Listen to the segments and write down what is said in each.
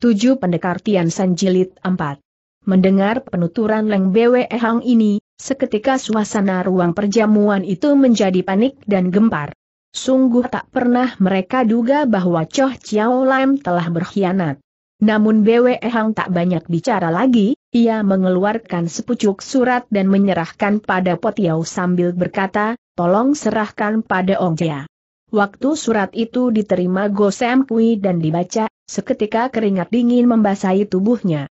Tujuh Pendekar Tian San Jilid 4 Mendengar penuturan Leng Bwe Hang ini, seketika suasana ruang perjamuan itu menjadi panik dan gempar. Sungguh tak pernah mereka duga bahwa Choh Chiao Lam telah berkhianat. Namun Bwe Hang tak banyak bicara lagi, ia mengeluarkan sepucuk surat dan menyerahkan pada Potiau sambil berkata, tolong serahkan pada Ong Jia. Waktu surat itu diterima Go Sam Kui dan dibaca, seketika keringat dingin membasahi tubuhnya.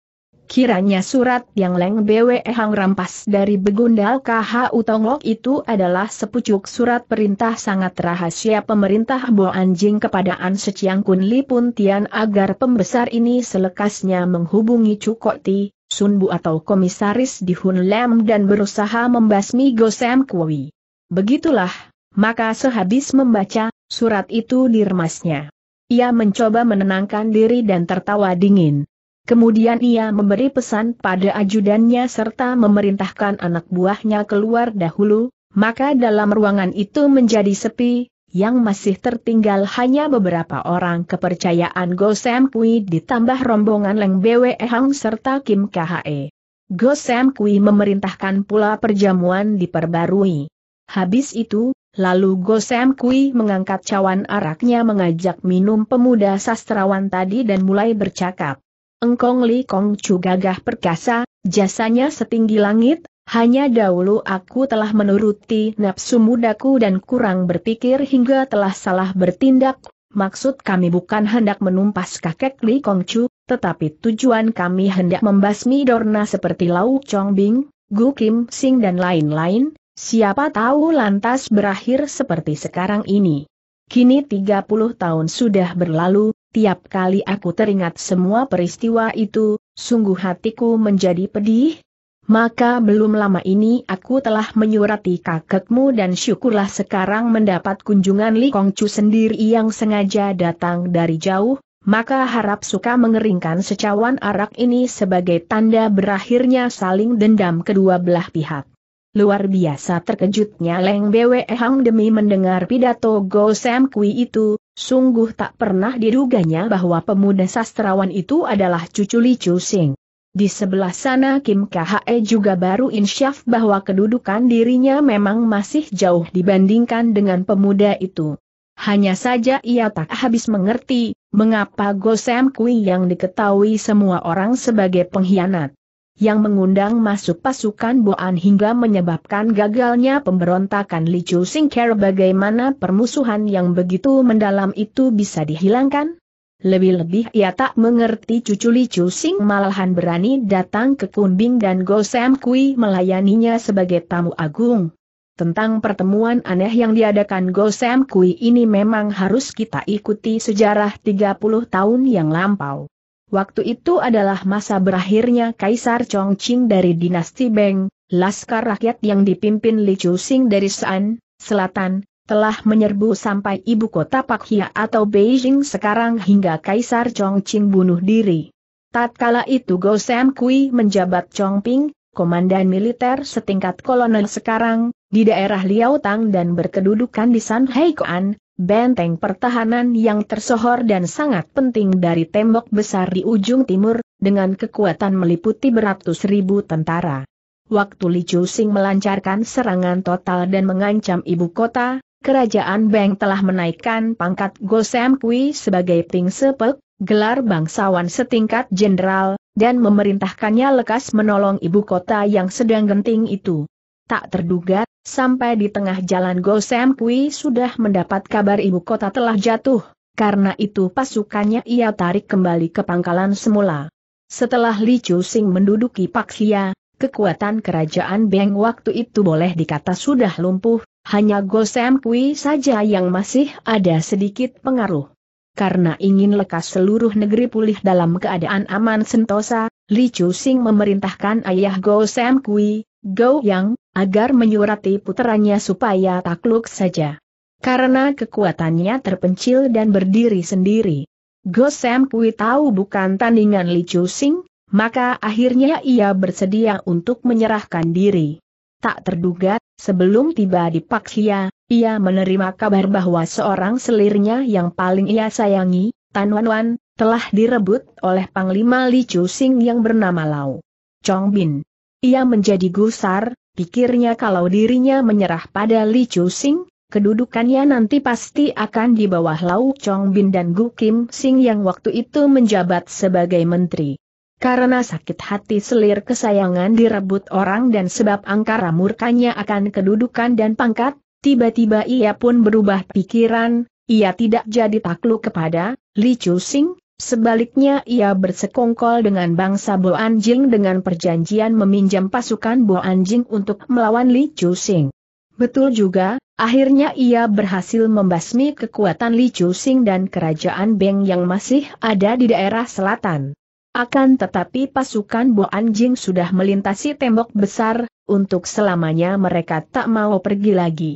Kiranya surat yang Leng Bwe Hang rampas dari Begundal KH Utonglok itu adalah sepucuk surat perintah sangat rahasia pemerintah Bo Anjing kepada An Seciang Kun Li Pun Tian agar pembesar ini selekasnya menghubungi Cukoti, Sunbu atau komisaris di Hun Lem dan berusaha membasmi Gosem Kui. Begitulah, maka sehabis membaca, surat itu diremasnya. Ia mencoba menenangkan diri dan tertawa dingin. Kemudian ia memberi pesan pada ajudannya serta memerintahkan anak buahnya keluar dahulu, maka dalam ruangan itu menjadi sepi, yang masih tertinggal hanya beberapa orang kepercayaan Go Sam Kui ditambah rombongan Leng Bwe Hang serta Kim Khe. Go Sam Kui memerintahkan pula perjamuan diperbarui. Habis itu, Lalu Gosem Kui mengangkat cawan araknya mengajak minum pemuda sastrawan tadi dan mulai bercakap. Engkong Li Kong Chu gagah perkasa, jasanya setinggi langit, hanya dahulu aku telah menuruti nafsu mudaku dan kurang berpikir hingga telah salah bertindak. Maksud kami bukan hendak menumpas kakek Li Kong Chu, tetapi tujuan kami hendak membasmi Dorna seperti Lau Chong Bing, Gu Kim Sing dan lain-lain, Siapa tahu lantas berakhir seperti sekarang ini. Kini 30 tahun sudah berlalu, tiap kali aku teringat semua peristiwa itu, sungguh hatiku menjadi pedih. Maka belum lama ini aku telah menyurati kakekmu dan syukurlah sekarang mendapat kunjungan Li Kongcu sendiri yang sengaja datang dari jauh, maka harap suka mengeringkan secawan arak ini sebagai tanda berakhirnya saling dendam kedua belah pihak. Luar biasa terkejutnya Leng Bwe Hang demi mendengar pidato Go Sam Kui itu, sungguh tak pernah diduganya bahwa pemuda sastrawan itu adalah cucu Li Chu Sing. Di sebelah sana Kim KHE juga baru insyaf bahwa kedudukan dirinya memang masih jauh dibandingkan dengan pemuda itu. Hanya saja ia tak habis mengerti, mengapa Go Sam Kui yang diketahui semua orang sebagai pengkhianat yang mengundang masuk pasukan Boan hingga menyebabkan gagalnya pemberontakan Li Chu Singker bagaimana permusuhan yang begitu mendalam itu bisa dihilangkan? Lebih-lebih ia tak mengerti cucu Li Chu Sing malahan berani datang ke Kunbing dan Go Sam Kui melayaninya sebagai tamu agung. Tentang pertemuan aneh yang diadakan Go Sam Kui ini memang harus kita ikuti sejarah 30 tahun yang lampau. Waktu itu adalah masa berakhirnya Kaisar Chongqing dari dinasti Beng, laskar rakyat yang dipimpin Li Sing dari San, Selatan, telah menyerbu sampai ibu kota Pakhia atau Beijing sekarang hingga Kaisar Chongqing bunuh diri. Tatkala itu Go Sam Kui menjabat Chongping, komandan militer setingkat kolonel sekarang, di daerah Liaotang dan berkedudukan di San Heikoan, benteng pertahanan yang tersohor dan sangat penting dari tembok besar di ujung timur, dengan kekuatan meliputi beratus ribu tentara. Waktu Li Chu Sing melancarkan serangan total dan mengancam ibu kota, kerajaan Beng telah menaikkan pangkat Sam Kui sebagai Ting Sepek, gelar bangsawan setingkat jenderal, dan memerintahkannya lekas menolong ibu kota yang sedang genting itu. Tak terduga, sampai di tengah jalan Go Kui sudah mendapat kabar ibu kota telah jatuh, karena itu pasukannya ia tarik kembali ke pangkalan semula. Setelah Li Chu Sing menduduki Paksia, kekuatan kerajaan Beng waktu itu boleh dikata sudah lumpuh, hanya Go Kui saja yang masih ada sedikit pengaruh. Karena ingin lekas seluruh negeri pulih dalam keadaan aman sentosa, Li Chu Sing memerintahkan ayah Go Sam Kui, Go Yang, agar menyurati puteranya supaya takluk saja. Karena kekuatannya terpencil dan berdiri sendiri. Go Sam Kui tahu bukan tandingan Li Chu Sing, maka akhirnya ia bersedia untuk menyerahkan diri. Tak terduga, sebelum tiba di Paksia, ia menerima kabar bahwa seorang selirnya yang paling ia sayangi, Tan Wan Wan, telah direbut oleh Panglima Li Chu Sing yang bernama Lau Chong Bin. Ia menjadi gusar, pikirnya kalau dirinya menyerah pada Li Chu Sing, kedudukannya nanti pasti akan di bawah Lau Chong Bin dan Gu Kim Sing yang waktu itu menjabat sebagai menteri. Karena sakit hati selir kesayangan direbut orang dan sebab angkara murkanya akan kedudukan dan pangkat, tiba-tiba ia pun berubah pikiran, ia tidak jadi takluk kepada Li Chu Sing, Sebaliknya ia bersekongkol dengan bangsa Bo Anjing dengan perjanjian meminjam pasukan Bo Anjing untuk melawan Li Chu Sing. Betul juga, akhirnya ia berhasil membasmi kekuatan Li Chu Sing dan kerajaan Beng yang masih ada di daerah selatan. Akan tetapi pasukan Bo Anjing sudah melintasi tembok besar, untuk selamanya mereka tak mau pergi lagi.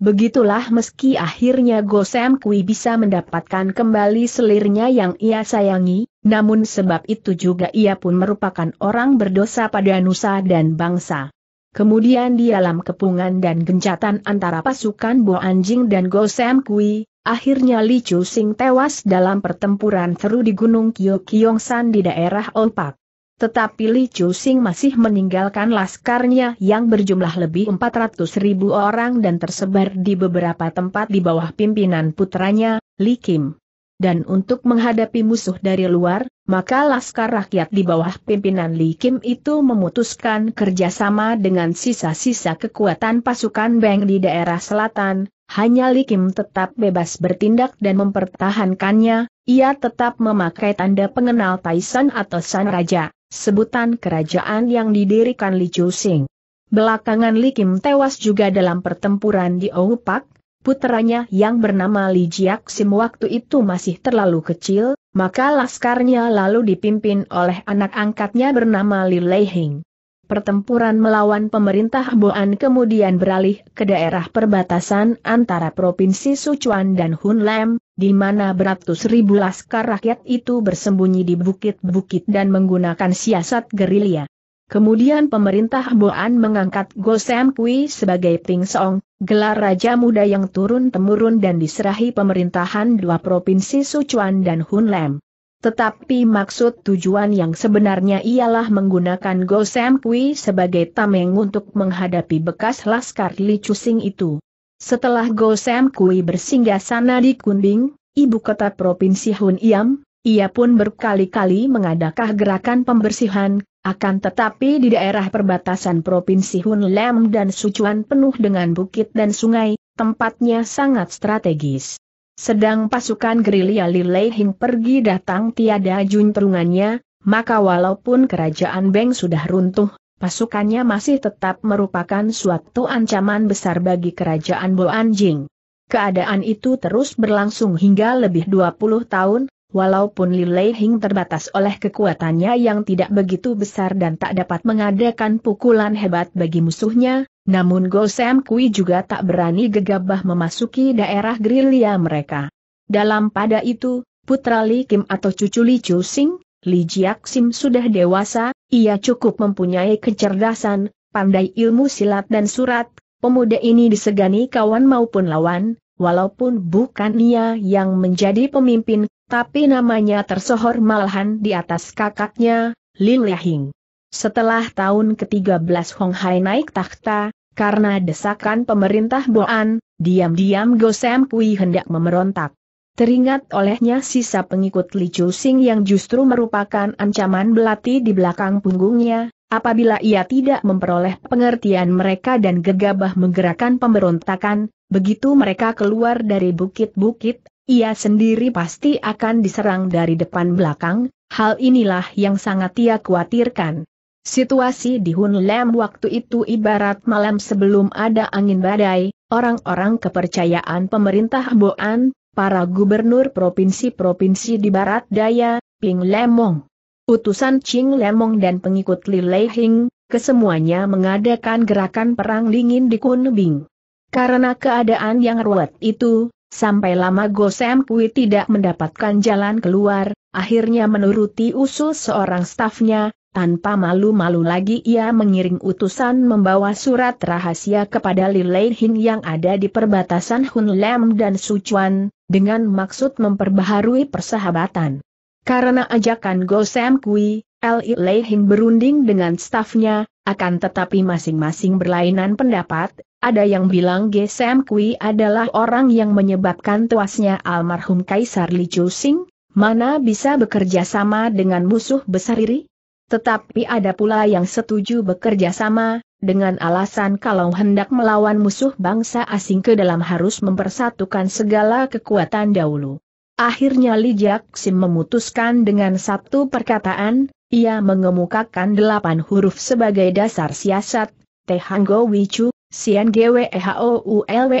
Begitulah meski akhirnya Gosem Kui bisa mendapatkan kembali selirnya yang ia sayangi, namun sebab itu juga ia pun merupakan orang berdosa pada nusa dan bangsa. Kemudian di dalam kepungan dan gencatan antara pasukan Bo Anjing dan Gosem Kui, akhirnya Li Chu Sing tewas dalam pertempuran seru di Gunung Kyo di daerah Olpak. Tetapi Li Chu Sing masih meninggalkan laskarnya yang berjumlah lebih 400 ribu orang dan tersebar di beberapa tempat di bawah pimpinan putranya, Li Kim. Dan untuk menghadapi musuh dari luar, maka laskar rakyat di bawah pimpinan Li Kim itu memutuskan kerjasama dengan sisa-sisa kekuatan pasukan Beng di daerah selatan, hanya Li Kim tetap bebas bertindak dan mempertahankannya, ia tetap memakai tanda pengenal Tyson atau San Raja sebutan kerajaan yang didirikan Li Chu Sing. Belakangan Li Kim tewas juga dalam pertempuran di Oupak, Putranya yang bernama Li Jiak Sim waktu itu masih terlalu kecil, maka laskarnya lalu dipimpin oleh anak angkatnya bernama Li Leihing. Pertempuran melawan pemerintah Boan kemudian beralih ke daerah perbatasan antara Provinsi Sichuan dan Hunlam, di mana beratus ribu laskar rakyat itu bersembunyi di bukit-bukit dan menggunakan siasat gerilya. Kemudian pemerintah Boan mengangkat Go Sam Kui sebagai Ping Song, gelar raja muda yang turun-temurun dan diserahi pemerintahan dua provinsi Sichuan dan Hunlem. Tetapi maksud tujuan yang sebenarnya ialah menggunakan Go Sam Kui sebagai tameng untuk menghadapi bekas laskar Li Sing itu. Setelah Gosem Kui bersinggah sana di Kunbing, ibu kota Provinsi Hun Iam, ia pun berkali-kali mengadakan gerakan pembersihan, akan tetapi di daerah perbatasan Provinsi Hun Lem dan Sichuan penuh dengan bukit dan sungai, tempatnya sangat strategis. Sedang pasukan gerilya Lilei Hing pergi datang tiada juntrungannya, maka walaupun kerajaan Beng sudah runtuh, pasukannya masih tetap merupakan suatu ancaman besar bagi kerajaan Bo Boanjing. Keadaan itu terus berlangsung hingga lebih 20 tahun, walaupun Li Lei Hing terbatas oleh kekuatannya yang tidak begitu besar dan tak dapat mengadakan pukulan hebat bagi musuhnya, namun Go Sam Kui juga tak berani gegabah memasuki daerah gerilya mereka. Dalam pada itu, putra Li Kim atau cucu Li Chu Sing, Li Jiak Sim sudah dewasa, ia cukup mempunyai kecerdasan, pandai ilmu silat dan surat, pemuda ini disegani kawan maupun lawan, walaupun bukan ia yang menjadi pemimpin, tapi namanya tersohor malahan di atas kakaknya, Lin Liahing. Setelah tahun ke-13 Hong Hai naik takhta, karena desakan pemerintah Boan, diam-diam Gosem Pui hendak memerontak. Teringat olehnya sisa pengikut Li Chu Sing yang justru merupakan ancaman belati di belakang punggungnya, apabila ia tidak memperoleh pengertian mereka dan gegabah menggerakkan pemberontakan, begitu mereka keluar dari bukit-bukit, ia sendiri pasti akan diserang dari depan belakang, hal inilah yang sangat ia khawatirkan. Situasi di Hun Lam waktu itu ibarat malam sebelum ada angin badai, orang-orang kepercayaan pemerintah Boan, para gubernur provinsi-provinsi di barat daya, Ping Lemong. Utusan Ching Lemong dan pengikut Li Lei Hing, kesemuanya mengadakan gerakan perang dingin di Kunbing. Karena keadaan yang ruwet itu, Sampai lama Sam Kui tidak mendapatkan jalan keluar, akhirnya menuruti usul seorang stafnya, tanpa malu-malu lagi ia mengiring utusan membawa surat rahasia kepada Li Lei Hing yang ada di perbatasan Hun Lem dan Chuan, dengan maksud memperbaharui persahabatan. Karena ajakan Go Sam Kui, Li Lei Hing berunding dengan stafnya, akan tetapi masing-masing berlainan pendapat, ada yang bilang G. Sam Kui adalah orang yang menyebabkan tuasnya almarhum Kaisar Li Chu Sing, mana bisa bekerja sama dengan musuh besar iri? Tetapi ada pula yang setuju bekerja sama, dengan alasan kalau hendak melawan musuh bangsa asing ke dalam harus mempersatukan segala kekuatan dahulu. Akhirnya Li Jiaxin memutuskan dengan satu perkataan, ia mengemukakan delapan huruf sebagai dasar siasat, Tehango Wichu, Sian Gwehoulwe,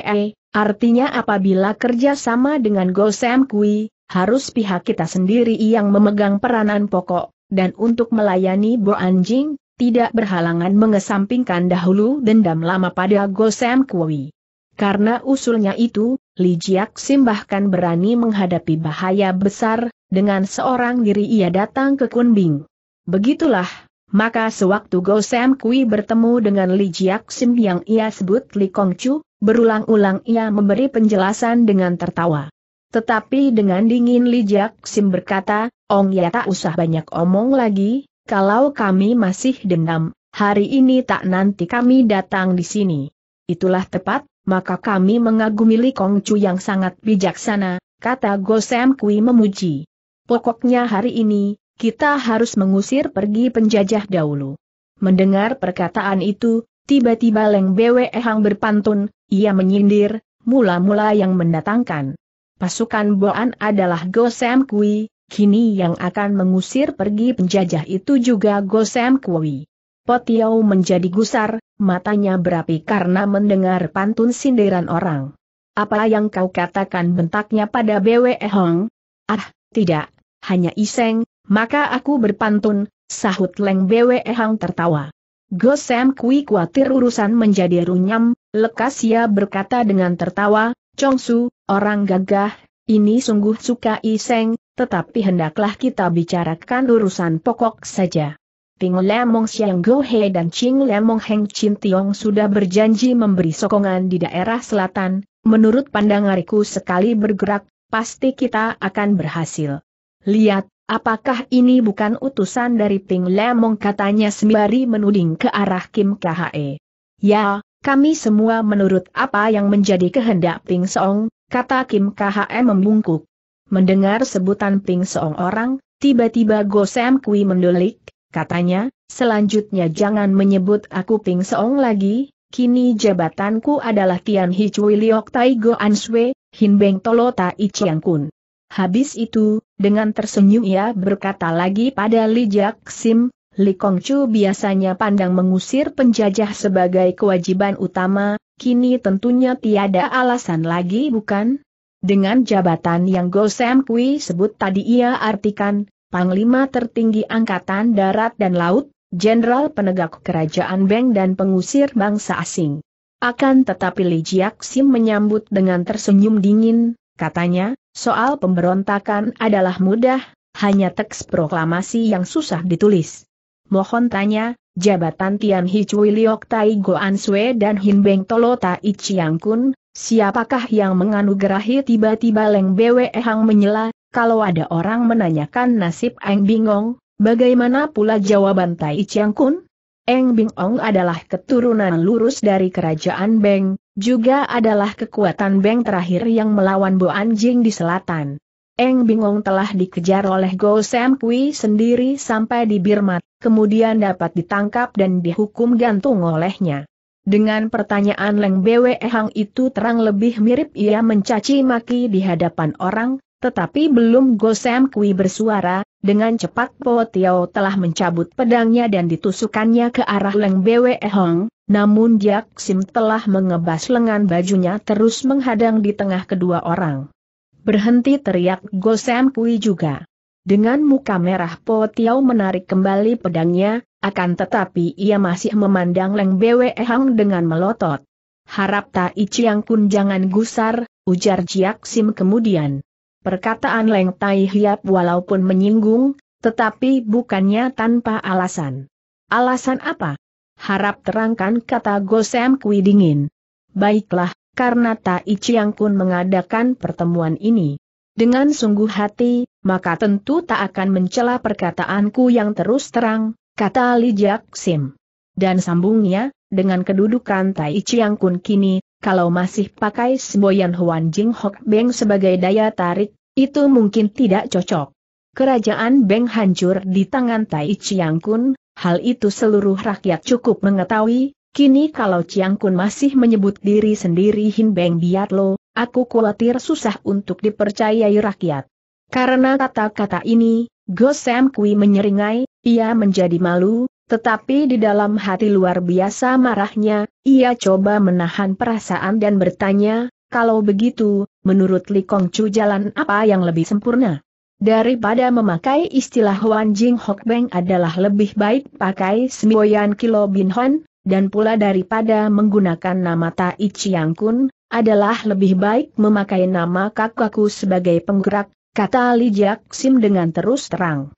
artinya apabila kerja sama dengan Sam Kui, harus pihak kita sendiri yang memegang peranan pokok, dan untuk melayani Bo Anjing, tidak berhalangan mengesampingkan dahulu dendam lama pada Gosem Kui. Karena usulnya itu, Li Jiak Sim bahkan berani menghadapi bahaya besar, dengan seorang diri ia datang ke Kunbing. Begitulah, maka sewaktu Gosem Kui bertemu dengan Li Jiak Sim yang ia sebut Li Chu, berulang-ulang ia memberi penjelasan dengan tertawa. Tetapi dengan dingin lijak Sim berkata, Ong ya tak usah banyak omong lagi, kalau kami masih dendam, hari ini tak nanti kami datang di sini. Itulah tepat, maka kami mengagumi Li Kong Chu yang sangat bijaksana, kata Gosem Kui memuji. Pokoknya hari ini, kita harus mengusir pergi penjajah dahulu. Mendengar perkataan itu, tiba-tiba Leng Bwe Hang berpantun, ia menyindir, mula-mula yang mendatangkan Pasukan Boan adalah Gosem Kui, kini yang akan mengusir pergi penjajah itu juga Gosem Kui. Potiau menjadi gusar, matanya berapi karena mendengar pantun sindiran orang. Apa yang kau katakan bentaknya pada BW Hong? Ah, tidak, hanya iseng, maka aku berpantun, sahut Leng BW Hong tertawa. Gosem Kui khawatir urusan menjadi runyam, lekas ia berkata dengan tertawa, Chongsu, orang gagah, ini sungguh suka iseng, tetapi hendaklah kita bicarakan urusan pokok saja. Ping Lemong Siang Gohe dan Ching Lemong Heng Chin Tiong sudah berjanji memberi sokongan di daerah selatan, menurut pandanganku sekali bergerak, pasti kita akan berhasil. Lihat, apakah ini bukan utusan dari Ping Lemong katanya sembari menuding ke arah Kim KHE. Ya, kami semua menurut apa yang menjadi kehendak Ping Song, kata Kim KHM membungkuk. Mendengar sebutan Ping Song orang, tiba-tiba Go Sam Kui mendulik. katanya, selanjutnya jangan menyebut aku Ping Song lagi, kini jabatanku adalah Tian Hi Chui Liok Tai Go An Sui, Hin Beng Tolo Tai Chiang Kun. Habis itu, dengan tersenyum ia berkata lagi pada Li Jiak Sim, Li Chu biasanya pandang mengusir penjajah sebagai kewajiban utama, kini tentunya tiada alasan lagi bukan? Dengan jabatan yang Gosem Kui sebut tadi ia artikan, Panglima Tertinggi Angkatan Darat dan Laut, Jenderal Penegak Kerajaan Beng dan Pengusir Bangsa Asing. Akan tetapi Li Jiak Sim menyambut dengan tersenyum dingin, katanya, soal pemberontakan adalah mudah, hanya teks proklamasi yang susah ditulis. Mohon tanya, jabatan Tian Hichui Liok Tai Goan Sui dan Hin Beng Tolo Tai Chiang Kun, siapakah yang menganugerahi tiba-tiba Leng Bwe Hang menyela, kalau ada orang menanyakan nasib Eng Bingong, bagaimana pula jawaban Tai Chiang Kun? Eng Bingong adalah keturunan lurus dari kerajaan Beng, juga adalah kekuatan Beng terakhir yang melawan Bo Anjing di selatan. Eng Bingong telah dikejar oleh Go Sam Kui sendiri sampai di Birma, kemudian dapat ditangkap dan dihukum gantung olehnya. Dengan pertanyaan Leng Bwe Hang itu terang lebih mirip ia mencaci maki di hadapan orang, tetapi belum Go Sam Kui bersuara, dengan cepat Po Tiao telah mencabut pedangnya dan ditusukannya ke arah Leng Bwe Hang, namun Jack Sim telah mengebas lengan bajunya terus menghadang di tengah kedua orang. Berhenti teriak Go Sam Kui juga. Dengan muka merah Po Tiao menarik kembali pedangnya, akan tetapi ia masih memandang Leng Bwe Hang dengan melotot. Harap Tai Chiang Kun jangan gusar, ujar Jiak Sim kemudian. Perkataan Leng Tai Hiap walaupun menyinggung, tetapi bukannya tanpa alasan. Alasan apa? Harap terangkan kata Go Sam Kui dingin. Baiklah, karena Tai Chiang Kun mengadakan pertemuan ini. Dengan sungguh hati, maka tentu tak akan mencela perkataanku yang terus terang, kata Li Jiak Sim. Dan sambungnya, dengan kedudukan Tai Chiang Kun kini, kalau masih pakai semboyan Huan Jing Hok Beng sebagai daya tarik, itu mungkin tidak cocok. Kerajaan Beng hancur di tangan Tai Chiang Kun, hal itu seluruh rakyat cukup mengetahui, Kini kalau Chiang Kun masih menyebut diri sendiri Hin Beng lo, aku khawatir susah untuk dipercayai rakyat. Karena kata-kata ini, Go Sam Kui menyeringai, ia menjadi malu, tetapi di dalam hati luar biasa marahnya, ia coba menahan perasaan dan bertanya, kalau begitu, menurut Li Kong Chu jalan apa yang lebih sempurna? Daripada memakai istilah Wan Jing Hok Beng adalah lebih baik pakai Semboyan Kilo Bin Hon, dan pula daripada menggunakan nama Tai Chiang Kun, adalah lebih baik memakai nama kakakku sebagai penggerak, kata Li Jiak Sim dengan terus terang.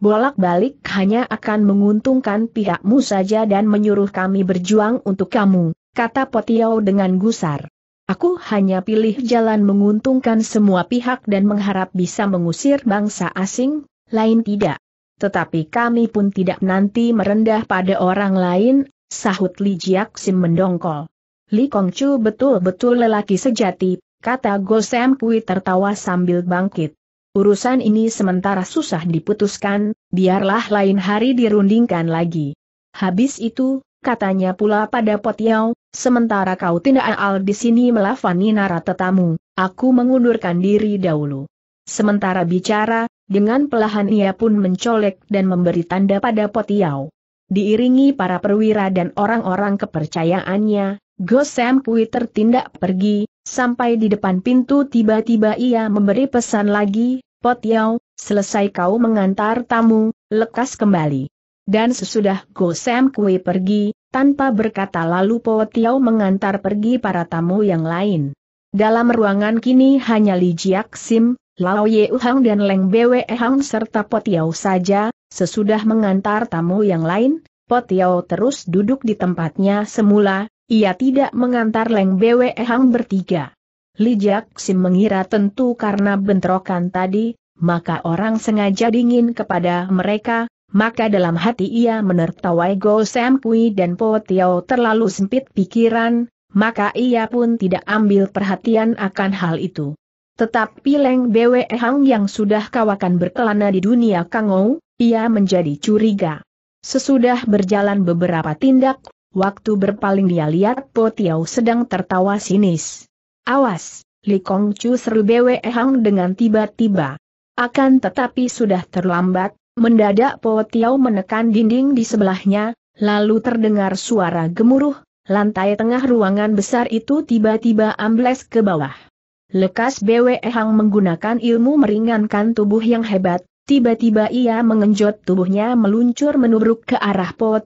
Bolak-balik hanya akan menguntungkan pihakmu saja dan menyuruh kami berjuang untuk kamu, kata Potiau dengan gusar. Aku hanya pilih jalan menguntungkan semua pihak dan mengharap bisa mengusir bangsa asing, lain tidak. Tetapi kami pun tidak nanti merendah pada orang lain, Sahut Li Sim mendongkol. Li Kongcu betul-betul lelaki sejati, kata Go Sam Pui tertawa sambil bangkit. Urusan ini sementara susah diputuskan, biarlah lain hari dirundingkan lagi. Habis itu, katanya pula pada Potiao, sementara kau tidak al di sini melafani nara tetamu, aku mengundurkan diri dahulu. Sementara bicara, dengan pelahan ia pun mencolek dan memberi tanda pada Potiao. Diiringi para perwira dan orang-orang kepercayaannya, Gosem Kui tertindak pergi, sampai di depan pintu tiba-tiba ia memberi pesan lagi, Pot Yao, selesai kau mengantar tamu, lekas kembali. Dan sesudah Gosem Kui pergi, tanpa berkata lalu Pot Yau mengantar pergi para tamu yang lain. Dalam ruangan kini hanya Li Jiak Sim, Lao Ye Uhang dan Leng Bwe Hang serta Pot Potiau saja, Sesudah mengantar tamu yang lain, Potiao terus duduk di tempatnya semula, ia tidak mengantar Leng Bwe Hang bertiga. Li Sim mengira tentu karena bentrokan tadi, maka orang sengaja dingin kepada mereka, maka dalam hati ia menertawai Go Sam Kui dan Po Tiao terlalu sempit pikiran, maka ia pun tidak ambil perhatian akan hal itu. Tetapi Leng Bwe Hang yang sudah kawakan berkelana di dunia Kangou, ia menjadi curiga. Sesudah berjalan beberapa tindak, waktu berpaling dia lihat Po Tiau sedang tertawa sinis. Awas, Li Kong Chu seru Bwe Hang dengan tiba-tiba. Akan tetapi sudah terlambat, mendadak Po Tiau menekan dinding di sebelahnya, lalu terdengar suara gemuruh, lantai tengah ruangan besar itu tiba-tiba ambles ke bawah. Lekas BWE Hang menggunakan ilmu meringankan tubuh yang hebat, tiba-tiba ia mengenjot tubuhnya meluncur menubruk ke arah Po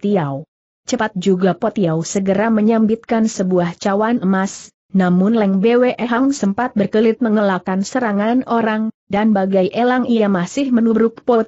Cepat juga Po segera menyambitkan sebuah cawan emas, namun Leng Bwe Hang sempat berkelit mengelakkan serangan orang, dan bagai elang ia masih menubruk Po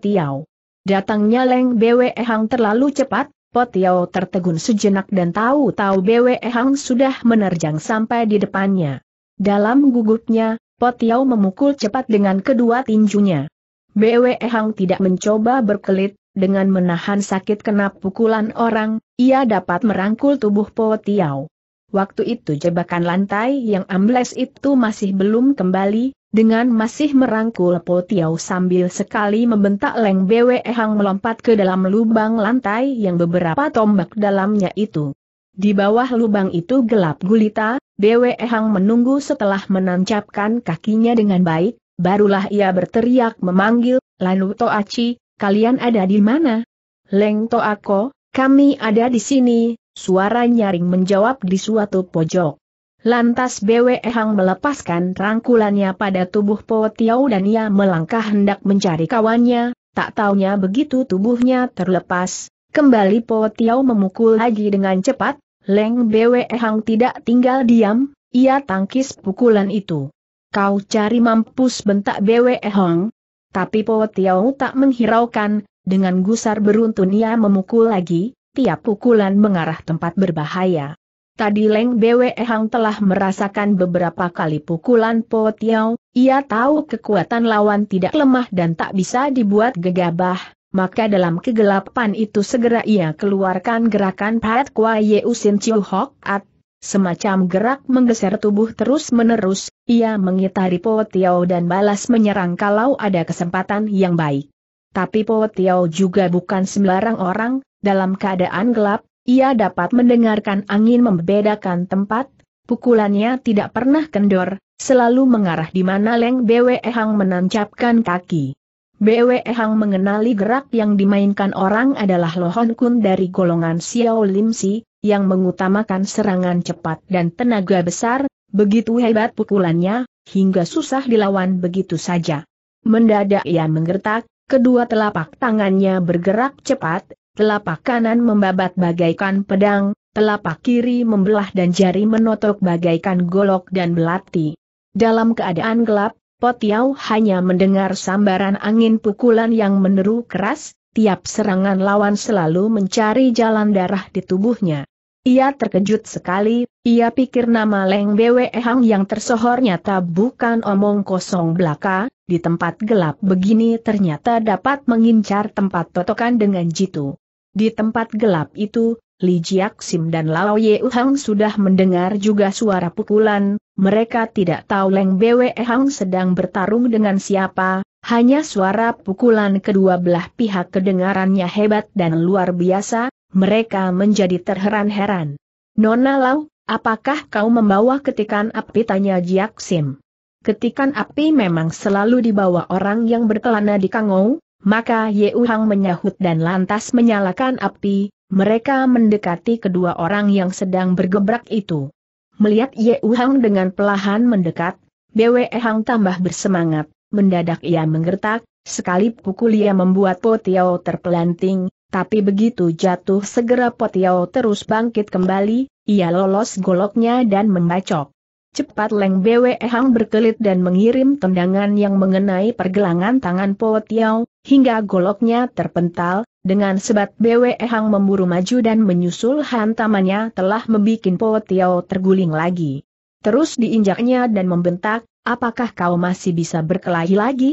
Datangnya Leng Bwe Hang terlalu cepat, Po tertegun sejenak dan tahu-tahu Bwe Hang sudah menerjang sampai di depannya. Dalam gugupnya, Potiau memukul cepat dengan kedua tinjunya. BWE Hang tidak mencoba berkelit, dengan menahan sakit kena pukulan orang, ia dapat merangkul tubuh Potiau. Waktu itu jebakan lantai yang ambles itu masih belum kembali, dengan masih merangkul Potiau sambil sekali membentak Leng Bwe Hang melompat ke dalam lubang lantai yang beberapa tombak dalamnya itu. Di bawah lubang itu gelap gulita, Dewe Hang menunggu setelah menancapkan kakinya dengan baik, barulah ia berteriak memanggil, Lanu Toachi, kalian ada di mana? Leng Toako, kami ada di sini, suara nyaring menjawab di suatu pojok. Lantas Bwe Hang melepaskan rangkulannya pada tubuh Po Tiau dan ia melangkah hendak mencari kawannya, tak taunya begitu tubuhnya terlepas, Kembali Po Tiao memukul lagi dengan cepat, Leng Bwe Hang tidak tinggal diam, ia tangkis pukulan itu. Kau cari mampus bentak Bwe Hang. Tapi Po Tiao tak menghiraukan, dengan gusar beruntun ia memukul lagi, tiap pukulan mengarah tempat berbahaya. Tadi Leng Bwe Hang telah merasakan beberapa kali pukulan Po Tiao, ia tahu kekuatan lawan tidak lemah dan tak bisa dibuat gegabah, maka dalam kegelapan itu segera ia keluarkan gerakan Pat Kwa Ye Sin Chiu Hok At, semacam gerak menggeser tubuh terus-menerus, ia mengitari Po Tiao dan balas menyerang kalau ada kesempatan yang baik. Tapi Po Tiao juga bukan sembarang orang, dalam keadaan gelap, ia dapat mendengarkan angin membedakan tempat, pukulannya tidak pernah kendor, selalu mengarah di mana Leng Bwe Hang menancapkan kaki. Bwe Hang mengenali gerak yang dimainkan orang adalah Lohon Kun dari golongan Xiao Lim Si, yang mengutamakan serangan cepat dan tenaga besar, begitu hebat pukulannya, hingga susah dilawan begitu saja. Mendadak ia menggertak, kedua telapak tangannya bergerak cepat, telapak kanan membabat bagaikan pedang, telapak kiri membelah dan jari menotok bagaikan golok dan belati. Dalam keadaan gelap, Potiau hanya mendengar sambaran angin pukulan yang meneru keras, tiap serangan lawan selalu mencari jalan darah di tubuhnya. Ia terkejut sekali, ia pikir nama Leng Bwe Hang yang tersohor nyata bukan omong kosong belaka, di tempat gelap begini ternyata dapat mengincar tempat totokan dengan jitu. Di tempat gelap itu, Li Jiak Sim dan Lao Ye Uhang sudah mendengar juga suara pukulan, mereka tidak tahu Leng Bwe Hang sedang bertarung dengan siapa, hanya suara pukulan kedua belah pihak kedengarannya hebat dan luar biasa, mereka menjadi terheran-heran. Nona Lau, apakah kau membawa ketikan api tanya Jiak Sim? Ketikan api memang selalu dibawa orang yang berkelana di Kangou, maka Ye Hang menyahut dan lantas menyalakan api, mereka mendekati kedua orang yang sedang bergebrak itu. Melihat Ye Hang dengan pelahan mendekat, BWE Hang tambah bersemangat, mendadak ia menggertak, sekali pukul ia membuat Potiao terpelanting, tapi begitu jatuh segera Potiao terus bangkit kembali, ia lolos goloknya dan membacok. Cepat Leng Bwe Hang berkelit dan mengirim tendangan yang mengenai pergelangan tangan Potiao, hingga goloknya terpental, dengan sebat BWE Hang memburu maju dan menyusul hantamannya telah membuat Po Tiao terguling lagi. Terus diinjaknya dan membentak, apakah kau masih bisa berkelahi lagi?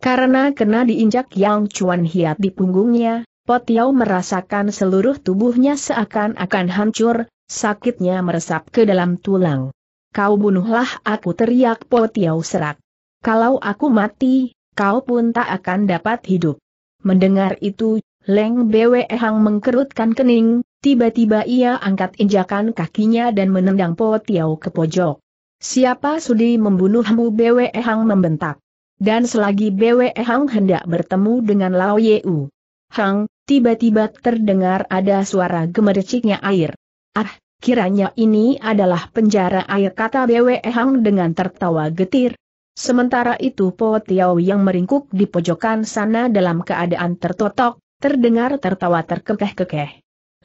Karena kena diinjak Yang Chuan Hiat di punggungnya, Po Tiao merasakan seluruh tubuhnya seakan-akan hancur, sakitnya meresap ke dalam tulang. Kau bunuhlah aku teriak Po Tiao serak. Kalau aku mati, kau pun tak akan dapat hidup. Mendengar itu, Leng Bwe Hang mengkerutkan kening, tiba-tiba ia angkat injakan kakinya dan menendang Po Tiau ke pojok. Siapa sudi membunuhmu Bwe Hang membentak. Dan selagi Bwe Hang hendak bertemu dengan Lao Yeu. Hang, tiba-tiba terdengar ada suara gemericiknya air. Ah, kiranya ini adalah penjara air kata Bwe Hang dengan tertawa getir. Sementara itu Po Tiao yang meringkuk di pojokan sana dalam keadaan tertotok, Terdengar tertawa terkekeh-kekeh.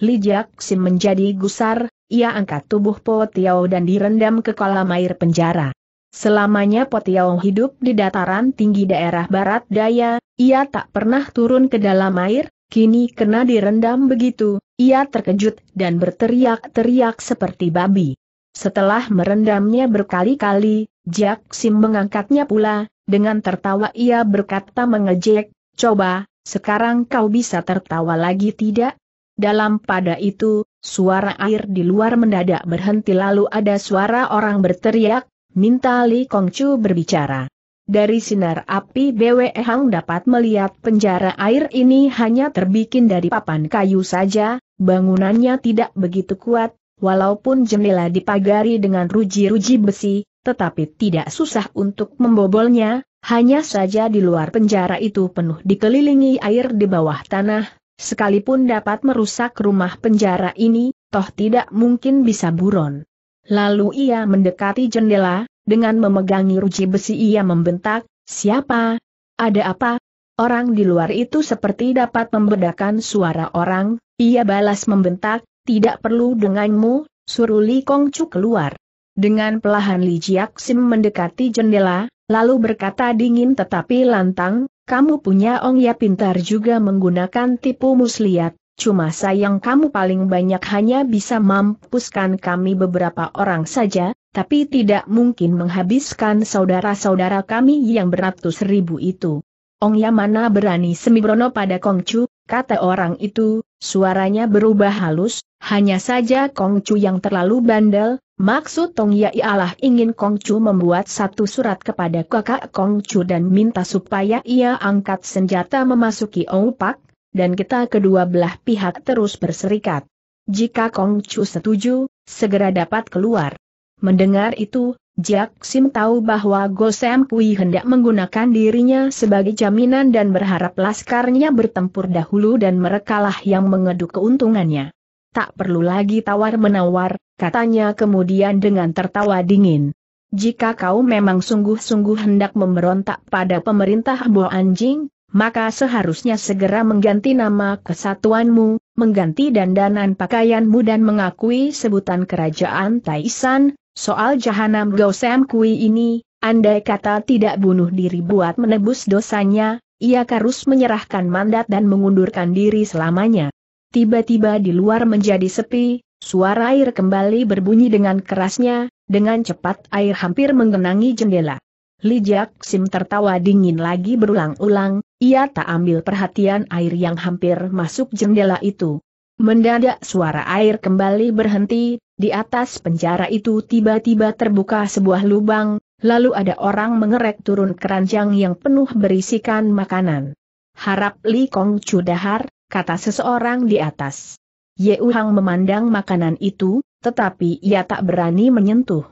Li Jiaxin menjadi gusar, ia angkat tubuh Po Tiao dan direndam ke kolam air penjara. Selamanya Po Tiao hidup di dataran tinggi daerah barat daya, ia tak pernah turun ke dalam air, kini kena direndam begitu, ia terkejut dan berteriak-teriak seperti babi. Setelah merendamnya berkali-kali, Jack Sim mengangkatnya pula, dengan tertawa ia berkata mengejek, coba, sekarang kau bisa tertawa lagi tidak? Dalam pada itu, suara air di luar mendadak berhenti lalu ada suara orang berteriak, minta Li Kongcu berbicara. Dari sinar api BWE Hang dapat melihat penjara air ini hanya terbikin dari papan kayu saja, bangunannya tidak begitu kuat, walaupun jendela dipagari dengan ruji-ruji besi, tetapi tidak susah untuk membobolnya, hanya saja di luar penjara itu penuh dikelilingi air di bawah tanah, sekalipun dapat merusak rumah penjara ini, toh tidak mungkin bisa buron. Lalu ia mendekati jendela, dengan memegangi ruji besi ia membentak, siapa? Ada apa? Orang di luar itu seperti dapat membedakan suara orang, ia balas membentak, tidak perlu denganmu, suruh Li Kongcu keluar. Dengan pelahan Li Jiak Sim mendekati jendela, Lalu berkata dingin tetapi lantang, kamu punya Ong Ya pintar juga menggunakan tipu muslihat, cuma sayang kamu paling banyak hanya bisa mampuskan kami beberapa orang saja, tapi tidak mungkin menghabiskan saudara-saudara kami yang beratus ribu itu. Ong Ya mana berani semibrono pada Kongcu, kata orang itu, suaranya berubah halus, hanya saja Kong Chu yang terlalu bandel, maksud Tong Ya ialah ingin Kong Chu membuat satu surat kepada kakak Kong Chu dan minta supaya ia angkat senjata memasuki Oupak, dan kita kedua belah pihak terus berserikat. Jika Kong Chu setuju, segera dapat keluar. Mendengar itu, Jack Sim tahu bahwa Gosem Kui hendak menggunakan dirinya sebagai jaminan dan berharap laskarnya bertempur dahulu dan merekalah yang mengeduk keuntungannya. Tak perlu lagi tawar-menawar, katanya kemudian dengan tertawa dingin. Jika kau memang sungguh-sungguh hendak memberontak pada pemerintah buah anjing, maka seharusnya segera mengganti nama kesatuanmu, mengganti dandanan pakaianmu dan mengakui sebutan kerajaan Taisan, soal jahanam Gosem Kui ini, andai kata tidak bunuh diri buat menebus dosanya, ia harus menyerahkan mandat dan mengundurkan diri selamanya. Tiba-tiba di luar menjadi sepi, suara air kembali berbunyi dengan kerasnya, dengan cepat air hampir menggenangi jendela. Lijak Sim tertawa dingin lagi berulang-ulang, ia tak ambil perhatian air yang hampir masuk jendela itu. Mendadak suara air kembali berhenti, di atas penjara itu tiba-tiba terbuka sebuah lubang, lalu ada orang mengerek turun keranjang yang penuh berisikan makanan. Harap Li Kong Chu dahar, kata seseorang di atas. Ye Uhang memandang makanan itu, tetapi ia tak berani menyentuh.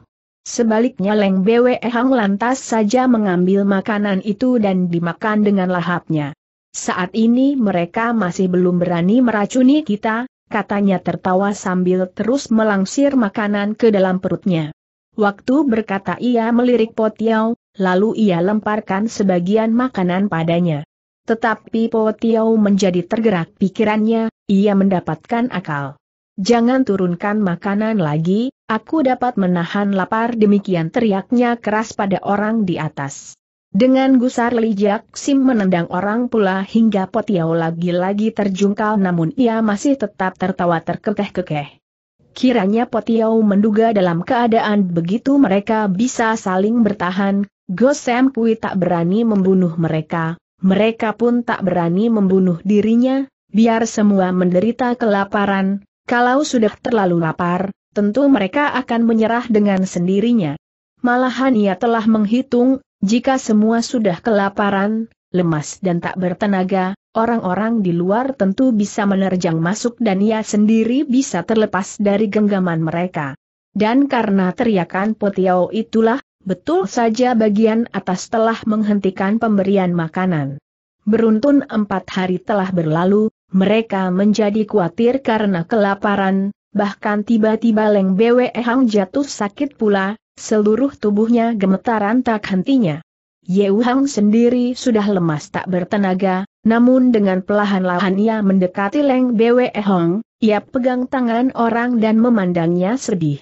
Sebaliknya Leng Bwe Hang lantas saja mengambil makanan itu dan dimakan dengan lahapnya. Saat ini mereka masih belum berani meracuni kita, katanya tertawa sambil terus melangsir makanan ke dalam perutnya. Waktu berkata ia melirik Potiau, lalu ia lemparkan sebagian makanan padanya. Tetapi Po Tiau menjadi tergerak pikirannya, ia mendapatkan akal. Jangan turunkan makanan lagi, aku dapat menahan lapar demikian teriaknya keras pada orang di atas. Dengan gusar lijak Sim menendang orang pula hingga Po Tiau lagi-lagi terjungkal namun ia masih tetap tertawa terkekeh-kekeh. Kiranya Potiau menduga dalam keadaan begitu mereka bisa saling bertahan, Gosem Kui tak berani membunuh mereka, mereka pun tak berani membunuh dirinya, biar semua menderita kelaparan, kalau sudah terlalu lapar, tentu mereka akan menyerah dengan sendirinya. Malahan ia telah menghitung, jika semua sudah kelaparan, lemas dan tak bertenaga, orang-orang di luar tentu bisa menerjang masuk dan ia sendiri bisa terlepas dari genggaman mereka. Dan karena teriakan Potiau itulah, betul saja bagian atas telah menghentikan pemberian makanan. Beruntun empat hari telah berlalu, mereka menjadi khawatir karena kelaparan, bahkan tiba-tiba Leng Bwe Hang jatuh sakit pula, seluruh tubuhnya gemetaran tak hentinya. Yeu Hang sendiri sudah lemas tak bertenaga, namun dengan pelahan-lahan ia mendekati Leng Bwe Hang, ia pegang tangan orang dan memandangnya sedih.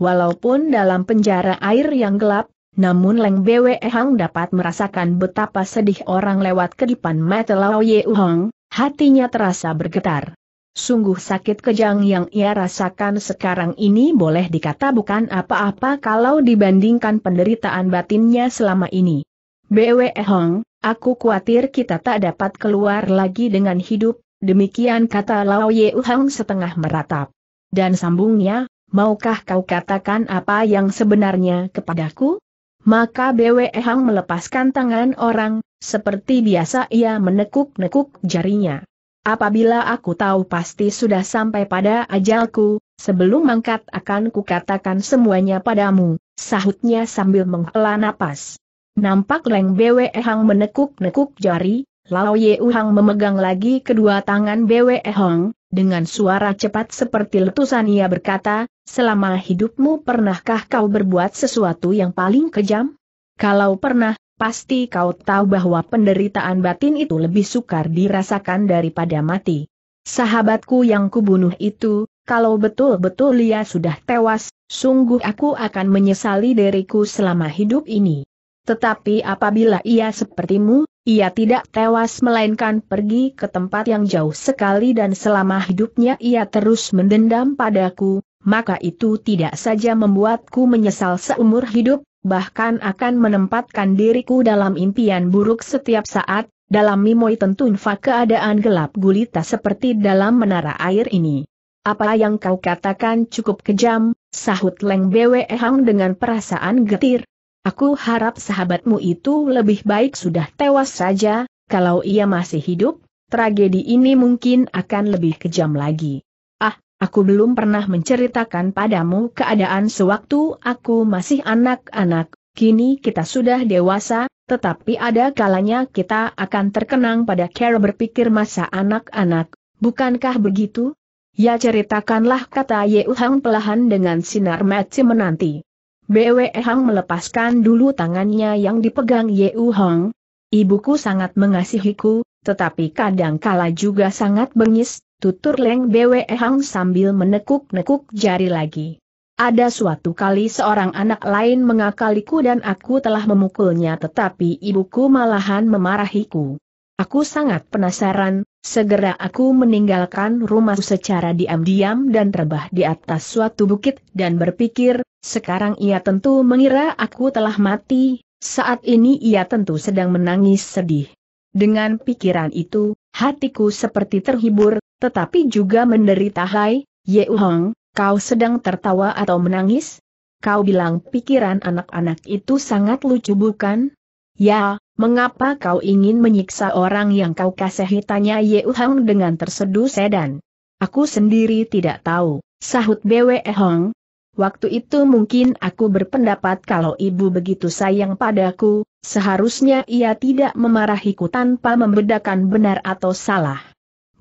Walaupun dalam penjara air yang gelap, namun Leng Bwe Hang dapat merasakan betapa sedih orang lewat kedipan mata Lao Ye Hong, hatinya terasa bergetar. Sungguh sakit kejang yang ia rasakan sekarang ini boleh dikata bukan apa-apa kalau dibandingkan penderitaan batinnya selama ini. Bwe Hong, aku khawatir kita tak dapat keluar lagi dengan hidup, demikian kata Lao Ye Hong setengah meratap. Dan sambungnya, maukah kau katakan apa yang sebenarnya kepadaku? Maka BWE Hang melepaskan tangan orang, seperti biasa ia menekuk-nekuk jarinya. Apabila aku tahu pasti sudah sampai pada ajalku, sebelum mangkat akan kukatakan semuanya padamu, sahutnya sambil menghela napas. Nampak Leng BWE Hang menekuk-nekuk jari, Lao Ye Hang memegang lagi kedua tangan BWE Hang, dengan suara cepat seperti letusan ia berkata, selama hidupmu pernahkah kau berbuat sesuatu yang paling kejam? Kalau pernah, pasti kau tahu bahwa penderitaan batin itu lebih sukar dirasakan daripada mati. Sahabatku yang kubunuh itu, kalau betul-betul ia sudah tewas, sungguh aku akan menyesali diriku selama hidup ini. Tetapi apabila ia sepertimu, ia tidak tewas melainkan pergi ke tempat yang jauh sekali dan selama hidupnya ia terus mendendam padaku, maka itu tidak saja membuatku menyesal seumur hidup, bahkan akan menempatkan diriku dalam impian buruk setiap saat, dalam mimoi tentunfa keadaan gelap gulita seperti dalam menara air ini. Apa yang kau katakan cukup kejam, sahut Leng Bwe Hang dengan perasaan getir, Aku harap sahabatmu itu lebih baik sudah tewas saja, kalau ia masih hidup, tragedi ini mungkin akan lebih kejam lagi. Ah, aku belum pernah menceritakan padamu keadaan sewaktu aku masih anak-anak, kini kita sudah dewasa, tetapi ada kalanya kita akan terkenang pada cara berpikir masa anak-anak, bukankah begitu? Ya ceritakanlah kata Yeuhang pelahan dengan sinar mati menanti. Bwe Hang melepaskan dulu tangannya yang dipegang Yeu Hong. Ibuku sangat mengasihiku, tetapi kadang kala juga sangat bengis, tutur Leng Bwe Hang sambil menekuk-nekuk jari lagi. Ada suatu kali seorang anak lain mengakaliku dan aku telah memukulnya tetapi ibuku malahan memarahiku. Aku sangat penasaran, segera aku meninggalkan rumah secara diam-diam dan terbah di atas suatu bukit dan berpikir, sekarang ia tentu mengira aku telah mati, saat ini ia tentu sedang menangis sedih. Dengan pikiran itu, hatiku seperti terhibur, tetapi juga menderita hai, Ye Hong, kau sedang tertawa atau menangis? Kau bilang pikiran anak-anak itu sangat lucu bukan? Ya, mengapa kau ingin menyiksa orang yang kau kasihi tanya Ye Hong dengan terseduh sedan. Aku sendiri tidak tahu, sahut Bwe Hong, Waktu itu mungkin aku berpendapat kalau ibu begitu sayang padaku, seharusnya ia tidak memarahiku tanpa membedakan benar atau salah.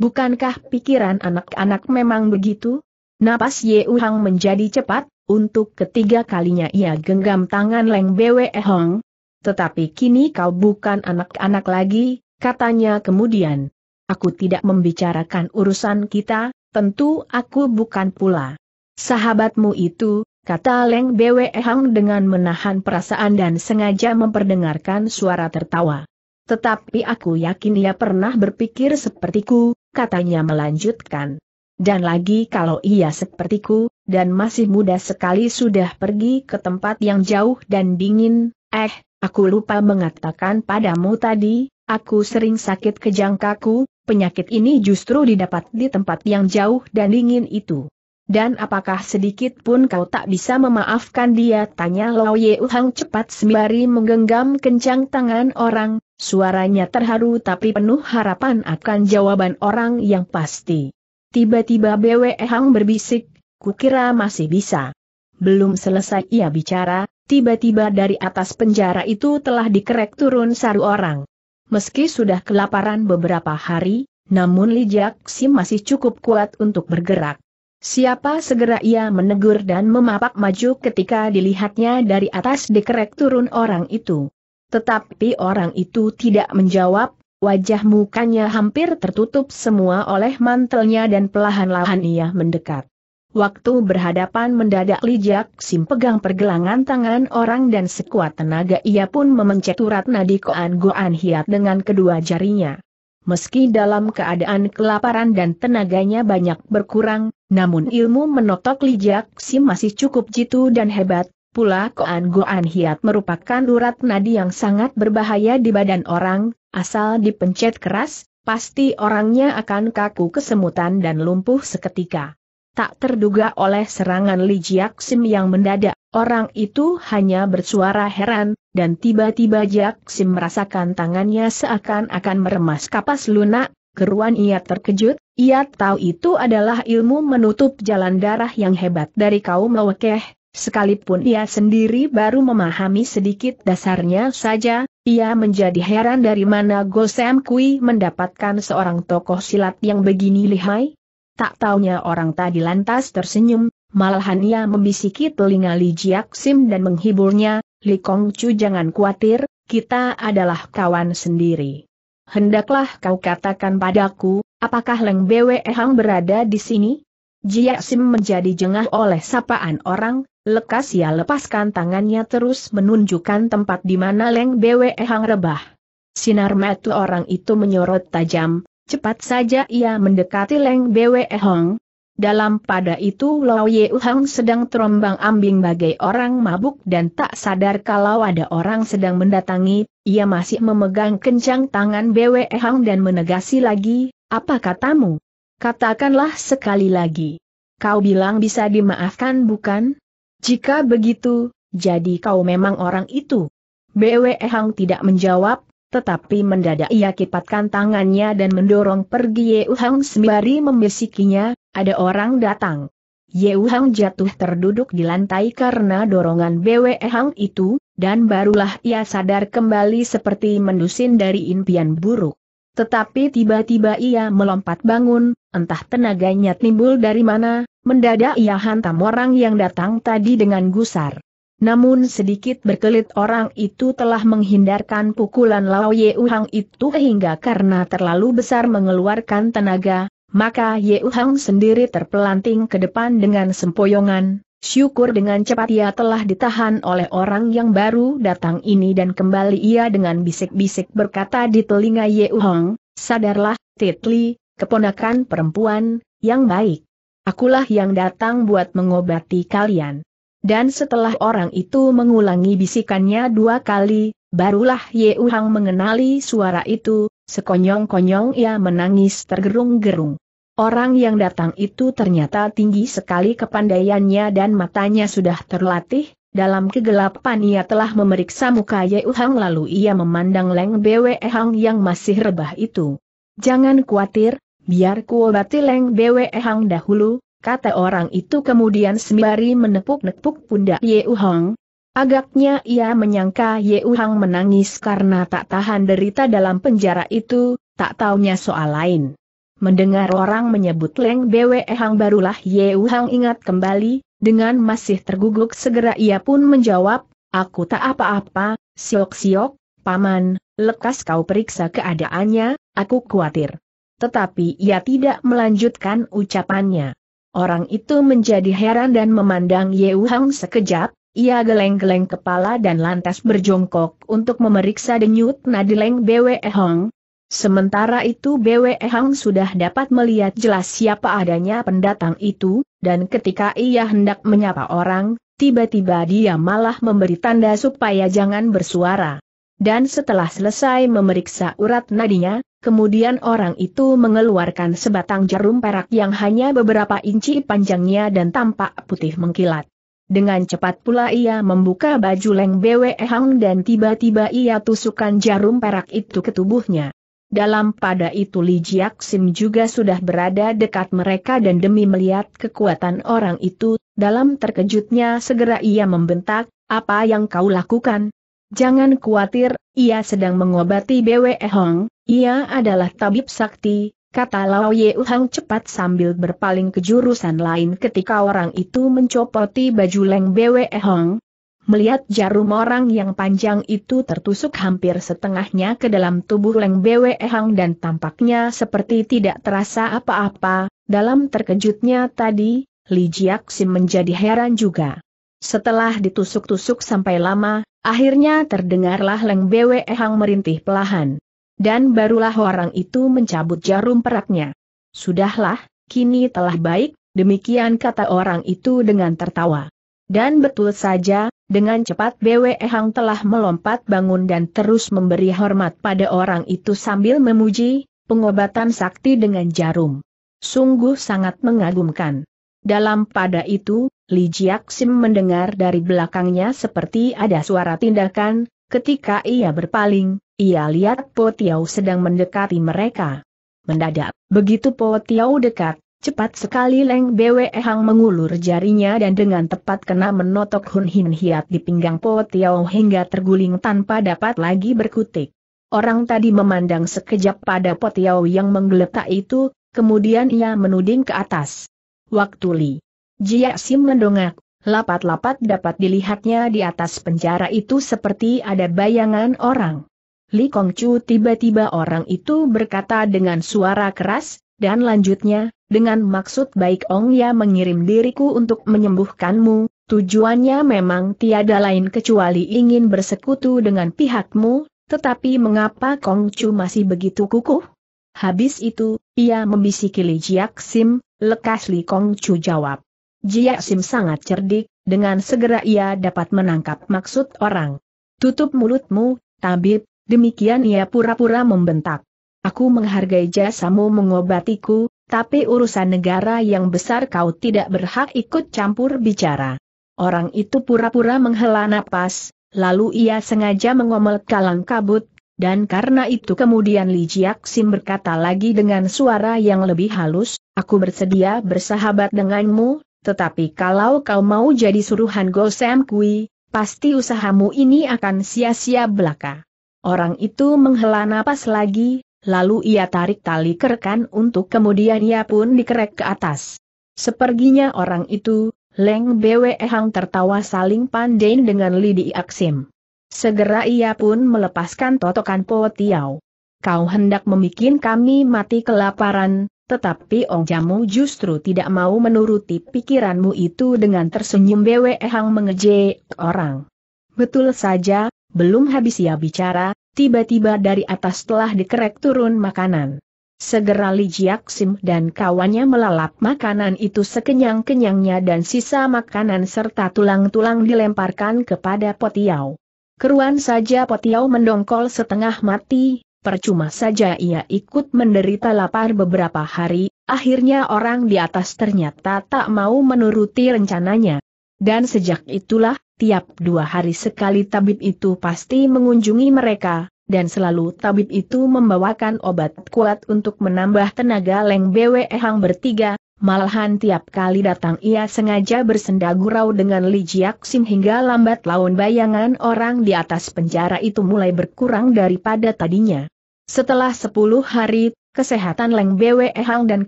Bukankah pikiran anak-anak memang begitu? Napas Ye Uhang menjadi cepat, untuk ketiga kalinya ia genggam tangan Leng Bwe Hong. Tetapi kini kau bukan anak-anak lagi, katanya kemudian. Aku tidak membicarakan urusan kita, tentu aku bukan pula. Sahabatmu itu, kata Leng Bwe Hang dengan menahan perasaan dan sengaja memperdengarkan suara tertawa. Tetapi aku yakin ia pernah berpikir sepertiku, katanya melanjutkan. Dan lagi kalau ia sepertiku, dan masih muda sekali sudah pergi ke tempat yang jauh dan dingin, eh, aku lupa mengatakan padamu tadi, aku sering sakit kejang kaku. penyakit ini justru didapat di tempat yang jauh dan dingin itu. Dan apakah sedikit pun kau tak bisa memaafkan dia? Tanya Lao Ye Uhang cepat sembari menggenggam kencang tangan orang, suaranya terharu tapi penuh harapan akan jawaban orang yang pasti. Tiba-tiba BW Hang berbisik, kukira masih bisa. Belum selesai ia bicara, tiba-tiba dari atas penjara itu telah dikerek turun saru orang. Meski sudah kelaparan beberapa hari, namun Li Sim masih cukup kuat untuk bergerak. Siapa segera ia menegur dan memapak maju ketika dilihatnya dari atas dekrek turun orang itu. Tetapi orang itu tidak menjawab, wajah mukanya hampir tertutup semua oleh mantelnya dan pelahan-lahan ia mendekat. Waktu berhadapan mendadak lijak Sim pegang pergelangan tangan orang dan sekuat tenaga ia pun memencet urat nadi Koan Goan Hiat dengan kedua jarinya. Meski dalam keadaan kelaparan dan tenaganya banyak berkurang, namun ilmu menotok lijak si masih cukup jitu dan hebat, pula Koan Goan Hiat merupakan urat nadi yang sangat berbahaya di badan orang, asal dipencet keras, pasti orangnya akan kaku kesemutan dan lumpuh seketika. Tak terduga oleh serangan Li Jiak Sim yang mendadak, orang itu hanya bersuara heran, dan tiba-tiba Jiak Sim merasakan tangannya seakan-akan meremas kapas lunak, Keruan ia terkejut, ia tahu itu adalah ilmu menutup jalan darah yang hebat dari kaum lewekeh, sekalipun ia sendiri baru memahami sedikit dasarnya saja, ia menjadi heran dari mana Gosem Kui mendapatkan seorang tokoh silat yang begini lihai. Tak taunya orang tadi lantas tersenyum, malahan ia membisiki telinga Li Jiak Sim dan menghiburnya, Li Kong Chu jangan khawatir, kita adalah kawan sendiri hendaklah kau katakan padaku, apakah Leng Bwe Hang berada di sini? Jia Sim menjadi jengah oleh sapaan orang, lekas ia lepaskan tangannya terus menunjukkan tempat di mana Leng Bwe Hang rebah. Sinar mata orang itu menyorot tajam, cepat saja ia mendekati Leng Bwe Hang, dalam pada itu Lao Ye Uhang sedang terombang ambing bagai orang mabuk dan tak sadar kalau ada orang sedang mendatangi, ia masih memegang kencang tangan Bwe Hang dan menegasi lagi, apa katamu? Katakanlah sekali lagi. Kau bilang bisa dimaafkan bukan? Jika begitu, jadi kau memang orang itu. Bwe Hang tidak menjawab, tetapi mendadak ia kipatkan tangannya dan mendorong pergi Ye Uhang sembari membesikinya, ada orang datang. Yeu Hang jatuh terduduk di lantai karena dorongan BWE Hang itu, dan barulah ia sadar kembali seperti mendusin dari impian buruk. Tetapi tiba-tiba ia melompat bangun, entah tenaganya timbul dari mana, mendadak ia hantam orang yang datang tadi dengan gusar. Namun sedikit berkelit orang itu telah menghindarkan pukulan Lao Yeu Hang itu hingga karena terlalu besar mengeluarkan tenaga, maka Yeu Hang sendiri terpelanting ke depan dengan sempoyongan, syukur dengan cepat ia telah ditahan oleh orang yang baru datang ini dan kembali ia dengan bisik-bisik berkata di telinga Yeu Hang, sadarlah, Titli, keponakan perempuan, yang baik. Akulah yang datang buat mengobati kalian. Dan setelah orang itu mengulangi bisikannya dua kali, barulah Yeu Hang mengenali suara itu, Sekonyong-konyong ia menangis tergerung-gerung. Orang yang datang itu ternyata tinggi sekali kepandaiannya dan matanya sudah terlatih, dalam kegelapan ia telah memeriksa muka Ye Hang lalu ia memandang Leng Bwe Hang yang masih rebah itu. Jangan khawatir, biar ku obati Leng Bwe Hang dahulu, kata orang itu kemudian sembari menepuk-nepuk pundak Ye Hang, Agaknya ia menyangka Ye Uhang menangis karena tak tahan derita dalam penjara itu, tak taunya soal lain. Mendengar orang menyebut Leng Bwe Hang barulah Ye Uhang ingat kembali, dengan masih terguguk segera ia pun menjawab, Aku tak apa-apa, siok-siok, paman, lekas kau periksa keadaannya, aku khawatir. Tetapi ia tidak melanjutkan ucapannya. Orang itu menjadi heran dan memandang Ye Uhang sekejap, ia geleng-geleng kepala dan lantas berjongkok untuk memeriksa denyut nadi Leng Bwe Hong. Sementara itu Bwe Hong sudah dapat melihat jelas siapa adanya pendatang itu, dan ketika ia hendak menyapa orang, tiba-tiba dia malah memberi tanda supaya jangan bersuara. Dan setelah selesai memeriksa urat nadinya, kemudian orang itu mengeluarkan sebatang jarum perak yang hanya beberapa inci panjangnya dan tampak putih mengkilat. Dengan cepat pula ia membuka baju Leng Bwe Hang dan tiba-tiba ia tusukan jarum perak itu ke tubuhnya. Dalam pada itu Li Jiak Sim juga sudah berada dekat mereka dan demi melihat kekuatan orang itu, dalam terkejutnya segera ia membentak, apa yang kau lakukan? Jangan khawatir, ia sedang mengobati Bwe Hong, ia adalah tabib sakti, kata Lao Ye Uhang cepat sambil berpaling ke jurusan lain ketika orang itu mencopoti baju Leng Bwe Hong. Melihat jarum orang yang panjang itu tertusuk hampir setengahnya ke dalam tubuh Leng Bwe Hong dan tampaknya seperti tidak terasa apa-apa, dalam terkejutnya tadi, Li Sim menjadi heran juga. Setelah ditusuk-tusuk sampai lama, akhirnya terdengarlah Leng Bwe Hong merintih pelahan dan barulah orang itu mencabut jarum peraknya. Sudahlah, kini telah baik, demikian kata orang itu dengan tertawa. Dan betul saja, dengan cepat Bwe Hang telah melompat bangun dan terus memberi hormat pada orang itu sambil memuji, pengobatan sakti dengan jarum. Sungguh sangat mengagumkan. Dalam pada itu, Li Jiak mendengar dari belakangnya seperti ada suara tindakan, Ketika ia berpaling, ia lihat Po Tiau sedang mendekati mereka. Mendadak, begitu Po Tiau dekat, cepat sekali Leng Bwe Hang mengulur jarinya dan dengan tepat kena menotok Hun Hin Hiat di pinggang Po Tiau hingga terguling tanpa dapat lagi berkutik. Orang tadi memandang sekejap pada Po Tiau yang menggeletak itu, kemudian ia menuding ke atas. Waktu Li. Jia Sim mendongak, Lapat-lapat dapat dilihatnya di atas penjara itu seperti ada bayangan orang. Li Kongcu tiba-tiba orang itu berkata dengan suara keras, dan lanjutnya, dengan maksud baik Ong Ya mengirim diriku untuk menyembuhkanmu, tujuannya memang tiada lain kecuali ingin bersekutu dengan pihakmu, tetapi mengapa Kongcu masih begitu kukuh? Habis itu, ia membisiki Li Jiak Sim, lekas Li Kongcu jawab. Jia Sim sangat cerdik, dengan segera ia dapat menangkap maksud orang. Tutup mulutmu, tabib, demikian ia pura-pura membentak. Aku menghargai jasamu mengobatiku, tapi urusan negara yang besar kau tidak berhak ikut campur bicara. Orang itu pura-pura menghela napas, lalu ia sengaja mengomel kalang kabut, dan karena itu kemudian Li Jiak Sim berkata lagi dengan suara yang lebih halus, aku bersedia bersahabat denganmu, tetapi kalau kau mau jadi suruhan Go Kui, pasti usahamu ini akan sia-sia belaka. Orang itu menghela napas lagi, lalu ia tarik tali kerekan untuk kemudian ia pun dikerek ke atas. Seperginya orang itu, Leng Bwe Hang tertawa saling pandai dengan lidi aksim. Segera ia pun melepaskan totokan Po Tiao. Kau hendak memikin kami mati kelaparan, tetapi Ong Jamu justru tidak mau menuruti pikiranmu itu dengan tersenyum Bwe Hang mengejek orang. Betul saja, belum habis ia bicara, tiba-tiba dari atas telah dikerek turun makanan. Segera Li Sim dan kawannya melalap makanan itu sekenyang-kenyangnya dan sisa makanan serta tulang-tulang dilemparkan kepada Potiau. Keruan saja Potiau mendongkol setengah mati, percuma saja ia ikut menderita lapar beberapa hari, akhirnya orang di atas ternyata tak mau menuruti rencananya. Dan sejak itulah, tiap dua hari sekali tabib itu pasti mengunjungi mereka, dan selalu tabib itu membawakan obat kuat untuk menambah tenaga Leng Bwe Hang bertiga, Malahan tiap kali datang ia sengaja bersenda gurau dengan Li Jiaksin hingga lambat laun bayangan orang di atas penjara itu mulai berkurang daripada tadinya. Setelah 10 hari, kesehatan Leng Bwe Hang dan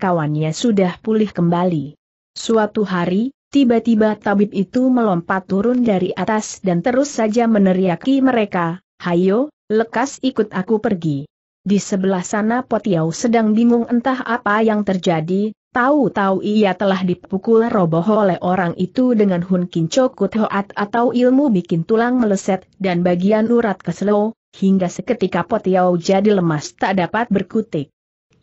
kawannya sudah pulih kembali. Suatu hari, tiba-tiba tabib itu melompat turun dari atas dan terus saja meneriaki mereka, Hayo, lekas ikut aku pergi. Di sebelah sana Potiau sedang bingung entah apa yang terjadi, Tahu-tahu ia telah dipukul roboh oleh orang itu dengan Hun Kincho Kuthoat atau ilmu bikin tulang meleset dan bagian urat keselo, hingga seketika Potiau jadi lemas tak dapat berkutik.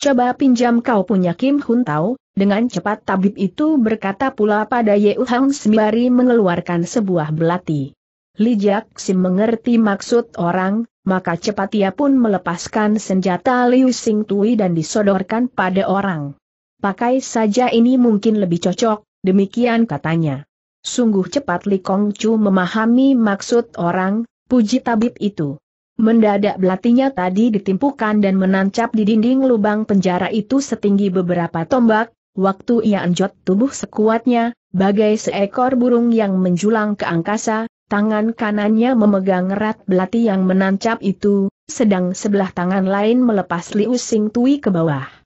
Coba pinjam kau punya Kim Hun Tau, dengan cepat tabib itu berkata pula pada Ye Hang sembari mengeluarkan sebuah belati. Li Lijak Sim mengerti maksud orang, maka cepat ia pun melepaskan senjata Liu Sing Tui dan disodorkan pada orang. Pakai saja ini mungkin lebih cocok, demikian katanya. Sungguh cepat Li Kong Chu memahami maksud orang, puji tabib itu. Mendadak belatinya tadi ditimpukan dan menancap di dinding lubang penjara itu setinggi beberapa tombak, waktu ia anjot tubuh sekuatnya, bagai seekor burung yang menjulang ke angkasa, tangan kanannya memegang erat belati yang menancap itu, sedang sebelah tangan lain melepas Liu Tui ke bawah.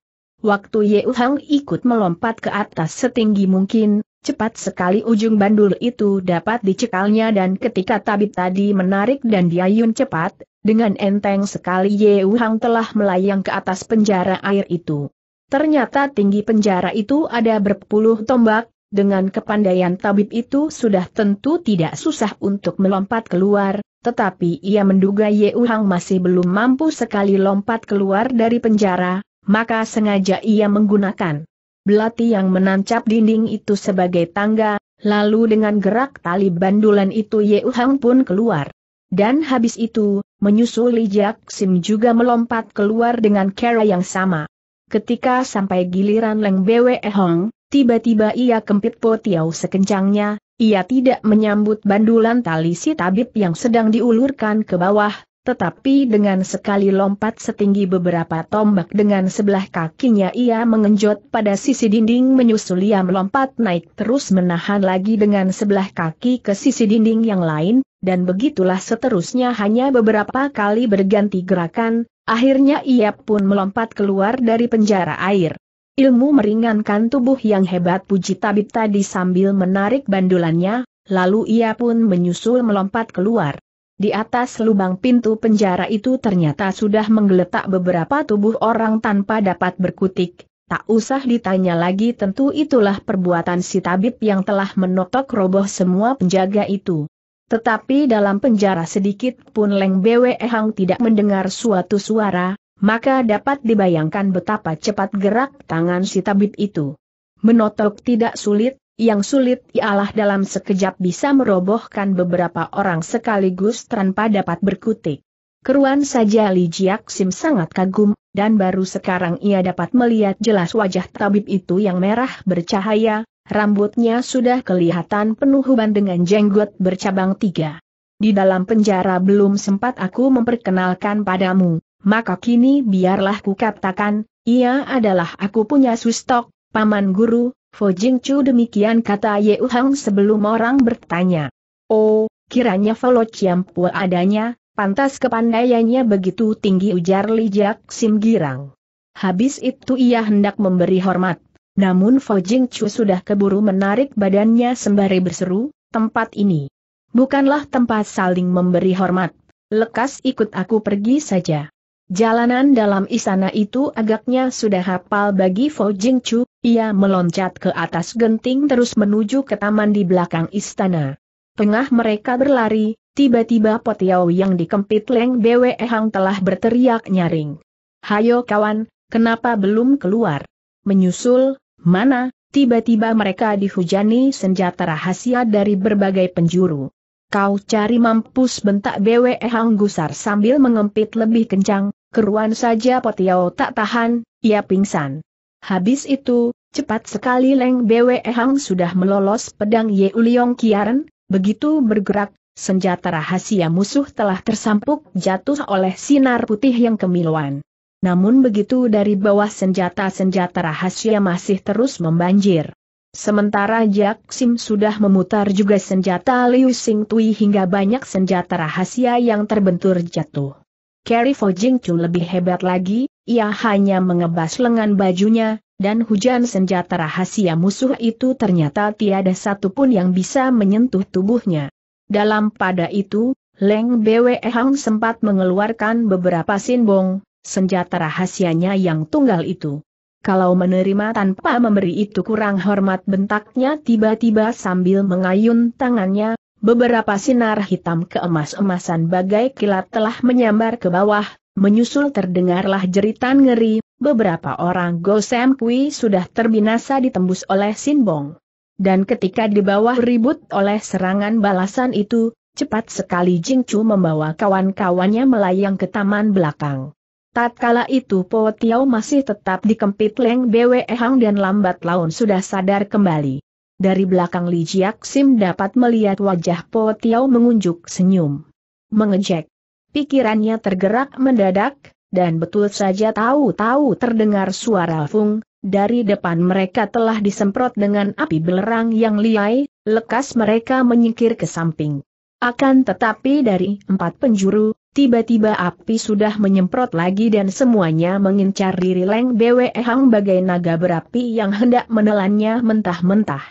Waktu Ye Uhang ikut melompat ke atas setinggi mungkin, cepat sekali ujung bandul itu dapat dicekalnya dan ketika tabib tadi menarik dan diayun cepat, dengan enteng sekali Ye Uhang telah melayang ke atas penjara air itu. Ternyata tinggi penjara itu ada berpuluh tombak, dengan kepandaian tabib itu sudah tentu tidak susah untuk melompat keluar, tetapi ia menduga Ye Uhang masih belum mampu sekali lompat keluar dari penjara, maka sengaja ia menggunakan belati yang menancap dinding itu sebagai tangga, lalu dengan gerak tali bandulan itu Ye Hang pun keluar. Dan habis itu, menyusul Jiak Sim juga melompat keluar dengan cara yang sama. Ketika sampai giliran Leng Bwe Hong, tiba-tiba ia kempit Po sekencangnya, ia tidak menyambut bandulan tali si tabib yang sedang diulurkan ke bawah, tetapi dengan sekali lompat setinggi beberapa tombak dengan sebelah kakinya ia mengenjot pada sisi dinding menyusul ia melompat naik terus menahan lagi dengan sebelah kaki ke sisi dinding yang lain, dan begitulah seterusnya hanya beberapa kali berganti gerakan, akhirnya ia pun melompat keluar dari penjara air. Ilmu meringankan tubuh yang hebat puji tabib tadi sambil menarik bandulannya, lalu ia pun menyusul melompat keluar. Di atas lubang pintu penjara itu ternyata sudah menggeletak beberapa tubuh orang tanpa dapat berkutik. Tak usah ditanya lagi tentu itulah perbuatan si tabib yang telah menotok roboh semua penjaga itu. Tetapi dalam penjara sedikit pun Leng Bwe Hang tidak mendengar suatu suara, maka dapat dibayangkan betapa cepat gerak tangan si tabib itu. Menotok tidak sulit, yang sulit ialah dalam sekejap bisa merobohkan beberapa orang sekaligus tanpa dapat berkutik. Keruan saja Li Jiak Sim sangat kagum, dan baru sekarang ia dapat melihat jelas wajah tabib itu yang merah bercahaya, rambutnya sudah kelihatan penuh huban dengan jenggot bercabang tiga. Di dalam penjara belum sempat aku memperkenalkan padamu, maka kini biarlah ku katakan, ia adalah aku punya sustok, paman guru, Fo Jing Chu demikian kata Ye Hang sebelum orang bertanya. Oh, kiranya Chiam Chiampua adanya, pantas kepandaiannya begitu tinggi ujar Lijak Sim Girang. Habis itu ia hendak memberi hormat. Namun Fo Jing Chu sudah keburu menarik badannya sembari berseru, tempat ini. Bukanlah tempat saling memberi hormat. Lekas ikut aku pergi saja. Jalanan dalam istana itu agaknya sudah hafal bagi Fo Jing Chu, ia meloncat ke atas genting terus menuju ke taman di belakang istana. Tengah mereka berlari, tiba-tiba Potiau yang dikempit Leng Bwe Hang telah berteriak nyaring. Hayo kawan, kenapa belum keluar? Menyusul, mana, tiba-tiba mereka dihujani senjata rahasia dari berbagai penjuru. Kau cari mampus bentak BWE Hang Gusar sambil mengempit lebih kencang, keruan saja Potiao tak tahan, ia pingsan. Habis itu, cepat sekali Leng BWE Hang sudah melolos pedang Ye Uliong Kiaren, begitu bergerak, senjata rahasia musuh telah tersampuk jatuh oleh sinar putih yang kemiluan. Namun begitu dari bawah senjata-senjata rahasia masih terus membanjir. Sementara Jack Sim sudah memutar juga senjata Liu Sing Tui hingga banyak senjata rahasia yang terbentur jatuh. Carrie Fo Jing Chu lebih hebat lagi, ia hanya mengebas lengan bajunya, dan hujan senjata rahasia musuh itu ternyata tiada satupun yang bisa menyentuh tubuhnya. Dalam pada itu, Leng Bwe Hang sempat mengeluarkan beberapa sinbong, senjata rahasianya yang tunggal itu. Kalau menerima tanpa memberi itu kurang hormat bentaknya tiba-tiba sambil mengayun tangannya, beberapa sinar hitam keemas-emasan bagai kilat telah menyambar ke bawah, menyusul terdengarlah jeritan ngeri, beberapa orang Gosem Kui sudah terbinasa ditembus oleh Sinbong. Dan ketika di bawah ribut oleh serangan balasan itu, cepat sekali Jingchu membawa kawan-kawannya melayang ke taman belakang. Tatkala itu Po Tiao masih tetap dikempit Leng Bwe Hang dan lambat laun sudah sadar kembali. Dari belakang Li Jiak Sim dapat melihat wajah Po Tiao mengunjuk senyum. Mengejek. Pikirannya tergerak mendadak, dan betul saja tahu-tahu terdengar suara Fung, dari depan mereka telah disemprot dengan api belerang yang liai, lekas mereka menyingkir ke samping. Akan tetapi dari empat penjuru, Tiba-tiba api sudah menyemprot lagi dan semuanya mengincar diri Leng Bwe Hang bagai naga berapi yang hendak menelannya mentah-mentah.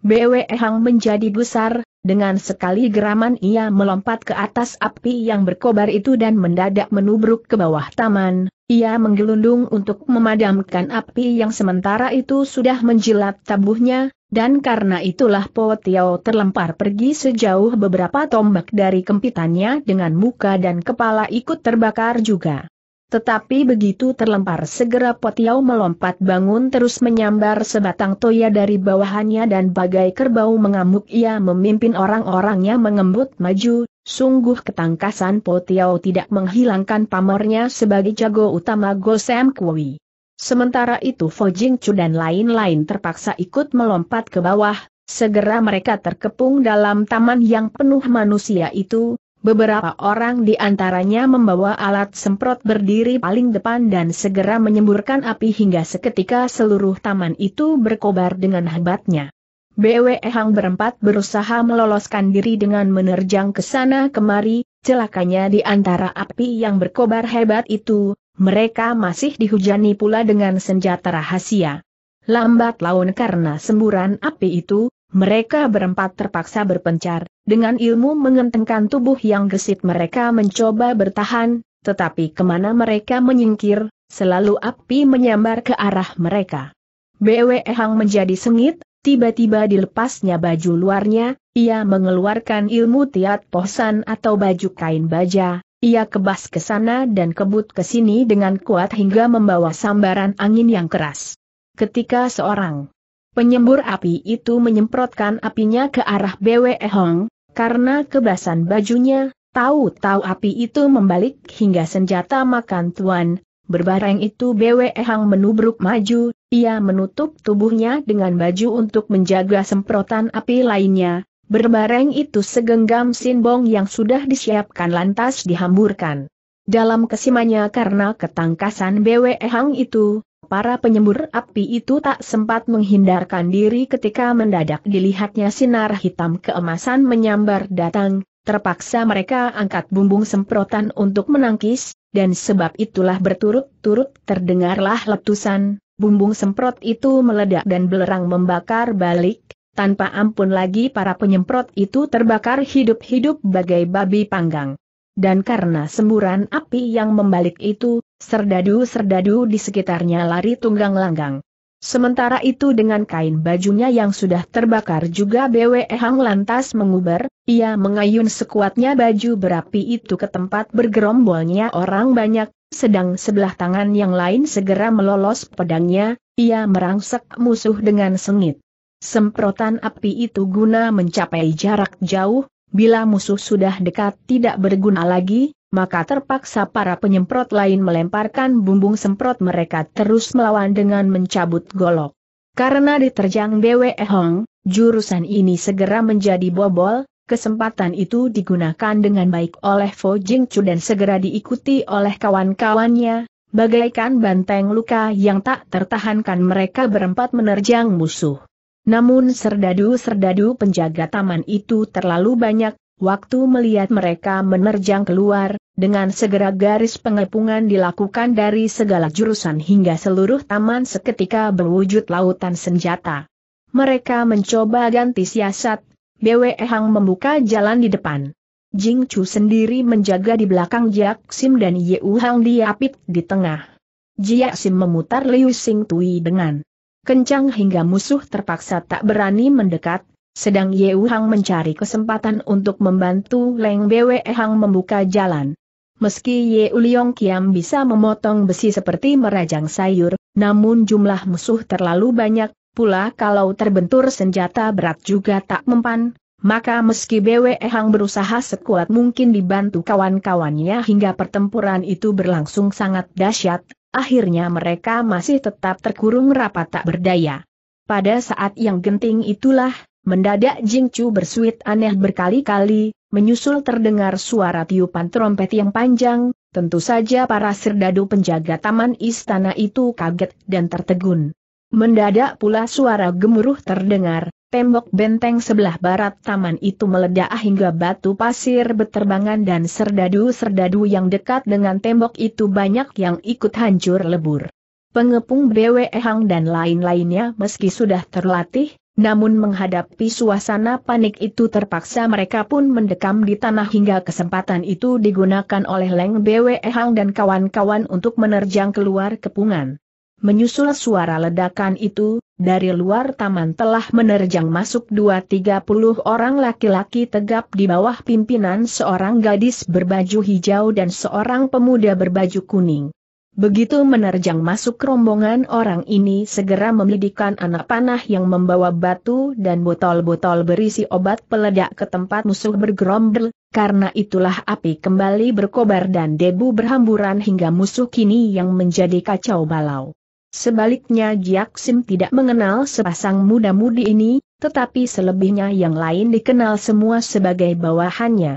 Bwe Hang menjadi gusar, dengan sekali geraman ia melompat ke atas api yang berkobar itu dan mendadak menubruk ke bawah taman, ia menggelundung untuk memadamkan api yang sementara itu sudah menjilat tabuhnya, dan karena itulah Po Tiao terlempar pergi sejauh beberapa tombak dari kempitannya dengan muka dan kepala ikut terbakar juga. Tetapi begitu terlempar segera Po Tiao melompat bangun terus menyambar sebatang toya dari bawahannya dan bagai kerbau mengamuk ia memimpin orang-orangnya mengembut maju, sungguh ketangkasan Po Tiao tidak menghilangkan pamornya sebagai jago utama Gosem Kui. Sementara itu Fo Chu dan lain-lain terpaksa ikut melompat ke bawah, segera mereka terkepung dalam taman yang penuh manusia itu, beberapa orang di antaranya membawa alat semprot berdiri paling depan dan segera menyemburkan api hingga seketika seluruh taman itu berkobar dengan hebatnya. BWE Hang berempat berusaha meloloskan diri dengan menerjang ke sana kemari, celakanya di antara api yang berkobar hebat itu, mereka masih dihujani pula dengan senjata rahasia. Lambat laun karena semburan api itu, mereka berempat terpaksa berpencar, dengan ilmu mengentengkan tubuh yang gesit mereka mencoba bertahan, tetapi kemana mereka menyingkir, selalu api menyambar ke arah mereka. Bwe Hang menjadi sengit, tiba-tiba dilepasnya baju luarnya, ia mengeluarkan ilmu tiat posan atau baju kain baja, ia kebas ke sana dan kebut ke sini dengan kuat hingga membawa sambaran angin yang keras. Ketika seorang penyembur api itu menyemprotkan apinya ke arah Bwe Hong, karena kebasan bajunya, tahu-tahu api itu membalik hingga senjata makan tuan, berbareng itu Bwe Hong menubruk maju, ia menutup tubuhnya dengan baju untuk menjaga semprotan api lainnya, Berbareng itu segenggam sinbong yang sudah disiapkan lantas dihamburkan. Dalam kesimanya karena ketangkasan BWE Hang itu, para penyembur api itu tak sempat menghindarkan diri ketika mendadak dilihatnya sinar hitam keemasan menyambar datang, terpaksa mereka angkat bumbung semprotan untuk menangkis, dan sebab itulah berturut-turut terdengarlah letusan, bumbung semprot itu meledak dan belerang membakar balik, tanpa ampun lagi para penyemprot itu terbakar hidup-hidup bagai babi panggang. Dan karena semburan api yang membalik itu, serdadu-serdadu di sekitarnya lari tunggang langgang. Sementara itu dengan kain bajunya yang sudah terbakar juga BWE Hang lantas menguber, ia mengayun sekuatnya baju berapi itu ke tempat bergerombolnya orang banyak, sedang sebelah tangan yang lain segera melolos pedangnya, ia merangsek musuh dengan sengit. Semprotan api itu guna mencapai jarak jauh, bila musuh sudah dekat tidak berguna lagi, maka terpaksa para penyemprot lain melemparkan bumbung semprot mereka terus melawan dengan mencabut golok. Karena diterjang Bwe Hong, jurusan ini segera menjadi bobol, kesempatan itu digunakan dengan baik oleh Fo Jing Chu dan segera diikuti oleh kawan-kawannya, bagaikan banteng luka yang tak tertahankan mereka berempat menerjang musuh. Namun serdadu-serdadu penjaga taman itu terlalu banyak, waktu melihat mereka menerjang keluar, dengan segera garis pengepungan dilakukan dari segala jurusan hingga seluruh taman seketika berwujud lautan senjata. Mereka mencoba ganti siasat, Bwe Hang membuka jalan di depan. Jing Chu sendiri menjaga di belakang Jiak Sim dan Yeu Hang diapit di tengah. Jiak Sim memutar Liu Sing Tui dengan kencang hingga musuh terpaksa tak berani mendekat, sedang Ye Hang mencari kesempatan untuk membantu Leng Bwe Hang membuka jalan. Meski Ye Uliong Kiam bisa memotong besi seperti merajang sayur, namun jumlah musuh terlalu banyak, pula kalau terbentur senjata berat juga tak mempan, maka meski BWE Hang berusaha sekuat mungkin dibantu kawan-kawannya hingga pertempuran itu berlangsung sangat dahsyat, Akhirnya mereka masih tetap terkurung rapat tak berdaya. Pada saat yang genting itulah, mendadak Chu bersuit aneh berkali-kali, menyusul terdengar suara tiupan trompet yang panjang, tentu saja para serdadu penjaga taman istana itu kaget dan tertegun. Mendadak pula suara gemuruh terdengar, Tembok benteng sebelah barat taman itu meledak hingga batu pasir berterbangan dan serdadu-serdadu yang dekat dengan tembok itu banyak yang ikut hancur lebur. Pengepung BWE Hang dan lain-lainnya meski sudah terlatih, namun menghadapi suasana panik itu terpaksa mereka pun mendekam di tanah hingga kesempatan itu digunakan oleh Leng BWE Hang dan kawan-kawan untuk menerjang keluar kepungan. Menyusul suara ledakan itu, dari luar taman telah menerjang masuk dua tiga puluh orang laki-laki tegap di bawah pimpinan seorang gadis berbaju hijau dan seorang pemuda berbaju kuning. Begitu menerjang masuk rombongan orang ini segera memidikkan anak panah yang membawa batu dan botol-botol berisi obat peledak ke tempat musuh bergerombol, karena itulah api kembali berkobar dan debu berhamburan hingga musuh kini yang menjadi kacau balau. Sebaliknya Sim tidak mengenal sepasang muda-mudi ini, tetapi selebihnya yang lain dikenal semua sebagai bawahannya.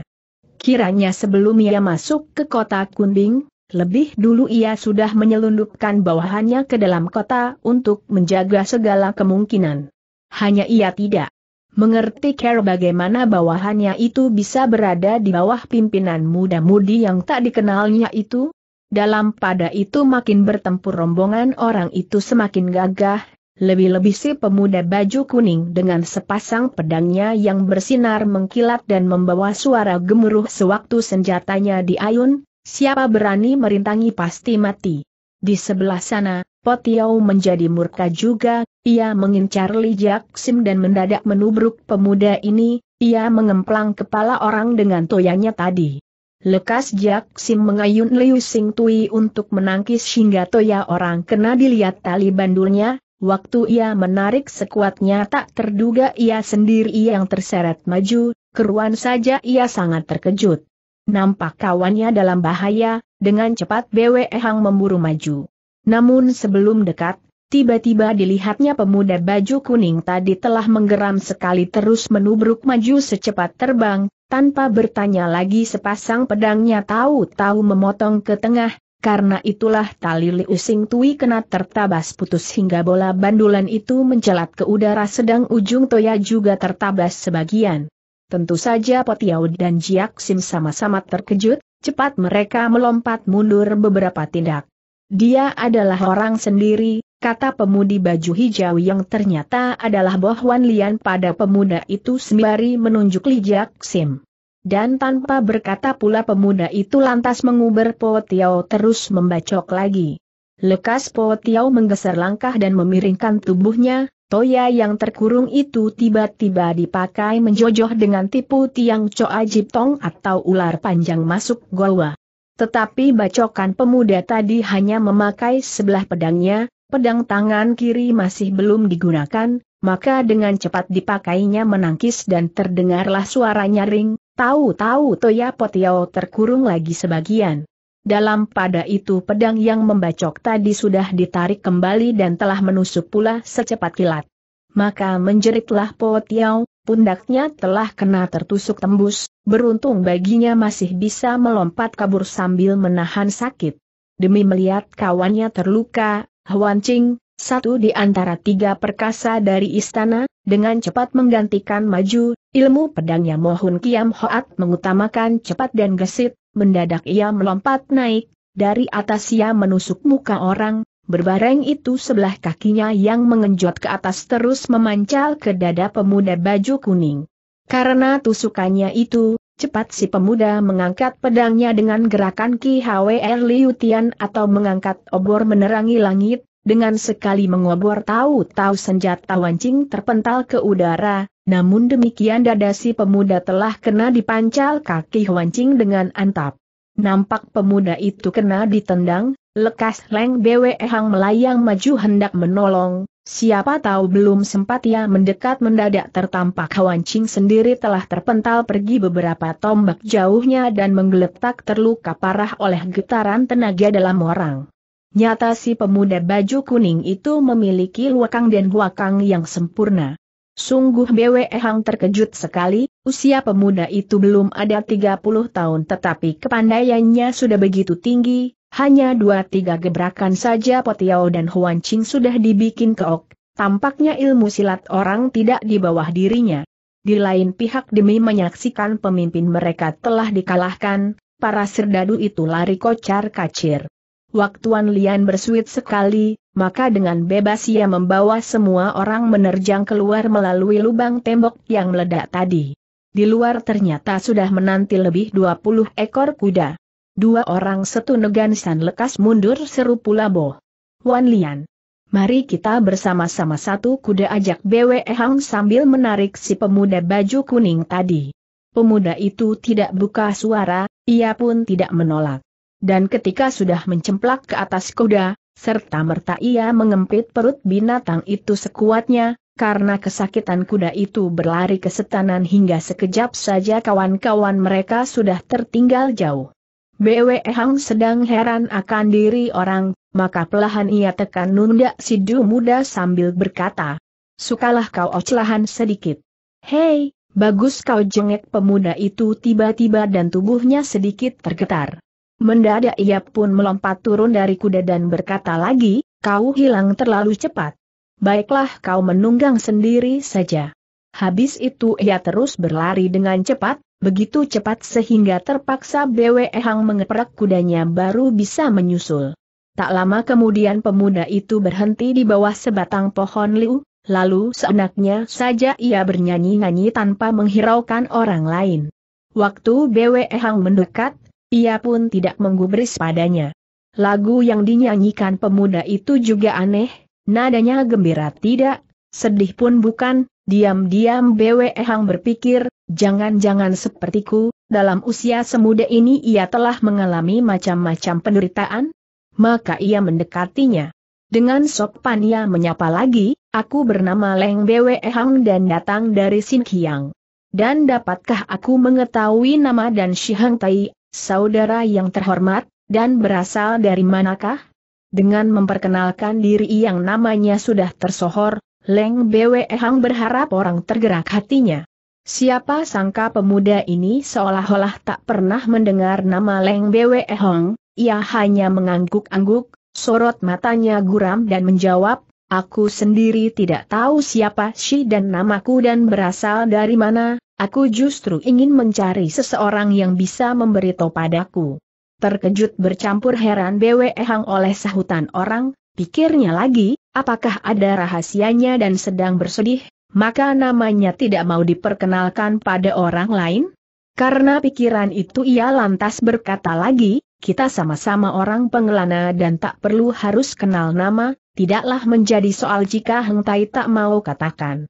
Kiranya sebelum ia masuk ke kota Kunbing, lebih dulu ia sudah menyelundupkan bawahannya ke dalam kota untuk menjaga segala kemungkinan. Hanya ia tidak mengerti care bagaimana bawahannya itu bisa berada di bawah pimpinan muda-mudi yang tak dikenalnya itu, dalam pada itu makin bertempur rombongan orang itu semakin gagah, lebih-lebih si pemuda baju kuning dengan sepasang pedangnya yang bersinar mengkilat dan membawa suara gemuruh sewaktu senjatanya diayun, siapa berani merintangi pasti mati. Di sebelah sana, Potiau menjadi murka juga, ia mengincar Li Jaksim dan mendadak menubruk pemuda ini, ia mengemplang kepala orang dengan toyanya tadi. Lekas Jak Sim mengayun Liu Sing Tui untuk menangkis hingga toya orang kena dilihat tali bandulnya, waktu ia menarik sekuatnya tak terduga ia sendiri yang terseret maju, keruan saja ia sangat terkejut. Nampak kawannya dalam bahaya, dengan cepat Bwe Hang memburu maju. Namun sebelum dekat, tiba-tiba dilihatnya pemuda baju kuning tadi telah menggeram sekali terus menubruk maju secepat terbang, tanpa bertanya lagi sepasang pedangnya tahu-tahu memotong ke tengah, karena itulah tali liusing Tui kena tertabas putus hingga bola bandulan itu mencelat ke udara sedang ujung toya juga tertabas sebagian. Tentu saja Potiau dan Jiak Sim sama-sama terkejut, cepat mereka melompat mundur beberapa tindak. Dia adalah orang sendiri, kata pemudi baju hijau yang ternyata adalah Bohwan Lian pada pemuda itu sembari menunjuk lijak Sim. Dan tanpa berkata pula pemuda itu lantas menguber Po Tiao terus membacok lagi. Lekas Po Tiao menggeser langkah dan memiringkan tubuhnya, toya yang terkurung itu tiba-tiba dipakai menjojoh dengan tipu tiang Coa Jiptong atau ular panjang masuk goa. Tetapi bacokan pemuda tadi hanya memakai sebelah pedangnya, pedang tangan kiri masih belum digunakan, maka dengan cepat dipakainya menangkis dan terdengarlah suara nyaring, tahu-tahu Toya Potiao terkurung lagi sebagian. Dalam pada itu pedang yang membacok tadi sudah ditarik kembali dan telah menusuk pula secepat kilat. Maka menjeritlah Po pundaknya telah kena tertusuk tembus, beruntung baginya masih bisa melompat kabur sambil menahan sakit. Demi melihat kawannya terluka, Hwan Ching, satu di antara tiga perkasa dari istana, dengan cepat menggantikan maju, ilmu pedangnya Mohun Kiam Hoat mengutamakan cepat dan gesit, mendadak ia melompat naik, dari atas ia menusuk muka orang, berbareng itu sebelah kakinya yang mengenjot ke atas terus memancal ke dada pemuda baju kuning. Karena tusukannya itu, Cepat si pemuda mengangkat pedangnya dengan gerakan Ki HWR er Liu Tian atau mengangkat obor menerangi langit, dengan sekali mengobor tahu-tahu senjata wancing terpental ke udara, namun demikian dada si pemuda telah kena dipancal kaki wancing dengan antap. Nampak pemuda itu kena ditendang, lekas Leng Bwe Hang melayang maju hendak menolong, Siapa tahu belum sempat ia mendekat mendadak tertampak Hawancing sendiri telah terpental pergi beberapa tombak jauhnya dan menggeletak terluka parah oleh getaran tenaga dalam orang. Nyata si pemuda baju kuning itu memiliki luakang dan huakang yang sempurna. Sungguh Bwe Hang terkejut sekali, usia pemuda itu belum ada 30 tahun tetapi kepandaiannya sudah begitu tinggi, hanya dua-tiga gebrakan saja Potiao dan Huan Ching sudah dibikin keok, tampaknya ilmu silat orang tidak di bawah dirinya. Di lain pihak demi menyaksikan pemimpin mereka telah dikalahkan, para serdadu itu lari kocar kacir. Waktuan Lian bersuit sekali, maka dengan bebas ia membawa semua orang menerjang keluar melalui lubang tembok yang meledak tadi. Di luar ternyata sudah menanti lebih 20 ekor kuda. Dua orang setunegan San lekas mundur seru pula Bo. Wan Lian. Mari kita bersama-sama satu kuda ajak BWE Hang sambil menarik si pemuda baju kuning tadi. Pemuda itu tidak buka suara, ia pun tidak menolak. Dan ketika sudah mencemplak ke atas kuda, serta merta ia mengempit perut binatang itu sekuatnya, karena kesakitan kuda itu berlari ke setanan hingga sekejap saja kawan-kawan mereka sudah tertinggal jauh. Bwe Hang sedang heran akan diri orang, maka pelahan ia tekan nunda si Du muda sambil berkata, Sukalah kau ocelahan sedikit. Hei, bagus kau jengek pemuda itu tiba-tiba dan tubuhnya sedikit tergetar. Mendadak ia pun melompat turun dari kuda dan berkata lagi, kau hilang terlalu cepat. Baiklah kau menunggang sendiri saja. Habis itu ia terus berlari dengan cepat, begitu cepat sehingga terpaksa BWE Hang mengeprak kudanya baru bisa menyusul. Tak lama kemudian pemuda itu berhenti di bawah sebatang pohon liu, lalu seenaknya saja ia bernyanyi-nyanyi tanpa menghiraukan orang lain. Waktu BWE Hang mendekat, ia pun tidak menggubris padanya. Lagu yang dinyanyikan pemuda itu juga aneh, nadanya gembira tidak, sedih pun bukan, Diam-diam Bwe Hang berpikir, jangan-jangan sepertiku, dalam usia semuda ini ia telah mengalami macam-macam penderitaan? Maka ia mendekatinya. Dengan sopan ia menyapa lagi, aku bernama Leng Bwe Hang dan datang dari Sin Kiang. Dan dapatkah aku mengetahui nama dan Shihang Tai, saudara yang terhormat, dan berasal dari manakah? Dengan memperkenalkan diri yang namanya sudah tersohor, Leng Bwe Hang berharap orang tergerak hatinya. Siapa sangka pemuda ini seolah-olah tak pernah mendengar nama Leng Bwe Hang, ia hanya mengangguk-angguk, sorot matanya guram dan menjawab, aku sendiri tidak tahu siapa si dan namaku dan berasal dari mana, aku justru ingin mencari seseorang yang bisa memberitahu padaku. Terkejut bercampur heran Bwe Hang oleh sahutan orang, pikirnya lagi, apakah ada rahasianya dan sedang bersedih, maka namanya tidak mau diperkenalkan pada orang lain? Karena pikiran itu ia lantas berkata lagi, kita sama-sama orang pengelana dan tak perlu harus kenal nama, tidaklah menjadi soal jika Heng Tai tak mau katakan.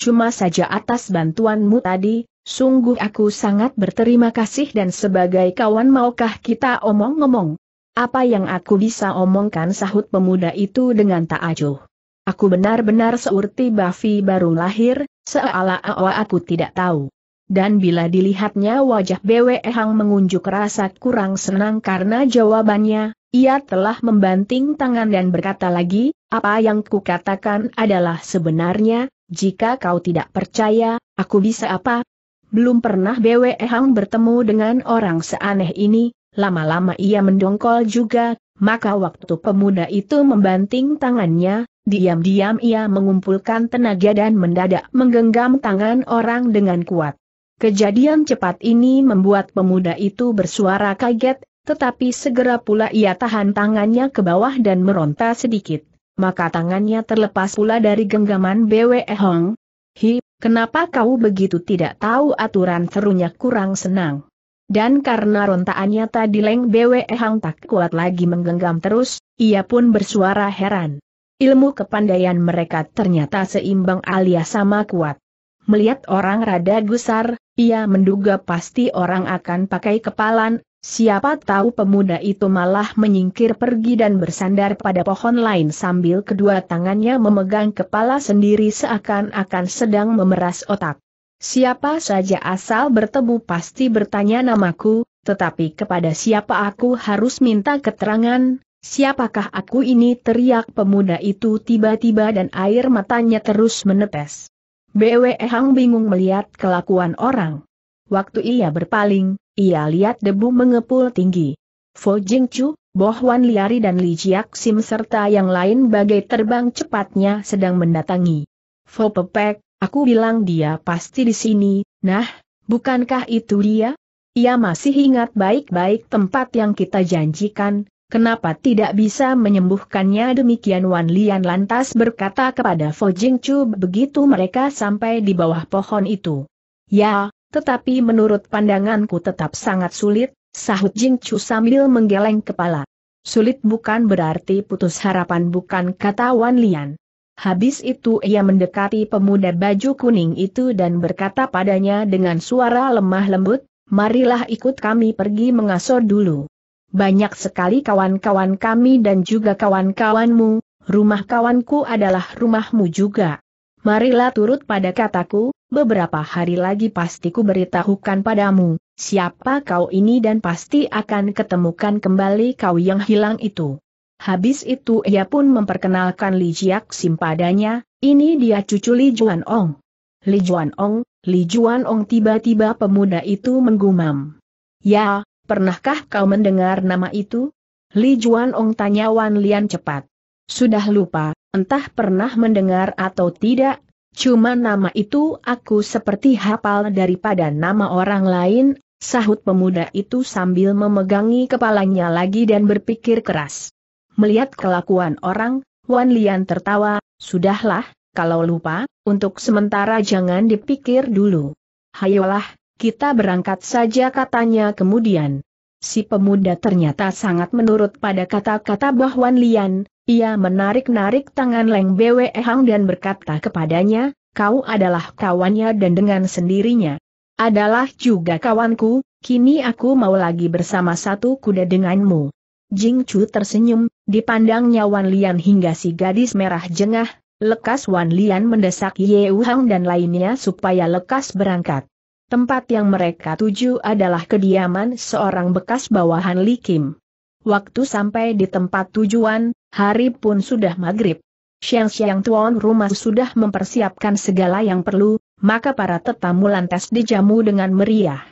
Cuma saja atas bantuanmu tadi, sungguh aku sangat berterima kasih dan sebagai kawan maukah kita omong-omong, apa yang aku bisa omongkan sahut pemuda itu dengan tak acuh. Aku benar-benar seurti Bafi baru lahir, seolah-olah aku tidak tahu. Dan bila dilihatnya wajah BW Hang mengunjuk rasa kurang senang karena jawabannya, ia telah membanting tangan dan berkata lagi, apa yang kukatakan adalah sebenarnya, jika kau tidak percaya, aku bisa apa? Belum pernah BW Hang bertemu dengan orang seaneh ini, lama-lama ia mendongkol juga, maka waktu pemuda itu membanting tangannya, diam-diam ia mengumpulkan tenaga dan mendadak menggenggam tangan orang dengan kuat. Kejadian cepat ini membuat pemuda itu bersuara kaget, tetapi segera pula ia tahan tangannya ke bawah dan meronta sedikit. Maka tangannya terlepas pula dari genggaman Bwe Hong. Hi, kenapa kau begitu tidak tahu aturan serunya kurang senang? Dan karena rontaannya tadi Leng Bwe Hang tak kuat lagi menggenggam terus, ia pun bersuara heran. Ilmu kepandaian mereka ternyata seimbang alias sama kuat. Melihat orang rada gusar, ia menduga pasti orang akan pakai kepalan, siapa tahu pemuda itu malah menyingkir pergi dan bersandar pada pohon lain sambil kedua tangannya memegang kepala sendiri seakan-akan sedang memeras otak. Siapa saja asal bertemu pasti bertanya namaku, tetapi kepada siapa aku harus minta keterangan, siapakah aku ini teriak pemuda itu tiba-tiba dan air matanya terus menetes. Bwe Hang bingung melihat kelakuan orang. Waktu ia berpaling, ia lihat debu mengepul tinggi. Fo Jingchu, Bohwan Liari dan Li Jiak Sim serta yang lain bagai terbang cepatnya sedang mendatangi. Fo Pepek, Aku bilang dia pasti di sini, nah, bukankah itu dia? Ia masih ingat baik-baik tempat yang kita janjikan, kenapa tidak bisa menyembuhkannya demikian Wan Lian lantas berkata kepada Fo Jing Chu begitu mereka sampai di bawah pohon itu. Ya, tetapi menurut pandanganku tetap sangat sulit, sahut Jing Chu sambil menggeleng kepala. Sulit bukan berarti putus harapan bukan kata Wan Lian. Habis itu ia mendekati pemuda baju kuning itu dan berkata padanya dengan suara lemah lembut, marilah ikut kami pergi mengasor dulu. Banyak sekali kawan-kawan kami dan juga kawan-kawanmu, rumah kawanku adalah rumahmu juga. Marilah turut pada kataku, beberapa hari lagi pasti ku beritahukan padamu, siapa kau ini dan pasti akan ketemukan kembali kau yang hilang itu. Habis itu ia pun memperkenalkan Li Jiak Sim padanya, ini dia cucu Li Juan Ong. Li Juan Ong, Li Juan Ong tiba-tiba pemuda itu menggumam. Ya, pernahkah kau mendengar nama itu? Li Juan Ong tanya Wan Lian cepat. Sudah lupa, entah pernah mendengar atau tidak, cuma nama itu aku seperti hafal daripada nama orang lain, sahut pemuda itu sambil memegangi kepalanya lagi dan berpikir keras. Melihat kelakuan orang, Wan Lian tertawa, sudahlah, kalau lupa, untuk sementara jangan dipikir dulu. Hayolah, kita berangkat saja katanya kemudian. Si pemuda ternyata sangat menurut pada kata-kata Wan Lian, ia menarik-narik tangan Leng Bwe Hang dan berkata kepadanya, kau adalah kawannya dan dengan sendirinya. Adalah juga kawanku, kini aku mau lagi bersama satu kuda denganmu. Jing Chu tersenyum, Dipandangnya Wan Lian hingga si gadis merah jengah, lekas Wan Lian mendesak Ye dan lainnya supaya lekas berangkat. Tempat yang mereka tuju adalah kediaman seorang bekas bawahan Li Kim. Waktu sampai di tempat tujuan, hari pun sudah maghrib. Siang-siang tuan rumah sudah mempersiapkan segala yang perlu, maka para tetamu lantas dijamu dengan meriah.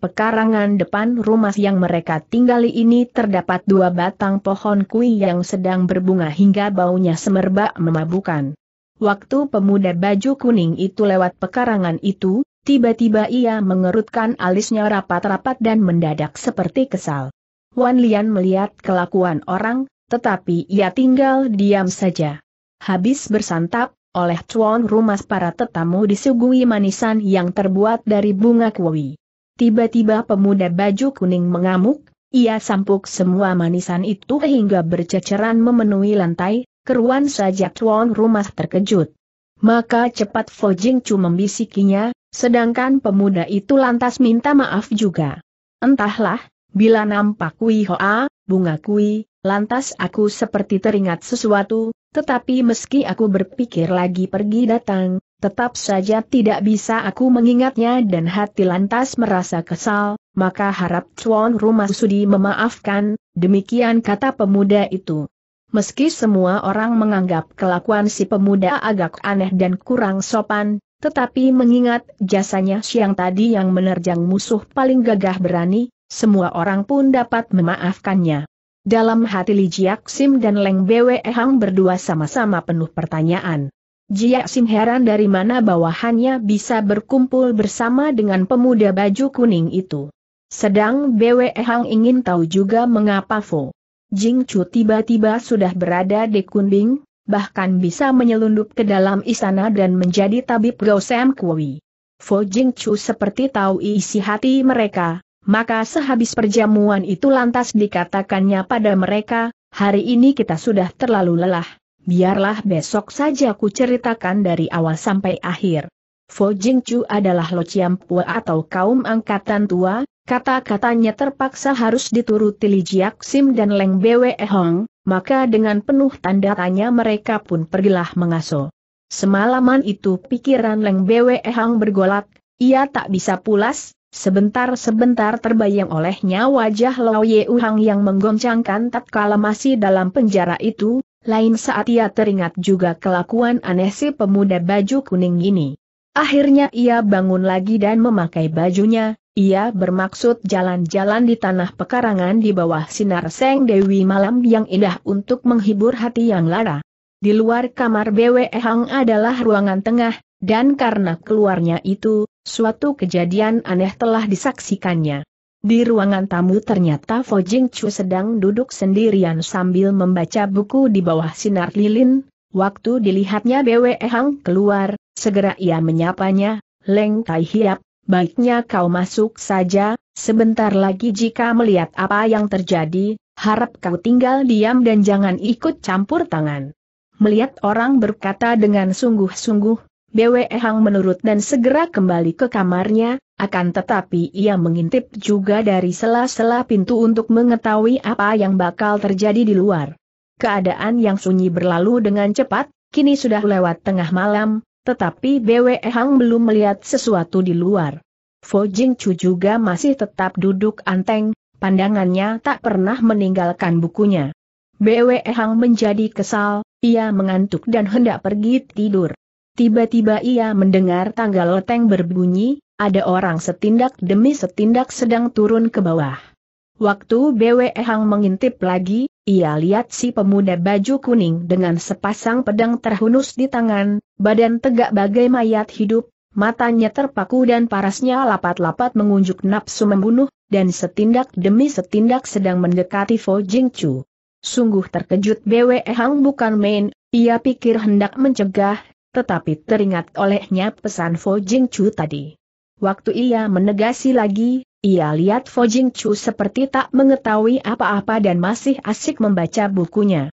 Pekarangan depan rumah yang mereka tinggali ini terdapat dua batang pohon kui yang sedang berbunga hingga baunya semerbak memabukan. Waktu pemuda baju kuning itu lewat pekarangan itu, tiba-tiba ia mengerutkan alisnya rapat-rapat dan mendadak seperti kesal. Wan Lian melihat kelakuan orang, tetapi ia tinggal diam saja. Habis bersantap, oleh cuan rumah para tetamu disuguhi manisan yang terbuat dari bunga kui. Tiba-tiba pemuda baju kuning mengamuk, ia sampuk semua manisan itu hingga berceceran memenuhi lantai, keruan saja tuan rumah terkejut. Maka cepat Fo cuma membisikinya, sedangkan pemuda itu lantas minta maaf juga. Entahlah, bila nampak Kui Hoa, bunga Kui, lantas aku seperti teringat sesuatu, tetapi meski aku berpikir lagi pergi datang, tetap saja tidak bisa aku mengingatnya dan hati lantas merasa kesal, maka harap Chuan Rumah Sudi memaafkan, demikian kata pemuda itu. Meski semua orang menganggap kelakuan si pemuda agak aneh dan kurang sopan, tetapi mengingat jasanya siang tadi yang menerjang musuh paling gagah berani, semua orang pun dapat memaafkannya. Dalam hati Li Jiak Sim dan Leng Bwe Hang berdua sama-sama penuh pertanyaan. Jia Xin heran dari mana bawahannya bisa berkumpul bersama dengan pemuda baju kuning itu. Sedang BWE Hang ingin tahu juga mengapa Fo Jing Chu tiba-tiba sudah berada di Kunbing, bahkan bisa menyelundup ke dalam istana dan menjadi tabib Gao Sam Kui. Fo Jing Chu seperti tahu isi hati mereka, maka sehabis perjamuan itu lantas dikatakannya pada mereka, hari ini kita sudah terlalu lelah. Biarlah besok saja ku ceritakan dari awal sampai akhir. Fo Jingchu adalah Lo Chiampua atau kaum angkatan tua, kata-katanya terpaksa harus dituruti Li Jiak Sim dan Leng Bwe Hong, maka dengan penuh tanda tanya mereka pun pergilah mengaso. Semalaman itu pikiran Leng Bwe Hong bergolak, ia tak bisa pulas, Sebentar-sebentar terbayang olehnya wajah Lo Hang yang menggoncangkan tatkala masih dalam penjara itu, lain saat ia teringat juga kelakuan aneh si pemuda baju kuning ini. Akhirnya ia bangun lagi dan memakai bajunya, ia bermaksud jalan-jalan di tanah pekarangan di bawah sinar Seng Dewi malam yang indah untuk menghibur hati yang lara. Di luar kamar BWE Hang adalah ruangan tengah, dan karena keluarnya itu, suatu kejadian aneh telah disaksikannya. Di ruangan tamu ternyata Fo Jing Chu sedang duduk sendirian sambil membaca buku di bawah sinar lilin. Waktu dilihatnya BWE Hang keluar, segera ia menyapanya, Leng Tai Hiap, baiknya kau masuk saja, sebentar lagi jika melihat apa yang terjadi, harap kau tinggal diam dan jangan ikut campur tangan. Melihat orang berkata dengan sungguh-sungguh, Bwe Hang menurut dan segera kembali ke kamarnya, akan tetapi ia mengintip juga dari sela-sela pintu untuk mengetahui apa yang bakal terjadi di luar. Keadaan yang sunyi berlalu dengan cepat, kini sudah lewat tengah malam, tetapi Bwe Hang belum melihat sesuatu di luar. Fo Jing Chu juga masih tetap duduk anteng, pandangannya tak pernah meninggalkan bukunya. Bwe Hang menjadi kesal, ia mengantuk dan hendak pergi tidur. Tiba-tiba ia mendengar tangga loteng berbunyi, ada orang setindak demi setindak sedang turun ke bawah. Waktu BWE Hang mengintip lagi, ia lihat si pemuda baju kuning dengan sepasang pedang terhunus di tangan, badan tegak bagai mayat hidup, matanya terpaku dan parasnya lapat-lapat mengunjuk nafsu membunuh, dan setindak demi setindak sedang mendekati Fo Chu. Sungguh terkejut BWE Hang bukan main, ia pikir hendak mencegah, tetapi teringat olehnya pesan Fo Jing Chu tadi. Waktu ia menegasi lagi, ia lihat Fo Jing Chu seperti tak mengetahui apa-apa dan masih asik membaca bukunya.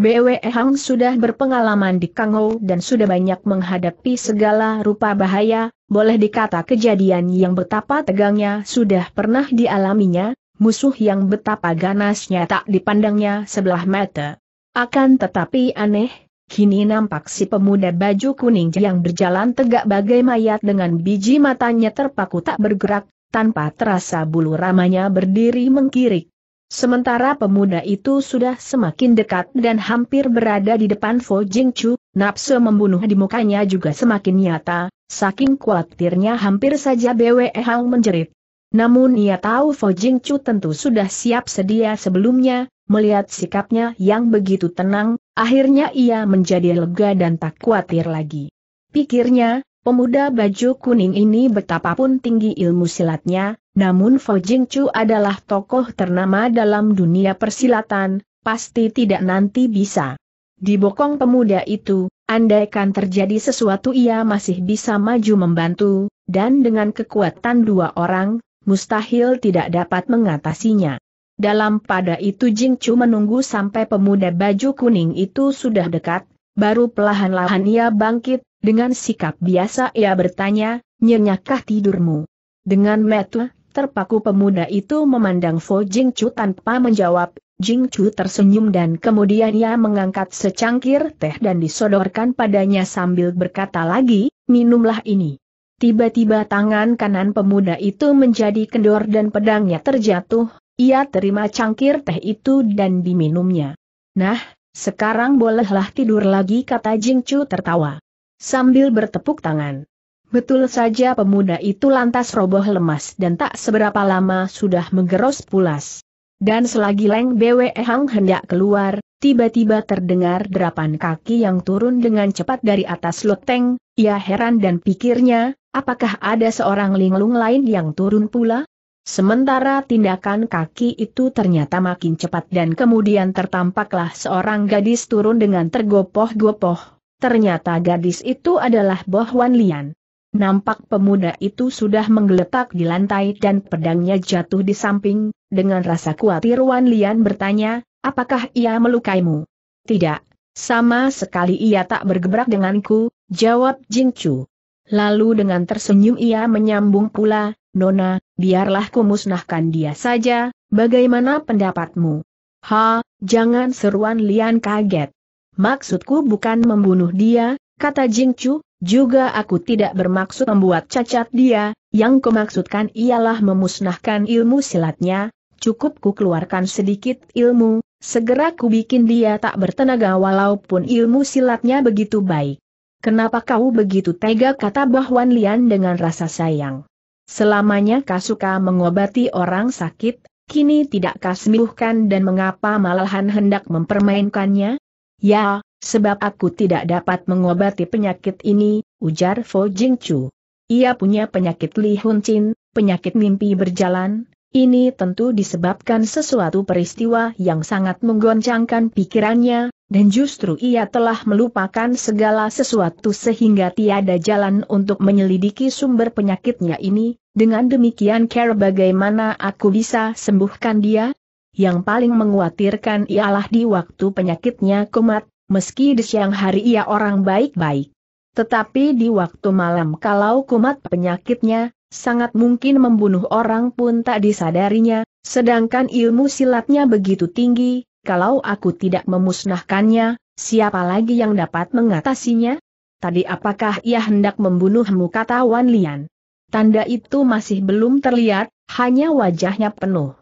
BWE Hang sudah berpengalaman di Kangou dan sudah banyak menghadapi segala rupa bahaya, boleh dikata kejadian yang betapa tegangnya sudah pernah dialaminya, musuh yang betapa ganasnya tak dipandangnya sebelah mata. Akan tetapi aneh, Kini nampak si pemuda baju kuning yang berjalan tegak bagai mayat dengan biji matanya terpaku tak bergerak, tanpa terasa bulu ramanya berdiri mengkirik. Sementara pemuda itu sudah semakin dekat dan hampir berada di depan Fo Chu, nafsu membunuh di mukanya juga semakin nyata, saking khawatirnya hampir saja BWE Hang menjerit. Namun ia tahu Fo Chu tentu sudah siap sedia sebelumnya, melihat sikapnya yang begitu tenang, Akhirnya ia menjadi lega dan tak khawatir lagi. Pikirnya, pemuda baju kuning ini betapapun tinggi ilmu silatnya, namun Fo Jing Chu adalah tokoh ternama dalam dunia persilatan, pasti tidak nanti bisa. Di bokong pemuda itu, andaikan terjadi sesuatu ia masih bisa maju membantu, dan dengan kekuatan dua orang, mustahil tidak dapat mengatasinya. Dalam pada itu Jing Chu menunggu sampai pemuda baju kuning itu sudah dekat, baru pelahan-lahan ia bangkit, dengan sikap biasa ia bertanya, nyenyakkah tidurmu? Dengan metu, terpaku pemuda itu memandang Fo Jing Chu tanpa menjawab, Jing Chu tersenyum dan kemudian ia mengangkat secangkir teh dan disodorkan padanya sambil berkata lagi, minumlah ini. Tiba-tiba tangan kanan pemuda itu menjadi kendor dan pedangnya terjatuh, ia terima cangkir teh itu dan diminumnya. Nah, sekarang bolehlah tidur lagi kata Jing Chu tertawa. Sambil bertepuk tangan. Betul saja pemuda itu lantas roboh lemas dan tak seberapa lama sudah menggeros pulas. Dan selagi Leng Bwe Hang hendak keluar, tiba-tiba terdengar derapan kaki yang turun dengan cepat dari atas loteng, ia heran dan pikirnya, apakah ada seorang linglung lain yang turun pula? Sementara tindakan kaki itu ternyata makin cepat dan kemudian tertampaklah seorang gadis turun dengan tergopoh-gopoh. Ternyata gadis itu adalah Wan Lian. Nampak pemuda itu sudah menggeletak di lantai dan pedangnya jatuh di samping, dengan rasa khawatir Wan Lian bertanya, apakah ia melukaimu? Tidak, sama sekali ia tak bergebrak denganku, jawab Chu. Lalu dengan tersenyum ia menyambung pula, Nona, biarlah kumusnahkan dia saja, bagaimana pendapatmu? Ha, jangan seruan Lian kaget. Maksudku bukan membunuh dia, kata Jingcu, juga aku tidak bermaksud membuat cacat dia, yang kumaksudkan ialah memusnahkan ilmu silatnya, cukup ku keluarkan sedikit ilmu, segera ku bikin dia tak bertenaga walaupun ilmu silatnya begitu baik. Kenapa kau begitu tega kata Bahwan Lian dengan rasa sayang? Selamanya kau suka mengobati orang sakit, kini tidak kau sembuhkan dan mengapa malahan hendak mempermainkannya? Ya, sebab aku tidak dapat mengobati penyakit ini, ujar Fo Jingchu. Ia punya penyakit Li Hun penyakit mimpi berjalan, ini tentu disebabkan sesuatu peristiwa yang sangat menggoncangkan pikirannya, dan justru ia telah melupakan segala sesuatu sehingga tiada jalan untuk menyelidiki sumber penyakitnya ini, dengan demikian care bagaimana aku bisa sembuhkan dia? Yang paling menguatirkan ialah di waktu penyakitnya kumat, meski di siang hari ia orang baik-baik. Tetapi di waktu malam kalau kumat penyakitnya, sangat mungkin membunuh orang pun tak disadarinya, sedangkan ilmu silatnya begitu tinggi, kalau aku tidak memusnahkannya, siapa lagi yang dapat mengatasinya? Tadi apakah ia hendak membunuhmu kata Wan Lian? Tanda itu masih belum terlihat, hanya wajahnya penuh.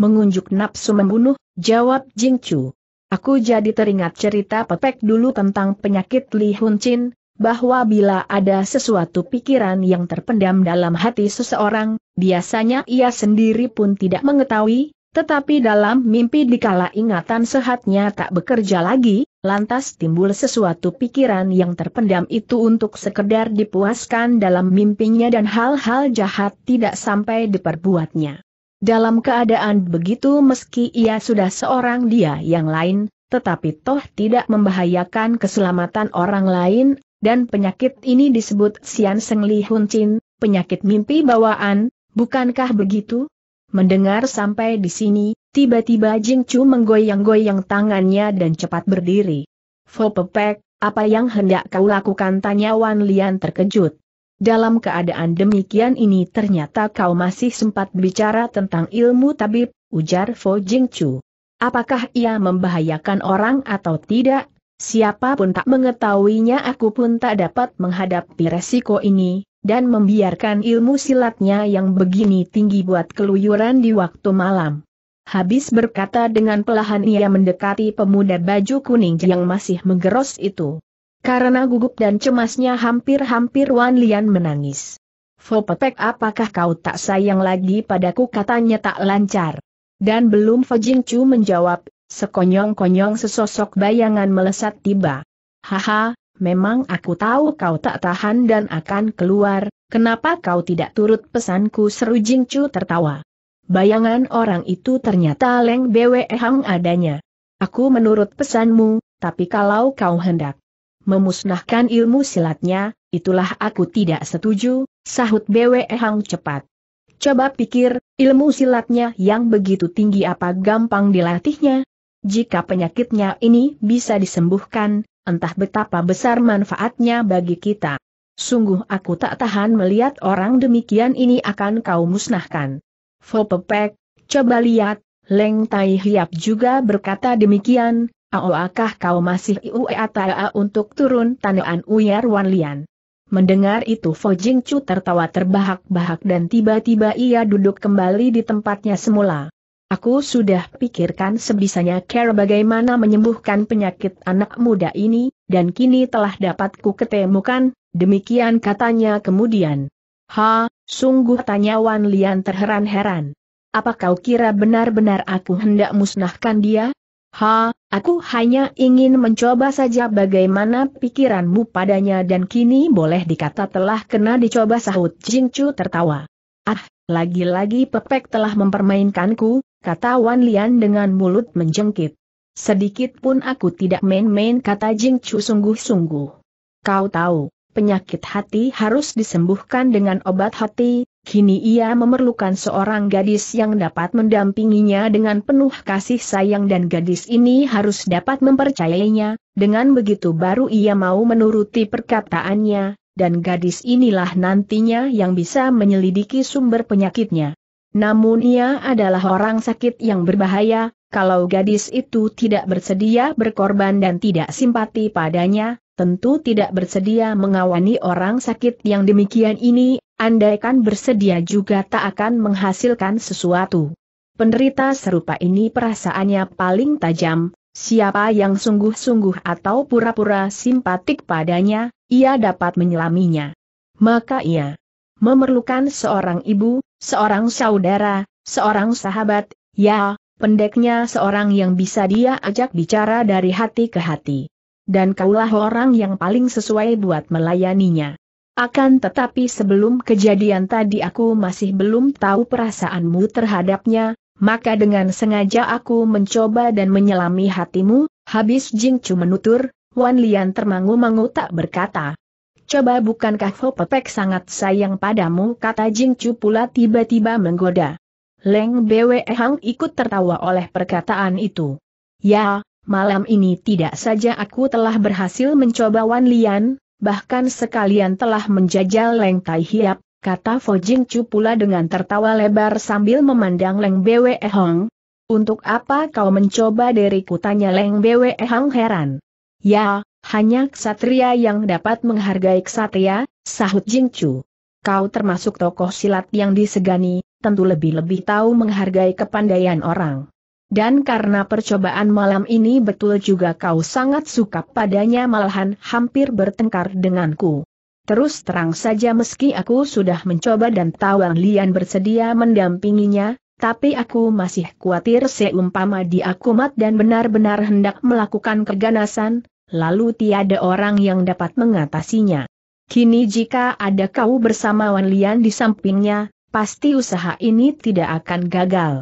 Mengunjuk nafsu membunuh, jawab Jing Chu. Aku jadi teringat cerita Pepek dulu tentang penyakit Li Hun Chin, bahwa bila ada sesuatu pikiran yang terpendam dalam hati seseorang, biasanya ia sendiri pun tidak mengetahui, tetapi dalam mimpi dikala ingatan sehatnya tak bekerja lagi, lantas timbul sesuatu pikiran yang terpendam itu untuk sekedar dipuaskan dalam mimpinya dan hal-hal jahat tidak sampai diperbuatnya. Dalam keadaan begitu meski ia sudah seorang dia yang lain, tetapi toh tidak membahayakan keselamatan orang lain, dan penyakit ini disebut Sian Seng Li Hun Chin, penyakit mimpi bawaan, bukankah begitu? Mendengar sampai di sini, tiba-tiba Jing Chu menggoyang-goyang tangannya dan cepat berdiri. Fo Pepek, apa yang hendak kau lakukan? Tanya Wan Lian terkejut. Dalam keadaan demikian ini ternyata kau masih sempat bicara tentang ilmu tabib, ujar Fo Jing Chu. Apakah ia membahayakan orang atau tidak? Siapapun tak mengetahuinya aku pun tak dapat menghadapi resiko ini, dan membiarkan ilmu silatnya yang begini tinggi buat keluyuran di waktu malam. Habis berkata dengan pelahan ia mendekati pemuda baju kuning yang masih menggeros itu. Karena gugup dan cemasnya hampir-hampir Wan Lian menangis. Fopepek apakah kau tak sayang lagi padaku katanya tak lancar. Dan belum Fajing Chu menjawab, sekonyong-konyong sesosok bayangan melesat tiba. Haha, memang aku tahu kau tak tahan dan akan keluar, kenapa kau tidak turut pesanku seru Jing Chu tertawa. Bayangan orang itu ternyata Leng Bwe Hang adanya. Aku menurut pesanmu, tapi kalau kau hendak memusnahkan ilmu silatnya, itulah aku tidak setuju, sahut Bwe Hang cepat. Coba pikir, ilmu silatnya yang begitu tinggi apa gampang dilatihnya? Jika penyakitnya ini bisa disembuhkan, entah betapa besar manfaatnya bagi kita. Sungguh aku tak tahan melihat orang demikian ini akan kau musnahkan. Fopepek, coba lihat, Leng Tai Hiap juga berkata demikian, Aoakah kau masih iueataa untuk turun tanaan Uyar Wan Lian? Mendengar itu Fo Jing Chu tertawa terbahak-bahak dan tiba-tiba ia duduk kembali di tempatnya semula. Aku sudah pikirkan sebisanya care bagaimana menyembuhkan penyakit anak muda ini, dan kini telah dapat ku ketemukan, demikian katanya kemudian. Ha, sungguh tanya Wan Lian terheran-heran. Apa kau kira benar-benar aku hendak musnahkan dia? Ha, aku hanya ingin mencoba saja bagaimana pikiranmu padanya dan kini boleh dikata telah kena dicoba sahut Jingchu tertawa. Ah, lagi-lagi Pepek telah mempermainkanku, kata Wan Lian dengan mulut menjengkit. Sedikit pun aku tidak main-main kata Jing Chu sungguh-sungguh. Kau tahu, penyakit hati harus disembuhkan dengan obat hati, kini ia memerlukan seorang gadis yang dapat mendampinginya dengan penuh kasih sayang dan gadis ini harus dapat mempercayainya, dengan begitu baru ia mau menuruti perkataannya, dan gadis inilah nantinya yang bisa menyelidiki sumber penyakitnya. Namun ia adalah orang sakit yang berbahaya, kalau gadis itu tidak bersedia berkorban dan tidak simpati padanya, tentu tidak bersedia mengawani orang sakit yang demikian ini, andaikan bersedia juga tak akan menghasilkan sesuatu. Penderita serupa ini perasaannya paling tajam, siapa yang sungguh-sungguh atau pura-pura simpatik padanya, ia dapat menyelaminya. Maka ia memerlukan seorang ibu, Seorang saudara, seorang sahabat, ya, pendeknya seorang yang bisa dia ajak bicara dari hati ke hati. Dan kaulah orang yang paling sesuai buat melayaninya. Akan tetapi sebelum kejadian tadi aku masih belum tahu perasaanmu terhadapnya, maka dengan sengaja aku mencoba dan menyelami hatimu, habis Jingcu menutur, Wan Lian termangu-mangu tak berkata coba bukankah Fo Pepek sangat sayang padamu kata Jing Chu pula tiba-tiba menggoda. Leng Bwe Hang ikut tertawa oleh perkataan itu. Ya, malam ini tidak saja aku telah berhasil mencoba Wan Lian, bahkan sekalian telah menjajal Leng Tai Hiap, kata Fo Jing Chu pula dengan tertawa lebar sambil memandang Leng Bwe Hang. Untuk apa kau mencoba diriku tanya Leng Bwe Hang heran. Ya, hanya ksatria yang dapat menghargai ksatria, sahut Jing Kau termasuk tokoh silat yang disegani, tentu lebih-lebih tahu menghargai kepandaian orang. Dan karena percobaan malam ini betul juga kau sangat suka padanya malahan hampir bertengkar denganku. Terus terang saja meski aku sudah mencoba dan Tawang Lian bersedia mendampinginya, tapi aku masih khawatir seumpama dia kumat dan benar-benar hendak melakukan keganasan, lalu tiada orang yang dapat mengatasinya. Kini jika ada kau bersama Wan Lian di sampingnya, pasti usaha ini tidak akan gagal.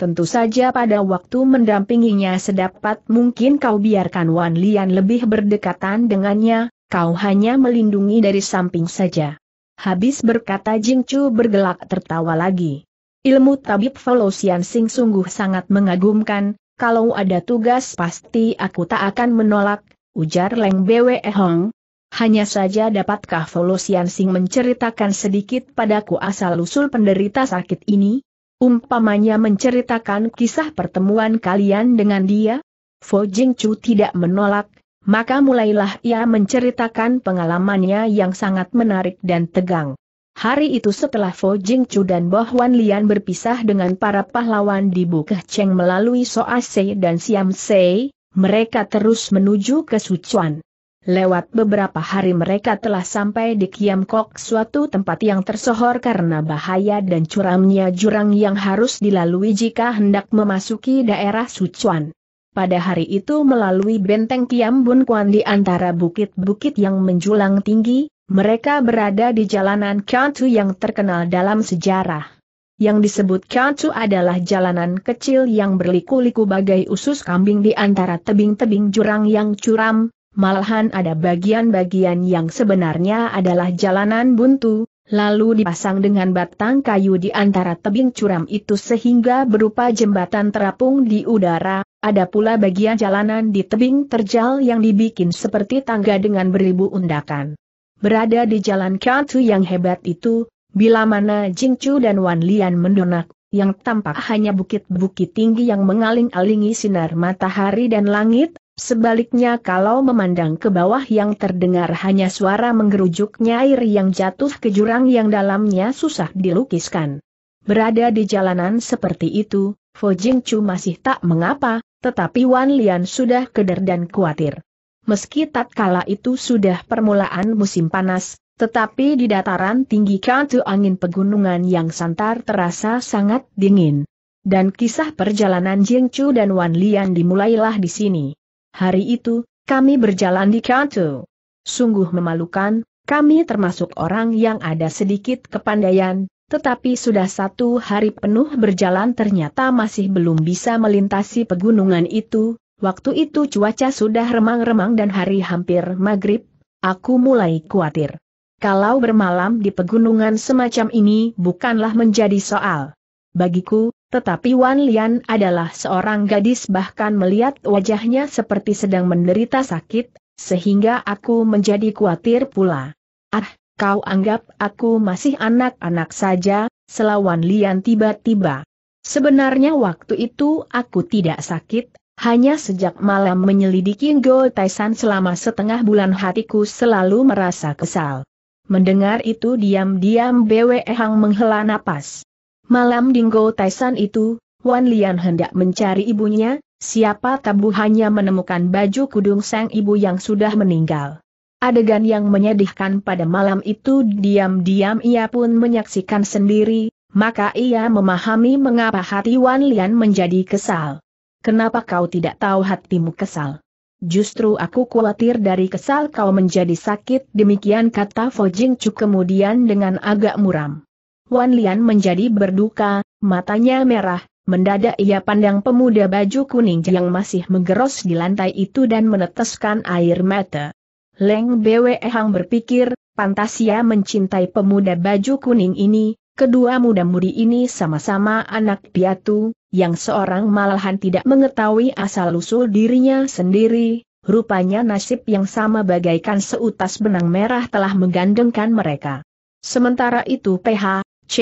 Tentu saja pada waktu mendampinginya sedapat mungkin kau biarkan Wan Lian lebih berdekatan dengannya, kau hanya melindungi dari samping saja. Habis berkata Chu bergelak tertawa lagi. Ilmu tabib Volosian Sing sungguh sangat mengagumkan, kalau ada tugas pasti aku tak akan menolak, ujar Leng Bwe Hong. Hanya saja dapatkah Volosian Sing menceritakan sedikit padaku asal-usul penderita sakit ini? Umpamanya menceritakan kisah pertemuan kalian dengan dia? Fo Jing Chu tidak menolak, maka mulailah ia menceritakan pengalamannya yang sangat menarik dan tegang. Hari itu setelah Fo Jing Chu dan Bo Huan Lian berpisah dengan para pahlawan di Bukeh Cheng melalui Soa Se dan Siam Sei, mereka terus menuju ke Sucuan. Lewat beberapa hari mereka telah sampai di Kiamkok suatu tempat yang tersohor karena bahaya dan curamnya jurang yang harus dilalui jika hendak memasuki daerah Sucuan. Pada hari itu melalui benteng Kiam Bun Kuan di antara bukit-bukit yang menjulang tinggi, mereka berada di jalanan Kantu yang terkenal dalam sejarah. Yang disebut kancu adalah jalanan kecil yang berliku-liku bagai usus kambing di antara tebing-tebing jurang yang curam, malahan ada bagian-bagian yang sebenarnya adalah jalanan buntu, lalu dipasang dengan batang kayu di antara tebing curam itu sehingga berupa jembatan terapung di udara, ada pula bagian jalanan di tebing terjal yang dibikin seperti tangga dengan beribu undakan. Berada di jalan kancu yang hebat itu, Bila mana Chu dan Wan Lian mendonak, yang tampak hanya bukit-bukit tinggi yang mengaling-alingi sinar matahari dan langit, sebaliknya kalau memandang ke bawah yang terdengar hanya suara menggerujuknya air yang jatuh ke jurang yang dalamnya susah dilukiskan. Berada di jalanan seperti itu, Fo Chu masih tak mengapa, tetapi Wan Lian sudah keder dan khawatir. Meski tatkala itu sudah permulaan musim panas, tetapi di dataran tinggi kantu angin pegunungan yang santar terasa sangat dingin. Dan kisah perjalanan Jing Chu dan Wan Lian dimulailah di sini. Hari itu, kami berjalan di kantu. Sungguh memalukan, kami termasuk orang yang ada sedikit kepandaian, tetapi sudah satu hari penuh berjalan ternyata masih belum bisa melintasi pegunungan itu, waktu itu cuaca sudah remang-remang dan hari hampir maghrib, aku mulai khawatir. Kalau bermalam di pegunungan semacam ini bukanlah menjadi soal. Bagiku, tetapi Wan Lian adalah seorang gadis bahkan melihat wajahnya seperti sedang menderita sakit, sehingga aku menjadi khawatir pula. Ah, kau anggap aku masih anak-anak saja, selawan Lian tiba-tiba. Sebenarnya waktu itu aku tidak sakit, hanya sejak malam menyelidiki Go Taisan selama setengah bulan hatiku selalu merasa kesal. Mendengar itu diam-diam Bwe Hang menghela napas. Malam Dinggo Taisan itu, Wan Lian hendak mencari ibunya, siapa tabu hanya menemukan baju kudung sang ibu yang sudah meninggal. Adegan yang menyedihkan pada malam itu diam-diam ia pun menyaksikan sendiri, maka ia memahami mengapa hati Wan Lian menjadi kesal. Kenapa kau tidak tahu hatimu kesal? Justru aku khawatir dari kesal kau menjadi sakit demikian kata Fo Jing Chu kemudian dengan agak muram. Wan Lian menjadi berduka, matanya merah, mendadak ia pandang pemuda baju kuning yang masih menggeros di lantai itu dan meneteskan air mata. Leng Bwe Hang berpikir, pantas ia mencintai pemuda baju kuning ini, Kedua muda-mudi ini sama-sama anak piatu, yang seorang malahan tidak mengetahui asal-usul dirinya sendiri, rupanya nasib yang sama bagaikan seutas benang merah telah menggandengkan mereka. Sementara itu PH, C,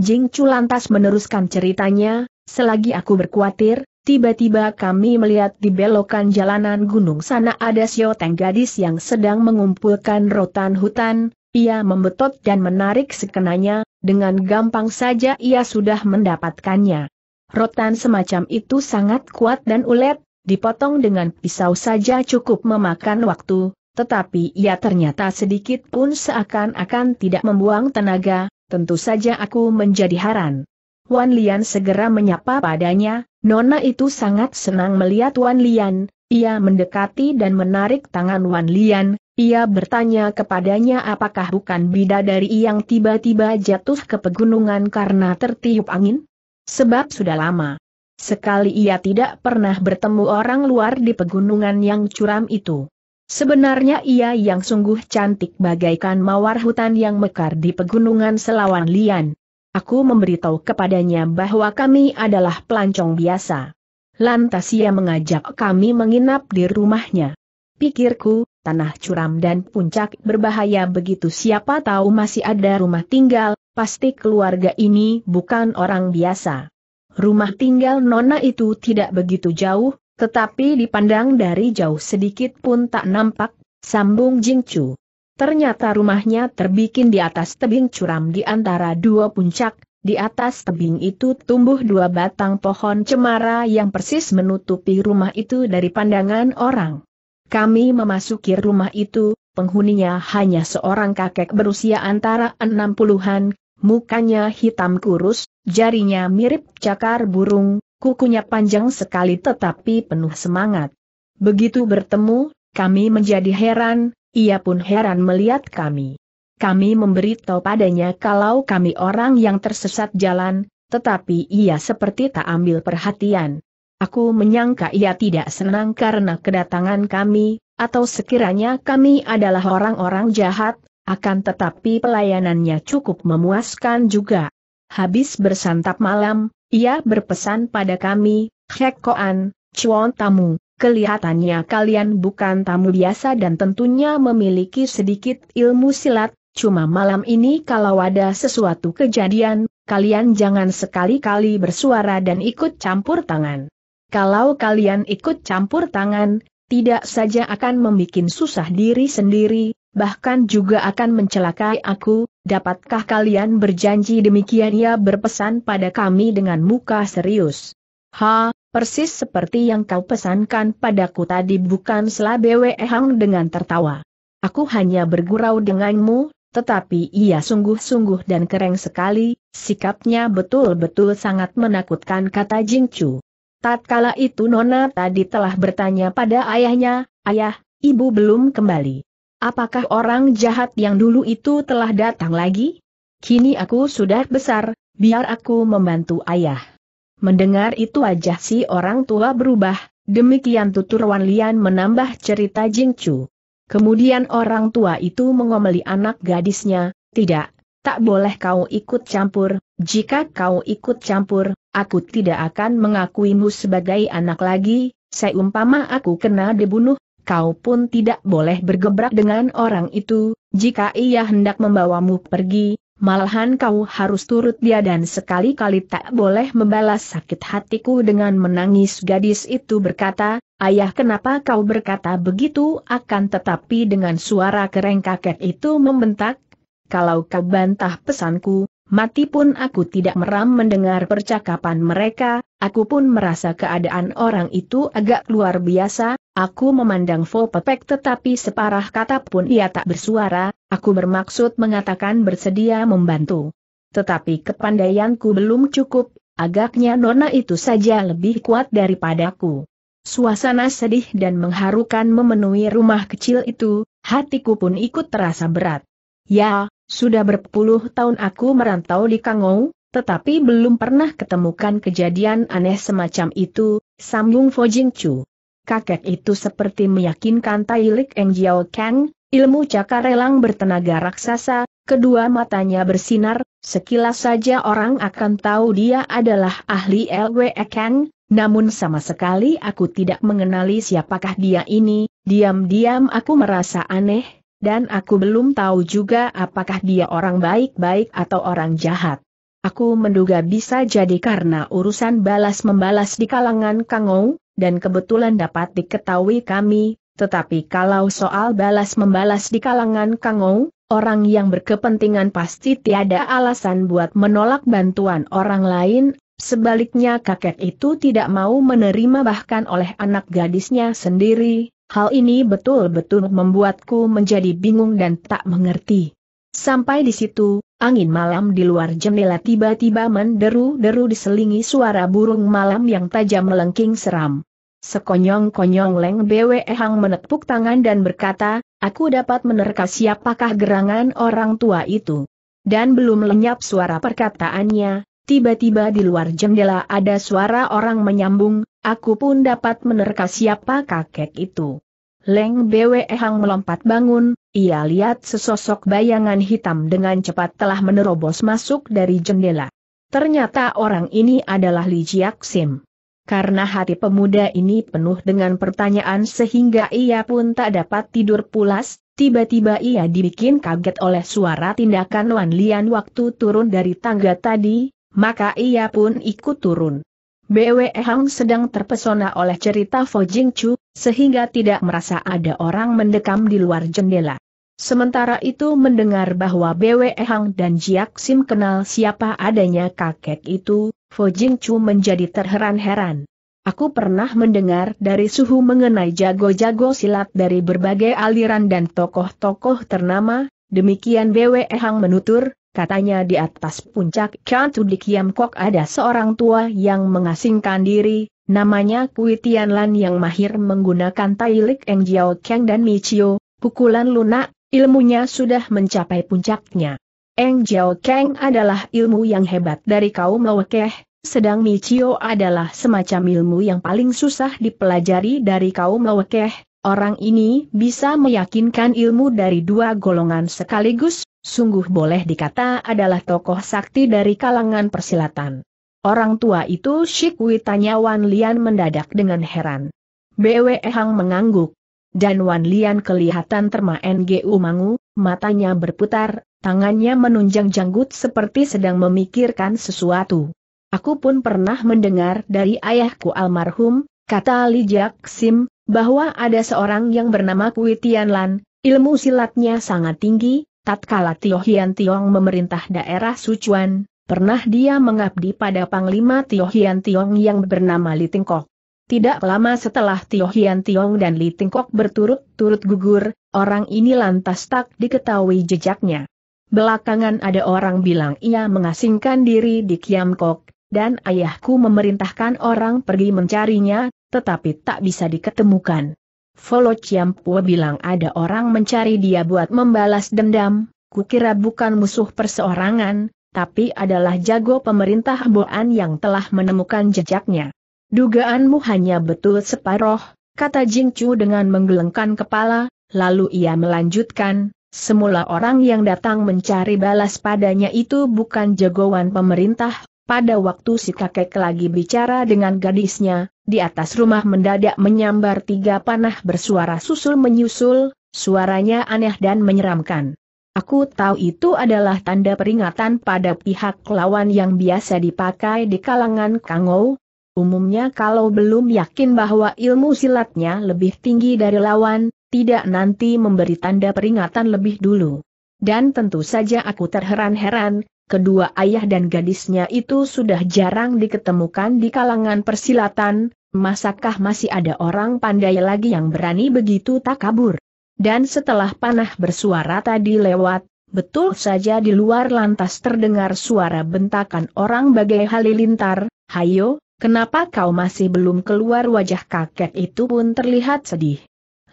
Jing Chu lantas meneruskan ceritanya, selagi aku berkuatir, tiba-tiba kami melihat di belokan jalanan gunung sana ada sioteng gadis yang sedang mengumpulkan rotan hutan, ia membetot dan menarik sekenanya, dengan gampang saja ia sudah mendapatkannya. Rotan semacam itu sangat kuat dan ulet, dipotong dengan pisau saja cukup memakan waktu, tetapi ia ternyata sedikit pun seakan-akan tidak membuang tenaga, tentu saja aku menjadi haran. Wan Lian segera menyapa padanya, Nona itu sangat senang melihat Wan Lian, ia mendekati dan menarik tangan Wan Lian, ia bertanya kepadanya apakah bukan bidadari yang tiba-tiba jatuh ke pegunungan karena tertiup angin? Sebab sudah lama. Sekali ia tidak pernah bertemu orang luar di pegunungan yang curam itu. Sebenarnya ia yang sungguh cantik bagaikan mawar hutan yang mekar di pegunungan Selawan Lian. Aku memberitahu kepadanya bahwa kami adalah pelancong biasa. Lantas ia mengajak kami menginap di rumahnya. Pikirku, tanah curam dan puncak berbahaya begitu siapa tahu masih ada rumah tinggal, pasti keluarga ini bukan orang biasa. Rumah tinggal Nona itu tidak begitu jauh, tetapi dipandang dari jauh sedikit pun tak nampak, sambung Jingcu. Ternyata rumahnya terbikin di atas tebing curam di antara dua puncak, di atas tebing itu tumbuh dua batang pohon cemara yang persis menutupi rumah itu dari pandangan orang. Kami memasuki rumah itu, penghuninya hanya seorang kakek berusia antara 60-an mukanya hitam kurus, jarinya mirip cakar burung, kukunya panjang sekali tetapi penuh semangat. Begitu bertemu, kami menjadi heran, ia pun heran melihat kami. Kami memberitahu padanya kalau kami orang yang tersesat jalan, tetapi ia seperti tak ambil perhatian. Aku menyangka ia tidak senang karena kedatangan kami, atau sekiranya kami adalah orang-orang jahat, akan tetapi pelayanannya cukup memuaskan juga. Habis bersantap malam, ia berpesan pada kami, Hek Koan, Chuan Tamu, kelihatannya kalian bukan tamu biasa dan tentunya memiliki sedikit ilmu silat, cuma malam ini kalau ada sesuatu kejadian, kalian jangan sekali-kali bersuara dan ikut campur tangan. Kalau kalian ikut campur tangan, tidak saja akan membuat susah diri sendiri, bahkan juga akan mencelakai aku, dapatkah kalian berjanji demikian ia berpesan pada kami dengan muka serius. Ha, persis seperti yang kau pesankan padaku tadi bukan Slabewe Hang dengan tertawa. Aku hanya bergurau denganmu, tetapi ia sungguh-sungguh dan keren sekali, sikapnya betul-betul sangat menakutkan kata jingchu. Tatkala itu Nona tadi telah bertanya pada ayahnya, ayah, ibu belum kembali apakah orang jahat yang dulu itu telah datang lagi? Kini aku sudah besar, biar aku membantu ayah. Mendengar itu wajah si orang tua berubah, demikian tutur Wan Lian menambah cerita Chu. Kemudian orang tua itu mengomeli anak gadisnya, tidak, tak boleh kau ikut campur, jika kau ikut campur, aku tidak akan mengakuimu sebagai anak lagi, seumpama aku kena dibunuh, kau pun tidak boleh bergebrak dengan orang itu, jika ia hendak membawamu pergi, malahan kau harus turut dia dan sekali-kali tak boleh membalas sakit hatiku dengan menangis gadis itu berkata, Ayah kenapa kau berkata begitu akan tetapi dengan suara kering kakek itu membentak, kalau kau bantah pesanku, Mati pun aku tidak meram mendengar percakapan mereka, aku pun merasa keadaan orang itu agak luar biasa, aku memandang Pepek tetapi separah kata pun ia tak bersuara, aku bermaksud mengatakan bersedia membantu. Tetapi kepandaianku belum cukup, agaknya nona itu saja lebih kuat daripadaku. Suasana sedih dan mengharukan memenuhi rumah kecil itu, hatiku pun ikut terasa berat. Ya, sudah berpuluh tahun aku merantau di Kangou, tetapi belum pernah ketemukan kejadian aneh semacam itu, sambung Fo Jing Chu. Kakek itu seperti meyakinkan Tai Lik Eng Jiao Kang, ilmu cakar elang bertenaga raksasa, kedua matanya bersinar, sekilas saja orang akan tahu dia adalah ahli LWE Kang, namun sama sekali aku tidak mengenali siapakah dia ini, diam-diam aku merasa aneh, dan aku belum tahu juga apakah dia orang baik-baik atau orang jahat. Aku menduga bisa jadi karena urusan balas-membalas di kalangan Kangou, dan kebetulan dapat diketahui kami, tetapi kalau soal balas-membalas di kalangan Kangou, orang yang berkepentingan pasti tiada alasan buat menolak bantuan orang lain, sebaliknya kakek itu tidak mau menerima bahkan oleh anak gadisnya sendiri, Hal ini betul-betul membuatku menjadi bingung dan tak mengerti. Sampai di situ, angin malam di luar jendela tiba-tiba menderu-deru diselingi suara burung malam yang tajam melengking seram. Sekonyong-konyong Leng Bwe Hang menepuk tangan dan berkata, aku dapat menerka siapakah gerangan orang tua itu. Dan belum lenyap suara perkataannya, tiba-tiba di luar jendela ada suara orang menyambung, aku pun dapat menerka siapa kakek itu. Leng Bwe Hang melompat bangun, ia lihat sesosok bayangan hitam dengan cepat telah menerobos masuk dari jendela. Ternyata orang ini adalah Li Jiak Sim. Karena hati pemuda ini penuh dengan pertanyaan sehingga ia pun tak dapat tidur pulas, tiba-tiba ia dibikin kaget oleh suara tindakan Wan Lian waktu turun dari tangga tadi, maka ia pun ikut turun. BW Hang sedang terpesona oleh cerita Fo Jing Chu, sehingga tidak merasa ada orang mendekam di luar jendela. Sementara itu mendengar bahwa BW Hang dan Jiak Sim kenal siapa adanya kakek itu, Fo Jing Chu menjadi terheran-heran. Aku pernah mendengar dari suhu mengenai jago-jago silat dari berbagai aliran dan tokoh-tokoh ternama, demikian BW Hang menutur, Katanya di atas puncak Kantu di Kiamkok ada seorang tua yang mengasingkan diri, namanya Kui Tianlan yang mahir menggunakan Tai Lik Eng Jiao Kang dan Michio, pukulan lunak, ilmunya sudah mencapai puncaknya. Eng Jiao Kang adalah ilmu yang hebat dari kaum Lawakeh, sedang Michio adalah semacam ilmu yang paling susah dipelajari dari kaum Lawakeh. Orang ini bisa meyakinkan ilmu dari dua golongan sekaligus, sungguh boleh dikata adalah tokoh sakti dari kalangan persilatan. Orang tua itu Shikwi tanya Wan Lian mendadak dengan heran. Bwe Hang mengangguk. Dan Wan Lian kelihatan termaen Gu Mangu, matanya berputar, tangannya menunjang janggut seperti sedang memikirkan sesuatu. Aku pun pernah mendengar dari ayahku almarhum, kata Li Jiak Sim, bahwa ada seorang yang bernama Kui Tianlan, ilmu silatnya sangat tinggi, Tatkala Tio Hian Tiong memerintah daerah Sujuan, pernah dia mengabdi pada Panglima Tio Hian Tiong yang bernama Li Tingkok. Tidak lama setelah Tio Hian Tiong dan Li Tingkok berturut-turut gugur, orang ini lantas tak diketahui jejaknya. Belakangan ada orang bilang ia mengasingkan diri di Kiam Kok, dan ayahku memerintahkan orang pergi mencarinya, tetapi tak bisa diketemukan. Volo Chiampua bilang ada orang mencari dia buat membalas dendam, kukira bukan musuh perseorangan, tapi adalah jago pemerintah Boan yang telah menemukan jejaknya. Dugaanmu hanya betul separoh, kata Jing Chu dengan menggelengkan kepala, lalu ia melanjutkan, semula orang yang datang mencari balas padanya itu bukan jagoan pemerintah, pada waktu si kakek lagi bicara dengan gadisnya, di atas rumah mendadak menyambar tiga panah bersuara susul menyusul, suaranya aneh dan menyeramkan. Aku tahu itu adalah tanda peringatan pada pihak lawan yang biasa dipakai di kalangan Kangou. Umumnya kalau belum yakin bahwa ilmu silatnya lebih tinggi dari lawan, tidak nanti memberi tanda peringatan lebih dulu. Dan tentu saja aku terheran-heran, kedua ayah dan gadisnya itu sudah jarang diketemukan di kalangan persilatan, masakah masih ada orang pandai lagi yang berani begitu tak kabur? Dan setelah panah bersuara tadi lewat, betul saja di luar lantas terdengar suara bentakan orang bagai halilintar, Hayo, kenapa kau masih belum keluar wajah kakek itu pun terlihat sedih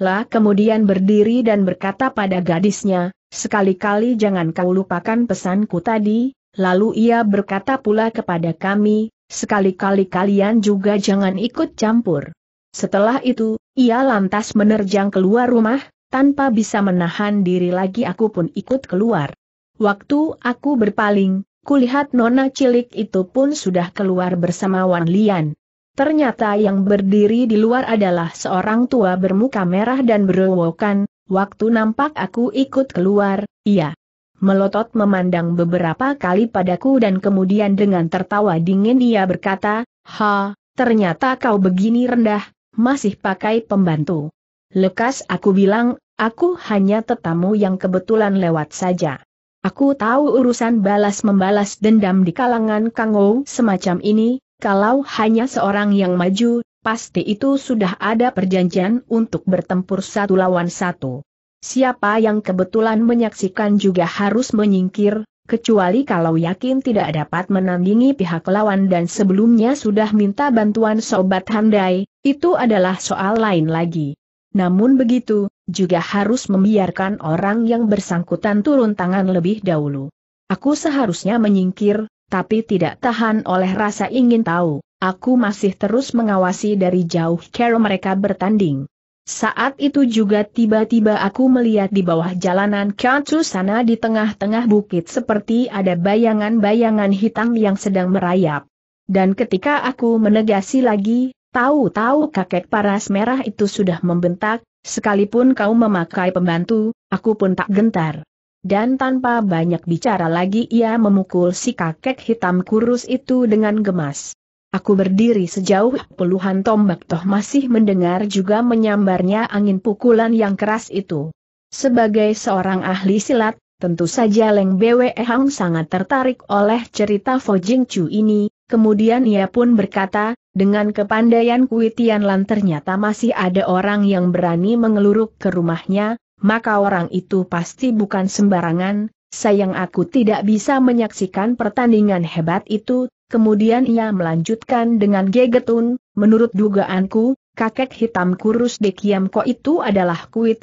lah kemudian berdiri dan berkata pada gadisnya, sekali-kali jangan kau lupakan pesanku tadi, lalu ia berkata pula kepada kami, sekali-kali kalian juga jangan ikut campur. Setelah itu, ia lantas menerjang keluar rumah, tanpa bisa menahan diri lagi aku pun ikut keluar. Waktu aku berpaling, kulihat nona cilik itu pun sudah keluar bersama Wan Lian. Ternyata yang berdiri di luar adalah seorang tua bermuka merah dan berewokan, waktu nampak aku ikut keluar, iya. Melotot memandang beberapa kali padaku dan kemudian dengan tertawa dingin ia berkata, Ha, ternyata kau begini rendah, masih pakai pembantu. Lekas aku bilang, aku hanya tetamu yang kebetulan lewat saja. Aku tahu urusan balas-membalas dendam di kalangan Kangou semacam ini, kalau hanya seorang yang maju, pasti itu sudah ada perjanjian untuk bertempur satu lawan satu. Siapa yang kebetulan menyaksikan juga harus menyingkir, kecuali kalau yakin tidak dapat menandingi pihak lawan dan sebelumnya sudah minta bantuan Sobat Handai, itu adalah soal lain lagi. Namun begitu, juga harus membiarkan orang yang bersangkutan turun tangan lebih dahulu. Aku seharusnya menyingkir, tapi tidak tahan oleh rasa ingin tahu. Aku masih terus mengawasi dari jauh cara mereka bertanding. Saat itu juga tiba-tiba aku melihat di bawah jalanan Kyatsu sana di tengah-tengah bukit seperti ada bayangan-bayangan hitam yang sedang merayap. Dan ketika aku menegasi lagi, tahu-tahu kakek paras merah itu sudah membentak, sekalipun kau memakai pembantu, aku pun tak gentar dan tanpa banyak bicara lagi ia memukul si kakek hitam kurus itu dengan gemas. Aku berdiri sejauh puluhan tombak toh masih mendengar juga menyambarnya angin pukulan yang keras itu. Sebagai seorang ahli silat, tentu saja Leng Bwe Hang sangat tertarik oleh cerita Fo Jing Chu ini, kemudian ia pun berkata, dengan kepandaian kuitian Lan ternyata masih ada orang yang berani mengeluruk ke rumahnya, maka orang itu pasti bukan sembarangan, sayang aku tidak bisa menyaksikan pertandingan hebat itu, kemudian ia melanjutkan dengan gegetun, menurut dugaanku, kakek hitam kurus di Kiamko itu adalah Kui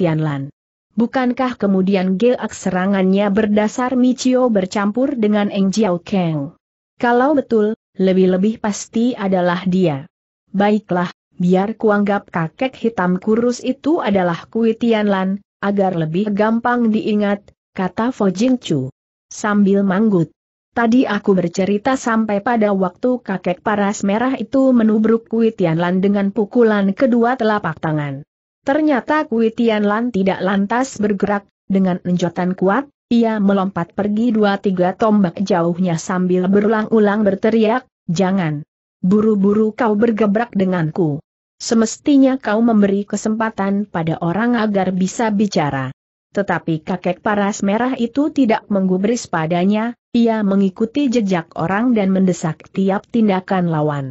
Bukankah kemudian geak serangannya berdasar Michio bercampur dengan Eng Jiao Kang? Kalau betul, lebih-lebih pasti adalah dia. Baiklah, biar kuanggap kakek hitam kurus itu adalah Kui agar lebih gampang diingat, kata Fo Jing Chu. Sambil manggut. Tadi aku bercerita sampai pada waktu kakek paras merah itu menubruk Kui Tianlan dengan pukulan kedua telapak tangan. Ternyata Kui Tianlan tidak lantas bergerak, dengan enjotan kuat, ia melompat pergi dua tiga tombak jauhnya sambil berulang-ulang berteriak, jangan. Buru-buru kau bergebrak denganku. Semestinya kau memberi kesempatan pada orang agar bisa bicara. Tetapi kakek paras merah itu tidak menggubris padanya, ia mengikuti jejak orang dan mendesak tiap tindakan lawan.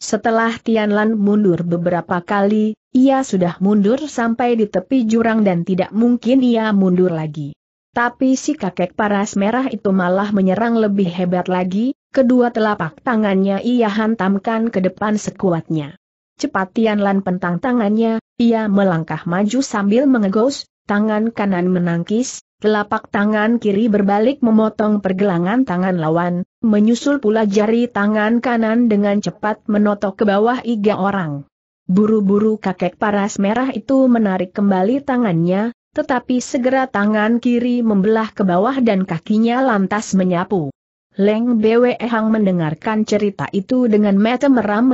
Setelah Tianlan mundur beberapa kali, ia sudah mundur sampai di tepi jurang dan tidak mungkin ia mundur lagi. Tapi si kakek paras merah itu malah menyerang lebih hebat lagi, kedua telapak tangannya ia hantamkan ke depan sekuatnya cepat Tian Lan pentang tangannya, ia melangkah maju sambil mengegos, tangan kanan menangkis, telapak tangan kiri berbalik memotong pergelangan tangan lawan, menyusul pula jari tangan kanan dengan cepat menotok ke bawah iga orang. Buru-buru kakek paras merah itu menarik kembali tangannya, tetapi segera tangan kiri membelah ke bawah dan kakinya lantas menyapu. Leng Bwe Hang mendengarkan cerita itu dengan mata meram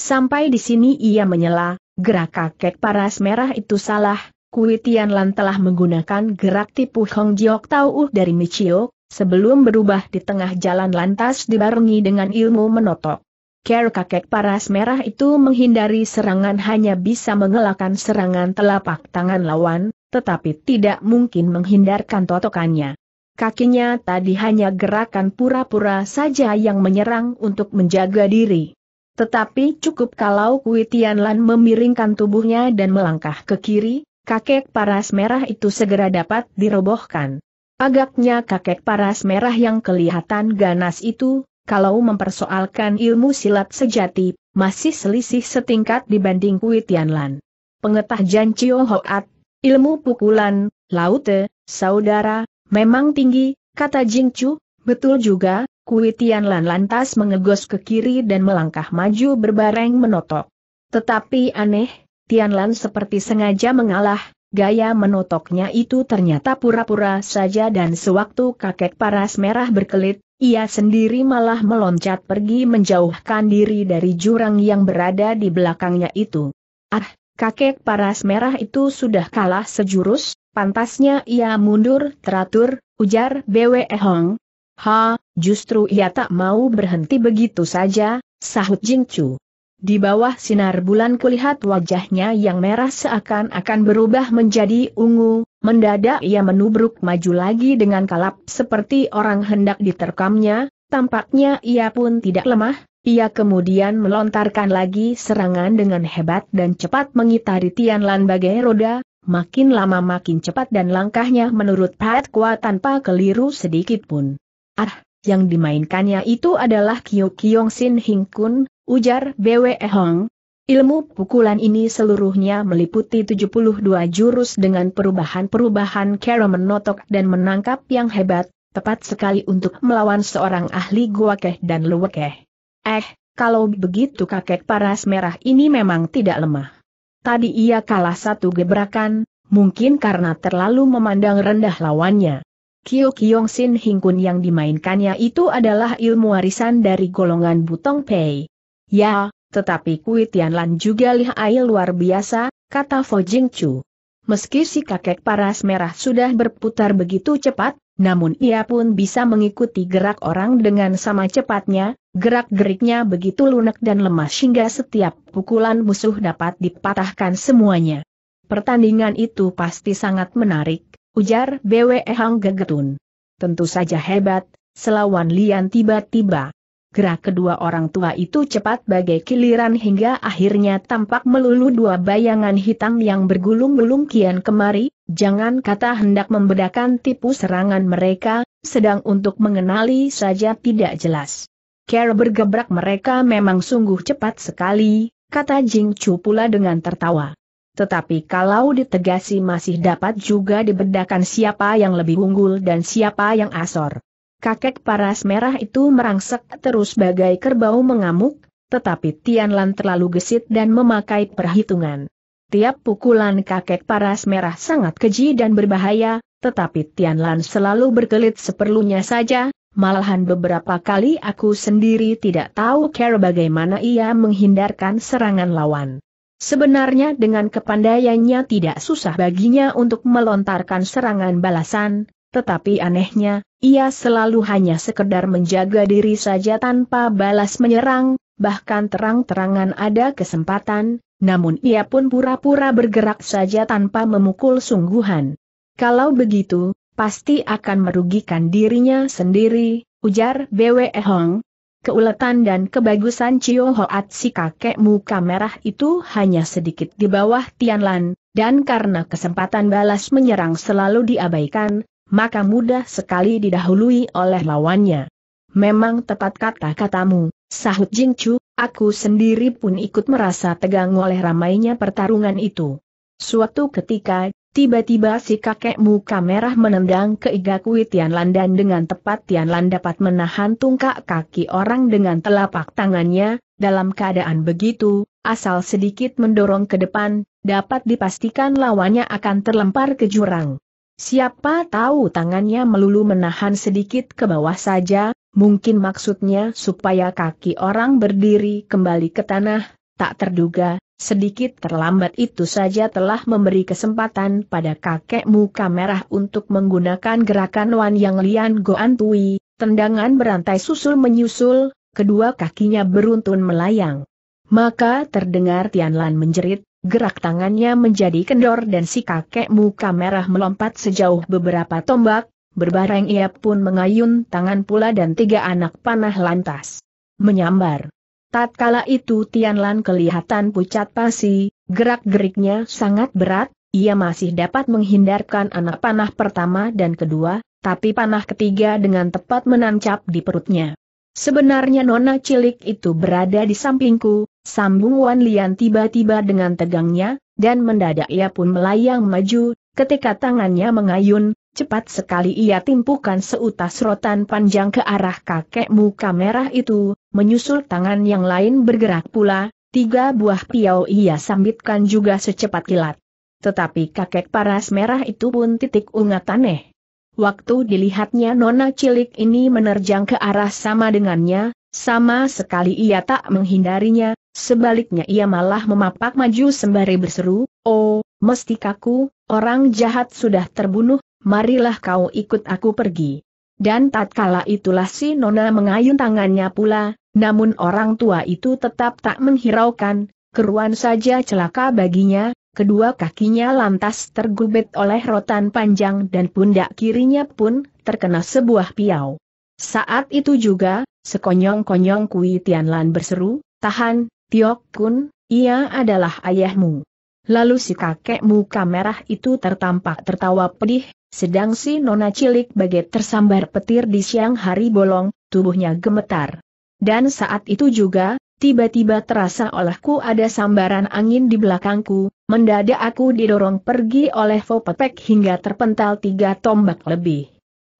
Sampai di sini ia menyela, gerak kakek paras merah itu salah, Kui Tianlan telah menggunakan gerak tipu Hong Jiok Tau uh dari Michio, sebelum berubah di tengah jalan lantas dibarengi dengan ilmu menotok. Ker kakek paras merah itu menghindari serangan hanya bisa mengelakkan serangan telapak tangan lawan, tetapi tidak mungkin menghindarkan totokannya. Kakinya tadi hanya gerakan pura-pura saja yang menyerang untuk menjaga diri. Tetapi cukup kalau Kui Tianlan memiringkan tubuhnya dan melangkah ke kiri, kakek paras merah itu segera dapat dirobohkan. Agaknya kakek paras merah yang kelihatan ganas itu, kalau mempersoalkan ilmu silat sejati, masih selisih setingkat dibanding Kui Tianlan. Pengetah Jan Chio Hoat, ilmu pukulan, laute, saudara, memang tinggi, kata Jing Chu, betul juga, Kui Lan lantas mengegos ke kiri dan melangkah maju berbareng menotok. Tetapi aneh, Tianlan seperti sengaja mengalah, gaya menotoknya itu ternyata pura-pura saja dan sewaktu kakek paras merah berkelit, ia sendiri malah meloncat pergi menjauhkan diri dari jurang yang berada di belakangnya itu. Ah, kakek paras merah itu sudah kalah sejurus, pantasnya ia mundur teratur, ujar Bwe Hong, Ha, justru ia tak mau berhenti begitu saja, sahut Jing Chu. Di bawah sinar bulan kulihat wajahnya yang merah seakan-akan berubah menjadi ungu, mendadak ia menubruk maju lagi dengan kalap seperti orang hendak diterkamnya, tampaknya ia pun tidak lemah, ia kemudian melontarkan lagi serangan dengan hebat dan cepat mengitari Tian Lan bagai roda, makin lama makin cepat dan langkahnya menurut Pat Kua tanpa keliru sedikit pun. Ah, yang dimainkannya itu adalah Kyo Kyong Sin Hing Kun, ujar Bwe Hong. Ilmu pukulan ini seluruhnya meliputi 72 jurus dengan perubahan-perubahan cara menotok dan menangkap yang hebat, tepat sekali untuk melawan seorang ahli gua keh dan keh. Eh, kalau begitu kakek paras merah ini memang tidak lemah. Tadi ia kalah satu gebrakan, mungkin karena terlalu memandang rendah lawannya. Kyo Kyong Sin Hingkun yang dimainkannya itu adalah ilmu warisan dari golongan Butong Pei. Ya, tetapi Kui Tianlan juga lihai luar biasa, kata Fo Jing Chu. Meski si kakek paras merah sudah berputar begitu cepat, namun ia pun bisa mengikuti gerak orang dengan sama cepatnya, gerak-geriknya begitu lunak dan lemah hingga setiap pukulan musuh dapat dipatahkan semuanya. Pertandingan itu pasti sangat menarik, ujar BWE Hang Gegetun. Tentu saja hebat, selawan Lian tiba-tiba. Gerak kedua orang tua itu cepat bagai kiliran hingga akhirnya tampak melulu dua bayangan hitam yang bergulung-gulung kian kemari, jangan kata hendak membedakan tipu serangan mereka, sedang untuk mengenali saja tidak jelas. Care bergebrak mereka memang sungguh cepat sekali, kata Jing Chu pula dengan tertawa. Tetapi kalau ditegasi masih dapat juga dibedakan siapa yang lebih unggul dan siapa yang asor. Kakek paras merah itu merangsek terus bagai kerbau mengamuk, tetapi Tianlan terlalu gesit dan memakai perhitungan. Tiap pukulan kakek paras merah sangat keji dan berbahaya, tetapi Tianlan selalu berkelit seperlunya saja, malahan beberapa kali aku sendiri tidak tahu cara bagaimana ia menghindarkan serangan lawan. Sebenarnya dengan kepandaiannya tidak susah baginya untuk melontarkan serangan balasan, tetapi anehnya, ia selalu hanya sekedar menjaga diri saja tanpa balas menyerang, bahkan terang-terangan ada kesempatan, namun ia pun pura-pura bergerak saja tanpa memukul sungguhan. Kalau begitu, pasti akan merugikan dirinya sendiri, ujar Bwe Hong, Keuletan dan kebagusan Cio Hoat si kakek muka merah itu hanya sedikit di bawah Tian Lan, dan karena kesempatan balas menyerang selalu diabaikan, maka mudah sekali didahului oleh lawannya. Memang tepat kata-katamu, sahut Jing Chu. aku sendiri pun ikut merasa tegang oleh ramainya pertarungan itu. Suatu ketika, Tiba-tiba si kakek muka merah menendang ke Igakui Tianlan dan dengan tepat Tianlan dapat menahan tungkak kaki orang dengan telapak tangannya, dalam keadaan begitu, asal sedikit mendorong ke depan, dapat dipastikan lawannya akan terlempar ke jurang. Siapa tahu tangannya melulu menahan sedikit ke bawah saja, mungkin maksudnya supaya kaki orang berdiri kembali ke tanah, tak terduga, Sedikit terlambat itu saja telah memberi kesempatan pada kakek muka merah untuk menggunakan gerakan Wan Yang Lian Goan Tui, tendangan berantai susul menyusul, kedua kakinya beruntun melayang. Maka terdengar Tian Lan menjerit, gerak tangannya menjadi kendor dan si kakek muka merah melompat sejauh beberapa tombak, berbareng ia pun mengayun tangan pula dan tiga anak panah lantas menyambar. Tatkala itu Tianlan kelihatan pucat pasi, gerak-geriknya sangat berat, ia masih dapat menghindarkan anak panah pertama dan kedua, tapi panah ketiga dengan tepat menancap di perutnya. Sebenarnya nona cilik itu berada di sampingku, sambung Wan Lian tiba-tiba dengan tegangnya, dan mendadak ia pun melayang maju, ketika tangannya mengayun, Cepat sekali ia timpukan seutas rotan panjang ke arah kakek muka merah itu, menyusul tangan yang lain bergerak pula, tiga buah piau ia sambitkan juga secepat kilat. Tetapi kakek paras merah itu pun titik ungat aneh. Waktu dilihatnya nona cilik ini menerjang ke arah sama dengannya, sama sekali ia tak menghindarinya, sebaliknya ia malah memapak maju sembari berseru, Oh, mesti kaku, orang jahat sudah terbunuh, marilah kau ikut aku pergi. Dan tatkala itulah si Nona mengayun tangannya pula, namun orang tua itu tetap tak menghiraukan, keruan saja celaka baginya, kedua kakinya lantas tergubet oleh rotan panjang dan pundak kirinya pun terkena sebuah piau. Saat itu juga, sekonyong-konyong Kui Tianlan berseru, tahan, Tiok Kun, ia adalah ayahmu. Lalu si kakek muka merah itu tertampak tertawa pedih, sedang si nona cilik bagai tersambar petir di siang hari bolong, tubuhnya gemetar. Dan saat itu juga, tiba-tiba terasa olehku ada sambaran angin di belakangku, mendadak aku didorong pergi oleh Vopepek hingga terpental tiga tombak lebih.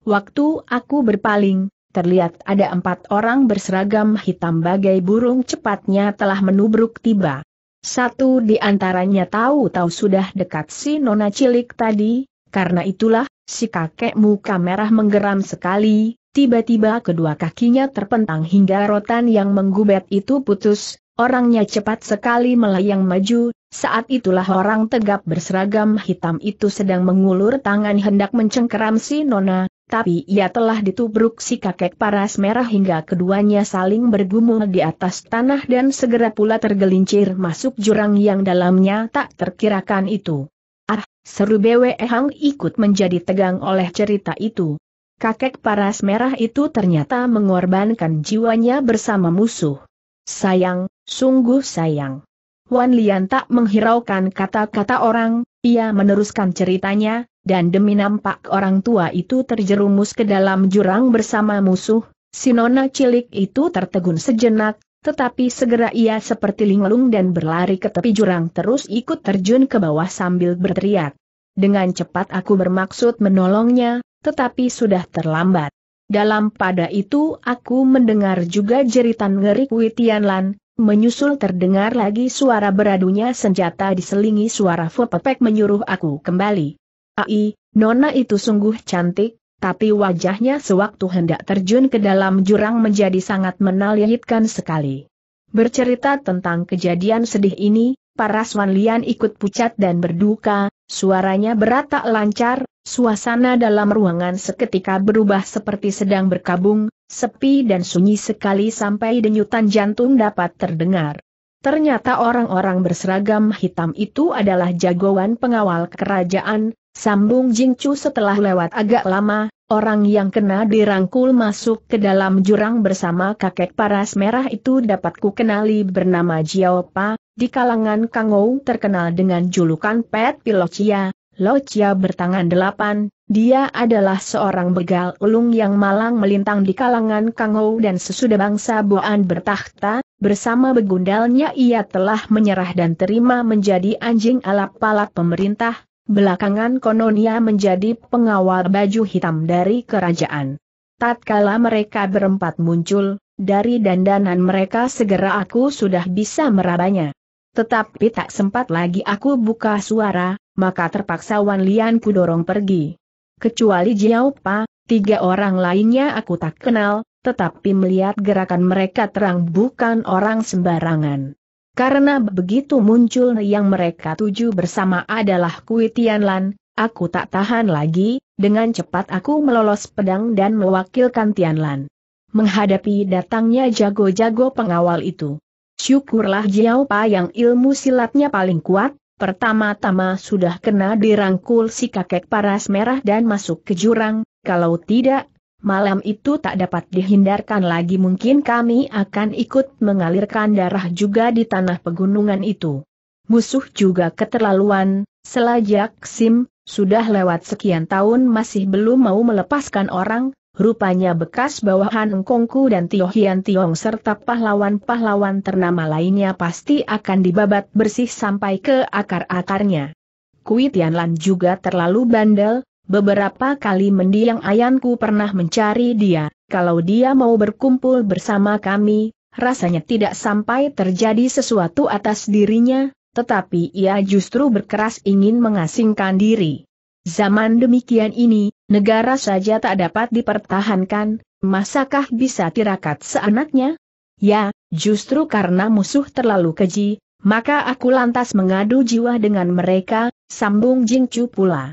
Waktu aku berpaling, terlihat ada empat orang berseragam hitam bagai burung cepatnya telah menubruk tiba. Satu di antaranya tahu-tahu sudah dekat si nona cilik tadi, karena itulah, si kakek muka merah menggeram sekali, tiba-tiba kedua kakinya terpentang hingga rotan yang menggubet itu putus, orangnya cepat sekali melayang maju, saat itulah orang tegap berseragam hitam itu sedang mengulur tangan hendak mencengkeram si Nona, tapi ia telah ditubruk si kakek paras merah hingga keduanya saling bergumul di atas tanah dan segera pula tergelincir masuk jurang yang dalamnya tak terkirakan itu. Seru Bwe Hang ikut menjadi tegang oleh cerita itu. Kakek paras merah itu ternyata mengorbankan jiwanya bersama musuh. Sayang, sungguh sayang. Wan Lian tak menghiraukan kata-kata orang, ia meneruskan ceritanya, dan demi nampak orang tua itu terjerumus ke dalam jurang bersama musuh, si nona cilik itu tertegun sejenak, tetapi segera ia seperti linglung dan berlari ke tepi jurang terus ikut terjun ke bawah sambil berteriak. Dengan cepat aku bermaksud menolongnya, tetapi sudah terlambat. Dalam pada itu aku mendengar juga jeritan ngeri ngerik Witianlan, menyusul terdengar lagi suara beradunya senjata diselingi suara Fopepek menyuruh aku kembali. Ai, nona itu sungguh cantik, tapi wajahnya sewaktu hendak terjun ke dalam jurang menjadi sangat menalihitkan sekali. Bercerita tentang kejadian sedih ini, para Swan Lian ikut pucat dan berduka, suaranya berat tak lancar, suasana dalam ruangan seketika berubah seperti sedang berkabung, sepi dan sunyi sekali sampai denyutan jantung dapat terdengar. Ternyata orang-orang berseragam hitam itu adalah jagoan pengawal kerajaan, Sambung Jingcu setelah lewat agak lama, orang yang kena dirangkul masuk ke dalam jurang bersama kakek paras merah itu dapat kukenali bernama Jiao Pa, di kalangan Kangou terkenal dengan julukan Pet Pilocia, Locia bertangan delapan, dia adalah seorang begal ulung yang malang melintang di kalangan Kangou dan sesudah bangsa Boan bertahta, bersama begundalnya ia telah menyerah dan terima menjadi anjing alap-alap pemerintah, Belakangan konon ia menjadi pengawal baju hitam dari kerajaan. Tatkala mereka berempat muncul, dari dandanan mereka segera aku sudah bisa merabanya. Tetapi tak sempat lagi aku buka suara, maka terpaksa Wan Lian ku dorong pergi. Kecuali Jiao Pa, tiga orang lainnya aku tak kenal, tetapi melihat gerakan mereka terang bukan orang sembarangan. Karena begitu muncul yang mereka tuju bersama adalah Kuitianlan, aku tak tahan lagi, dengan cepat aku melolos pedang dan mewakilkan Tianlan. Menghadapi datangnya jago-jago pengawal itu. Syukurlah Jiao Pa yang ilmu silatnya paling kuat, pertama-tama sudah kena dirangkul si kakek paras merah dan masuk ke jurang, kalau tidak, Malam itu tak dapat dihindarkan lagi mungkin kami akan ikut mengalirkan darah juga di tanah pegunungan itu. Musuh juga keterlaluan, selajak sim, sudah lewat sekian tahun masih belum mau melepaskan orang, rupanya bekas bawahan Kongku dan Tio Hian Tiong serta pahlawan-pahlawan ternama lainnya pasti akan dibabat bersih sampai ke akar-akarnya. Kui Tianlan juga terlalu bandel, Beberapa kali mendiang ayanku pernah mencari dia, kalau dia mau berkumpul bersama kami, rasanya tidak sampai terjadi sesuatu atas dirinya, tetapi ia justru berkeras ingin mengasingkan diri. Zaman demikian ini, negara saja tak dapat dipertahankan, masakah bisa tirakat seanaknya? Ya, justru karena musuh terlalu keji, maka aku lantas mengadu jiwa dengan mereka, sambung Jingcu pula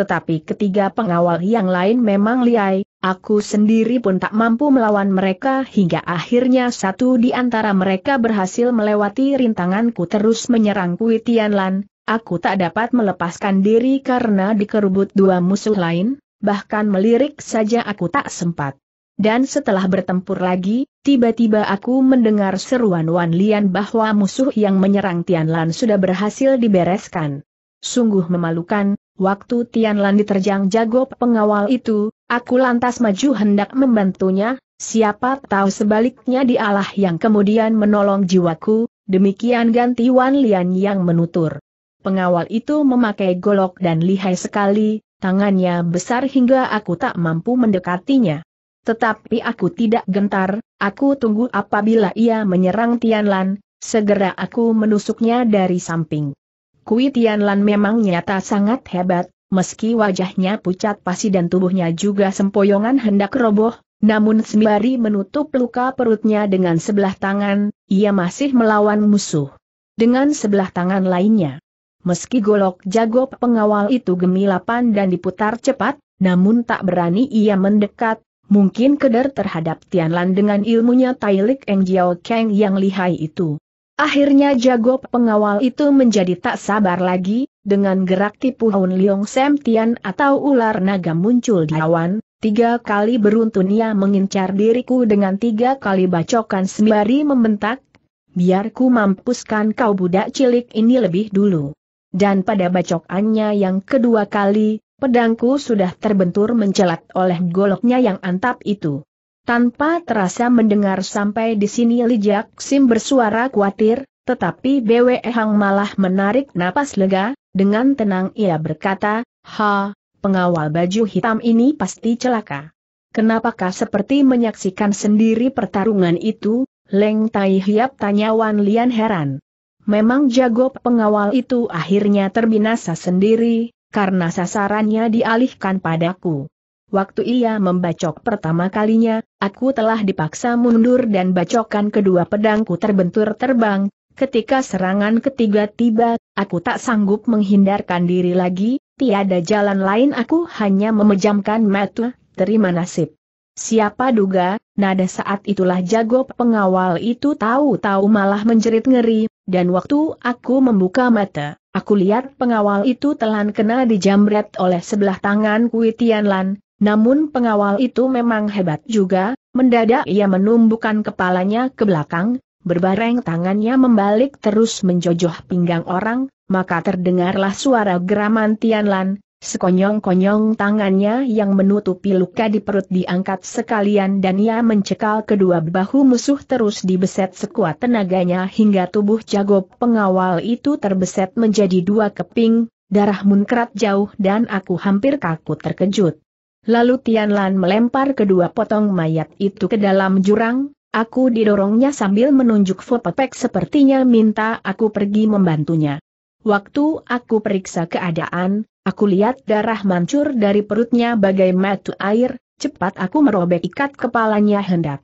tetapi ketiga pengawal yang lain memang liai, aku sendiri pun tak mampu melawan mereka hingga akhirnya satu di antara mereka berhasil melewati rintanganku terus menyerang Kui Tianlan, aku tak dapat melepaskan diri karena dikerubut dua musuh lain, bahkan melirik saja aku tak sempat. Dan setelah bertempur lagi, tiba-tiba aku mendengar seruan Wan Lian bahwa musuh yang menyerang Tianlan sudah berhasil dibereskan. Sungguh memalukan, Waktu Tian Lan diterjang jago pengawal itu, aku lantas maju hendak membantunya, siapa tahu sebaliknya dialah yang kemudian menolong jiwaku, demikian ganti Wan Lian yang menutur. Pengawal itu memakai golok dan lihai sekali, tangannya besar hingga aku tak mampu mendekatinya. Tetapi aku tidak gentar, aku tunggu apabila ia menyerang Tian Lan, segera aku menusuknya dari samping. Kui Tianlan memang nyata sangat hebat, meski wajahnya pucat pasi dan tubuhnya juga sempoyongan hendak roboh, namun sembari menutup luka perutnya dengan sebelah tangan, ia masih melawan musuh. Dengan sebelah tangan lainnya. Meski golok jago pengawal itu gemilapan dan diputar cepat, namun tak berani ia mendekat, mungkin keder terhadap Tianlan dengan ilmunya Tailik Eng Jiao Kang yang lihai itu. Akhirnya jago pengawal itu menjadi tak sabar lagi, dengan gerak tipu Hun Leong Sam Tian atau ular naga muncul di awan, tiga kali beruntun ia mengincar diriku dengan tiga kali bacokan sembari membentak, biarku ku mampuskan kau budak cilik ini lebih dulu. Dan pada bacokannya yang kedua kali, pedangku sudah terbentur mencelat oleh goloknya yang antap itu. Tanpa terasa mendengar sampai di sini Lijak Sim bersuara khawatir, tetapi BWE Hang malah menarik napas lega, dengan tenang ia berkata, Ha, pengawal baju hitam ini pasti celaka. Kenapakah seperti menyaksikan sendiri pertarungan itu, Leng Tai Hiap tanya Wan Lian heran. Memang jago pengawal itu akhirnya terbinasa sendiri, karena sasarannya dialihkan padaku. Waktu ia membacok pertama kalinya, aku telah dipaksa mundur dan bacokan kedua pedangku terbentur terbang. Ketika serangan ketiga tiba, aku tak sanggup menghindarkan diri lagi, tiada jalan lain aku hanya memejamkan mata, terima nasib. Siapa duga, nada saat itulah jago pengawal itu tahu-tahu malah menjerit ngeri, dan waktu aku membuka mata, Aku lihat pengawal itu telan kena dijamret oleh sebelah tangan kuitianlan. Namun pengawal itu memang hebat juga, mendadak ia menumbukan kepalanya ke belakang, berbareng tangannya membalik terus menjojoh pinggang orang, maka terdengarlah suara geraman Tianlan, sekonyong-konyong tangannya yang menutupi luka di perut diangkat sekalian dan ia mencekal kedua bahu musuh terus dibeset sekuat tenaganya hingga tubuh jago pengawal itu terbeset menjadi dua keping, darah munkrat jauh dan aku hampir kaku terkejut. Lalu Tian Lan melempar kedua potong mayat itu ke dalam jurang, aku didorongnya sambil menunjuk Pepek sepertinya minta aku pergi membantunya. Waktu aku periksa keadaan, aku lihat darah mancur dari perutnya bagai matu air, cepat aku merobek ikat kepalanya hendak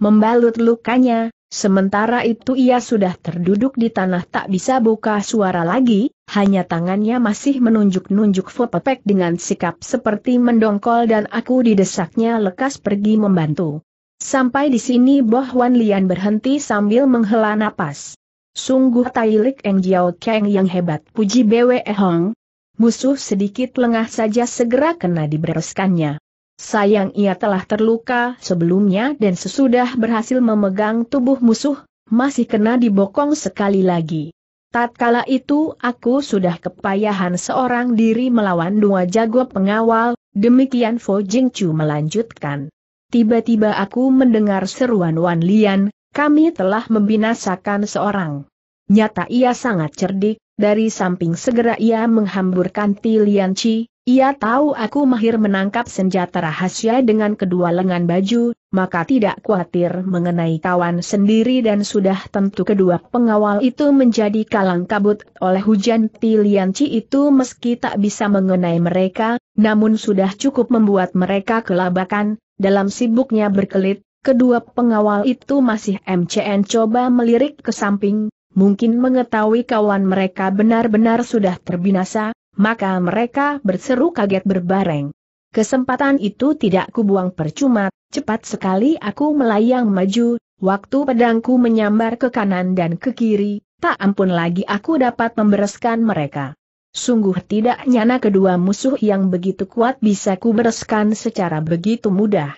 membalut lukanya, sementara itu ia sudah terduduk di tanah tak bisa buka suara lagi, hanya tangannya masih menunjuk-nunjuk Fopepek dengan sikap seperti mendongkol dan aku didesaknya lekas pergi membantu. Sampai di sini Boh Wan Lian berhenti sambil menghela napas. Sungguh Tailik Eng Jiao Kang yang hebat puji Bwe Hong. Musuh sedikit lengah saja segera kena dibereskannya. Sayang ia telah terluka sebelumnya dan sesudah berhasil memegang tubuh musuh, masih kena dibokong sekali lagi. Tatkala itu aku sudah kepayahan seorang diri melawan dua jago pengawal, demikian Fo Jing Chu melanjutkan. Tiba-tiba aku mendengar seruan Wan Lian, kami telah membinasakan seorang. Nyata ia sangat cerdik, dari samping segera ia menghamburkan Ti Lian Chi, ia tahu aku mahir menangkap senjata rahasia dengan kedua lengan baju, maka tidak khawatir mengenai kawan sendiri dan sudah tentu kedua pengawal itu menjadi kalang kabut oleh hujan tilianci itu meski tak bisa mengenai mereka, namun sudah cukup membuat mereka kelabakan, dalam sibuknya berkelit, kedua pengawal itu masih MCN coba melirik ke samping, mungkin mengetahui kawan mereka benar-benar sudah terbinasa, maka mereka berseru kaget berbareng. Kesempatan itu tidak kubuang percuma, cepat sekali aku melayang maju, waktu pedangku menyambar ke kanan dan ke kiri, tak ampun lagi aku dapat membereskan mereka. Sungguh tidak nyana kedua musuh yang begitu kuat bisa kubereskan secara begitu mudah.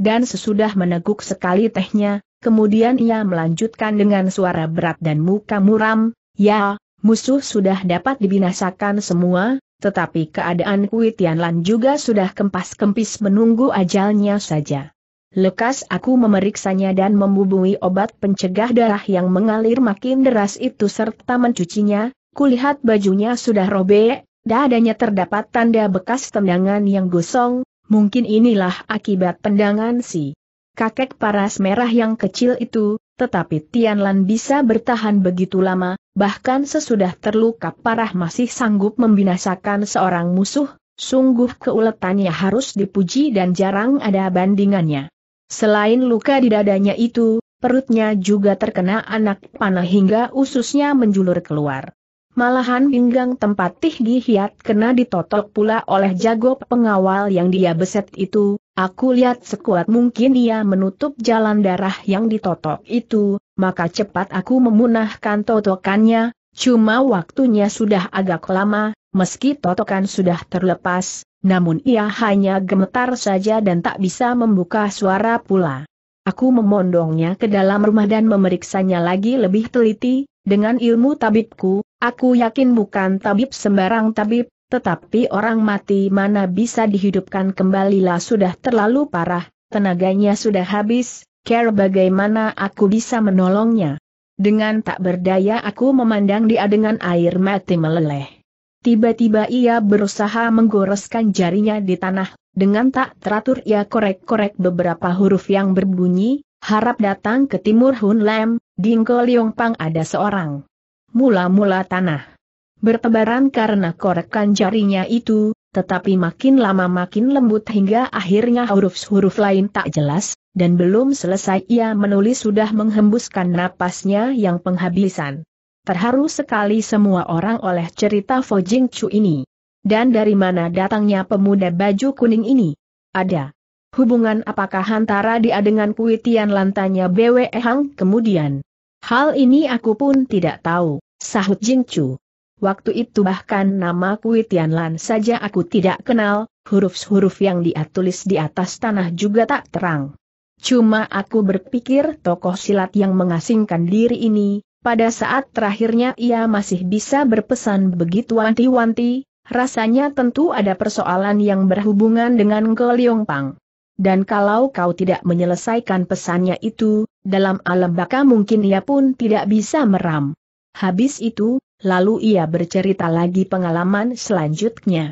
Dan sesudah meneguk sekali tehnya, kemudian ia melanjutkan dengan suara berat dan muka muram, Ya, musuh sudah dapat dibinasakan semua, tetapi keadaan Kui Tianlan juga sudah kempas-kempis menunggu ajalnya saja. Lekas aku memeriksanya dan membubui obat pencegah darah yang mengalir makin deras itu serta mencucinya, kulihat bajunya sudah robek, dadanya terdapat tanda bekas tendangan yang gosong, mungkin inilah akibat tendangan si kakek paras merah yang kecil itu, tetapi Tianlan bisa bertahan begitu lama, bahkan sesudah terluka parah masih sanggup membinasakan seorang musuh, sungguh keuletannya harus dipuji dan jarang ada bandingannya. Selain luka di dadanya itu, perutnya juga terkena anak panah hingga ususnya menjulur keluar. Malahan pinggang tempat Tih Gihiat kena ditotok pula oleh jago pengawal yang dia beset itu, aku lihat sekuat mungkin dia menutup jalan darah yang ditotok itu, maka cepat aku memunahkan totokannya, cuma waktunya sudah agak lama, meski totokan sudah terlepas, namun ia hanya gemetar saja dan tak bisa membuka suara pula. Aku memondongnya ke dalam rumah dan memeriksanya lagi lebih teliti, dengan ilmu tabibku, aku yakin bukan tabib sembarang tabib, tetapi orang mati mana bisa dihidupkan kembali? Lah sudah terlalu parah, tenaganya sudah habis, care bagaimana aku bisa menolongnya. Dengan tak berdaya aku memandang dia dengan air mati meleleh. Tiba-tiba ia berusaha menggoreskan jarinya di tanah, dengan tak teratur ia korek-korek beberapa huruf yang berbunyi, harap datang ke timur Hun Lem, di Liong Pang ada seorang. Mula-mula tanah. Bertebaran karena korekan jarinya itu, tetapi makin lama makin lembut hingga akhirnya huruf-huruf lain tak jelas, dan belum selesai ia menulis sudah menghembuskan napasnya yang penghabisan. Terharu sekali semua orang oleh cerita Fo Jing Chu ini. Dan dari mana datangnya pemuda baju kuning ini? Ada. Hubungan apakah antara dia dengan kuitian lantanya BW Hang kemudian? Hal ini aku pun tidak tahu, sahut Jing Chu. Waktu itu bahkan nama Kui Lan saja aku tidak kenal, huruf-huruf yang dia tulis di atas tanah juga tak terang. Cuma aku berpikir tokoh silat yang mengasingkan diri ini, pada saat terakhirnya ia masih bisa berpesan begitu wanti-wanti, rasanya tentu ada persoalan yang berhubungan dengan Goliong Yong Pang. Dan kalau kau tidak menyelesaikan pesannya itu, dalam alam baka mungkin ia pun tidak bisa meram. Habis itu, lalu ia bercerita lagi pengalaman selanjutnya.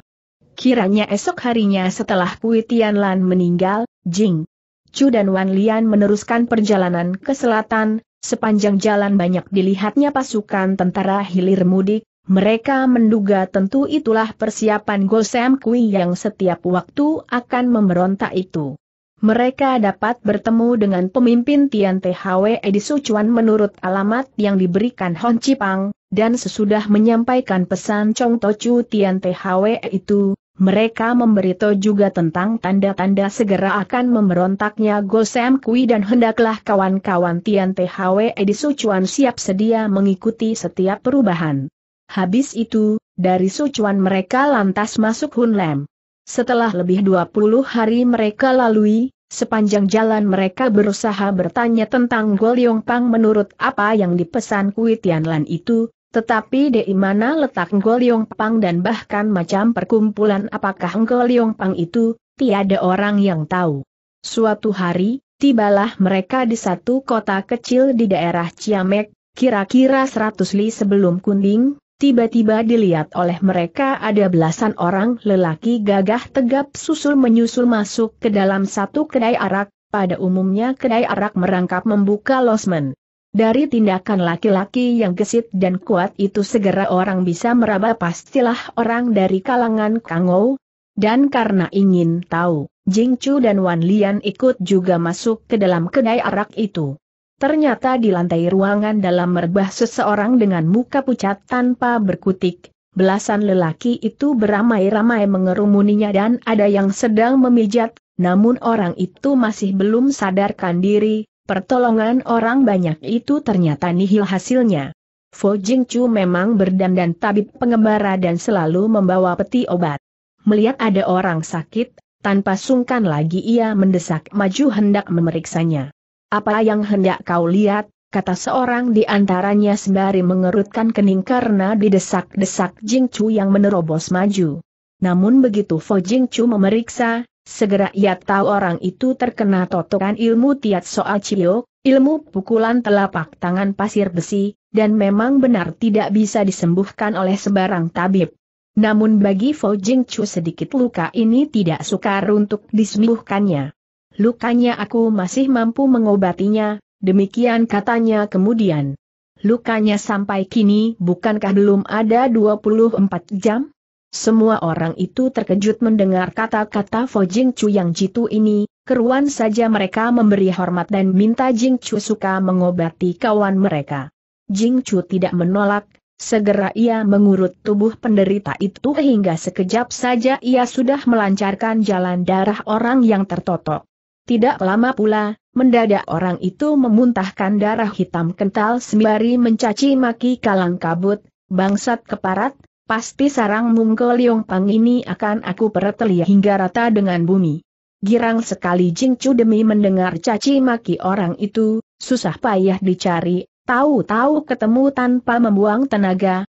Kiranya esok harinya setelah Kui Tianlan meninggal, Jing, Chu dan Wan Lian meneruskan perjalanan ke selatan, sepanjang jalan banyak dilihatnya pasukan tentara hilir mudik, mereka menduga tentu itulah persiapan Sam Kui yang setiap waktu akan memberontak itu. Mereka dapat bertemu dengan pemimpin Tian THW di Sucuan menurut alamat yang diberikan Hon Cipang, dan sesudah menyampaikan pesan Chong Tochu Tian THW itu, mereka memberitahu juga tentang tanda-tanda segera akan memberontaknya Gosem Kui dan hendaklah kawan-kawan Tian THW Edi Sucuan siap sedia mengikuti setiap perubahan. Habis itu, dari Sucuan mereka lantas masuk Hunlem. Setelah lebih 20 hari mereka lalui, sepanjang jalan mereka berusaha bertanya tentang Goliong Pang menurut apa yang dipesan Kui Tianlan itu, tetapi di mana letak Ngoliong Pang dan bahkan macam perkumpulan apakah Ngoliong Pang itu, tiada orang yang tahu. Suatu hari, tibalah mereka di satu kota kecil di daerah Ciamek, kira-kira 100 li sebelum Kunding. tiba-tiba dilihat oleh mereka ada belasan orang lelaki gagah tegap susul menyusul masuk ke dalam satu kedai arak, pada umumnya kedai arak merangkap membuka losmen. Dari tindakan laki-laki yang gesit dan kuat itu segera orang bisa meraba pastilah orang dari kalangan Kangou. Dan karena ingin tahu, Jing Chu dan Wan Lian ikut juga masuk ke dalam kedai arak itu. Ternyata di lantai ruangan dalam merbah seseorang dengan muka pucat tanpa berkutik, belasan lelaki itu beramai-ramai mengerumuninya dan ada yang sedang memijat, namun orang itu masih belum sadarkan diri, Pertolongan orang banyak itu ternyata nihil hasilnya. Fo Jingchu Chu memang berdandan tabib pengembara dan selalu membawa peti obat. Melihat ada orang sakit, tanpa sungkan lagi ia mendesak maju hendak memeriksanya. Apa yang hendak kau lihat, kata seorang di antaranya sembari mengerutkan kening karena didesak-desak Jing Chu yang menerobos maju. Namun begitu Fo Jing Chu memeriksa, Segera ia tahu orang itu terkena totokan ilmu tiat soal ciok, ilmu pukulan telapak tangan pasir besi, dan memang benar tidak bisa disembuhkan oleh sebarang tabib. Namun bagi Fo Jing Chu sedikit luka ini tidak sukar untuk disembuhkannya. Lukanya aku masih mampu mengobatinya, demikian katanya kemudian. Lukanya sampai kini bukankah belum ada 24 jam? Semua orang itu terkejut mendengar kata-kata Fo Jing Chu yang jitu ini, keruan saja mereka memberi hormat dan minta Jing Chu suka mengobati kawan mereka. Jing Chu tidak menolak, segera ia mengurut tubuh penderita itu hingga sekejap saja ia sudah melancarkan jalan darah orang yang tertotok. Tidak lama pula, mendadak orang itu memuntahkan darah hitam kental sembari mencaci maki kalang kabut, bangsat keparat, Pasti sarang mungko pang ini akan aku pereteli hingga rata dengan bumi. Girang sekali Jingcu demi mendengar caci maki orang itu, susah payah dicari, tahu-tahu ketemu tanpa membuang tenaga,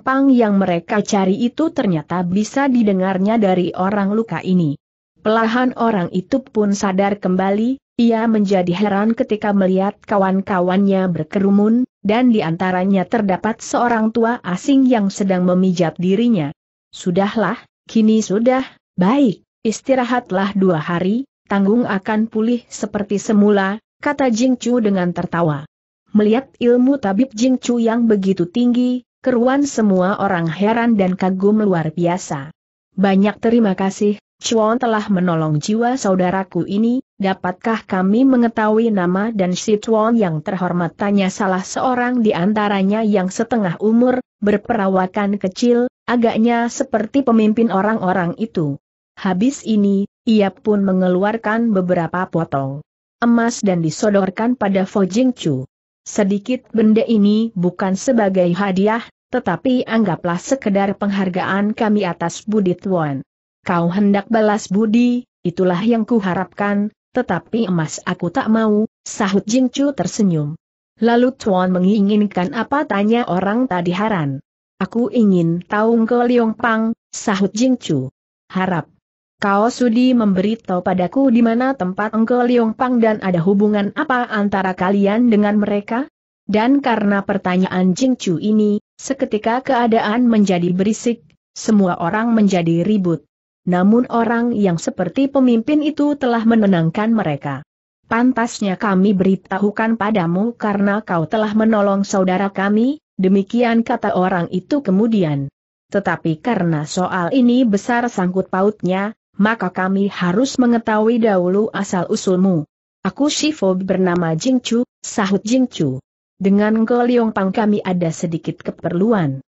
pang yang mereka cari itu ternyata bisa didengarnya dari orang luka ini. Pelahan orang itu pun sadar kembali, ia menjadi heran ketika melihat kawan-kawannya berkerumun, dan di antaranya terdapat seorang tua asing yang sedang memijat dirinya. Sudahlah, kini sudah, baik, istirahatlah dua hari, tanggung akan pulih seperti semula, kata Jing Chu dengan tertawa. Melihat ilmu tabib Jing Chu yang begitu tinggi, keruan semua orang heran dan kagum luar biasa. Banyak terima kasih, Chuan telah menolong jiwa saudaraku ini, Dapatkah kami mengetahui nama dan situan yang terhormat tanya salah seorang di antaranya yang setengah umur, berperawakan kecil, agaknya seperti pemimpin orang-orang itu. Habis ini, ia pun mengeluarkan beberapa potong emas dan disodorkan pada Fo Jing Chu. Sedikit benda ini bukan sebagai hadiah, tetapi anggaplah sekedar penghargaan kami atas budi Tuan. Kau hendak balas budi, itulah yang kuharapkan, tetapi emas aku tak mau, sahut Chu tersenyum. Lalu Tuan menginginkan apa tanya orang tadi Haran. Aku ingin tahu Ngo Liong Pang, sahut Chu. Harap. Kau sudi memberitahu padaku di mana tempat Ngo Liong Pang dan ada hubungan apa antara kalian dengan mereka? Dan karena pertanyaan Chu ini, seketika keadaan menjadi berisik, semua orang menjadi ribut namun orang yang seperti pemimpin itu telah menenangkan mereka. Pantasnya kami beritahukan padamu karena kau telah menolong saudara kami, demikian kata orang itu kemudian. Tetapi karena soal ini besar sangkut pautnya, maka kami harus mengetahui dahulu asal-usulmu. Aku Shifo bernama Jingcu, sahut Jingcu. Dengan Goliong Pang kami ada sedikit keperluan.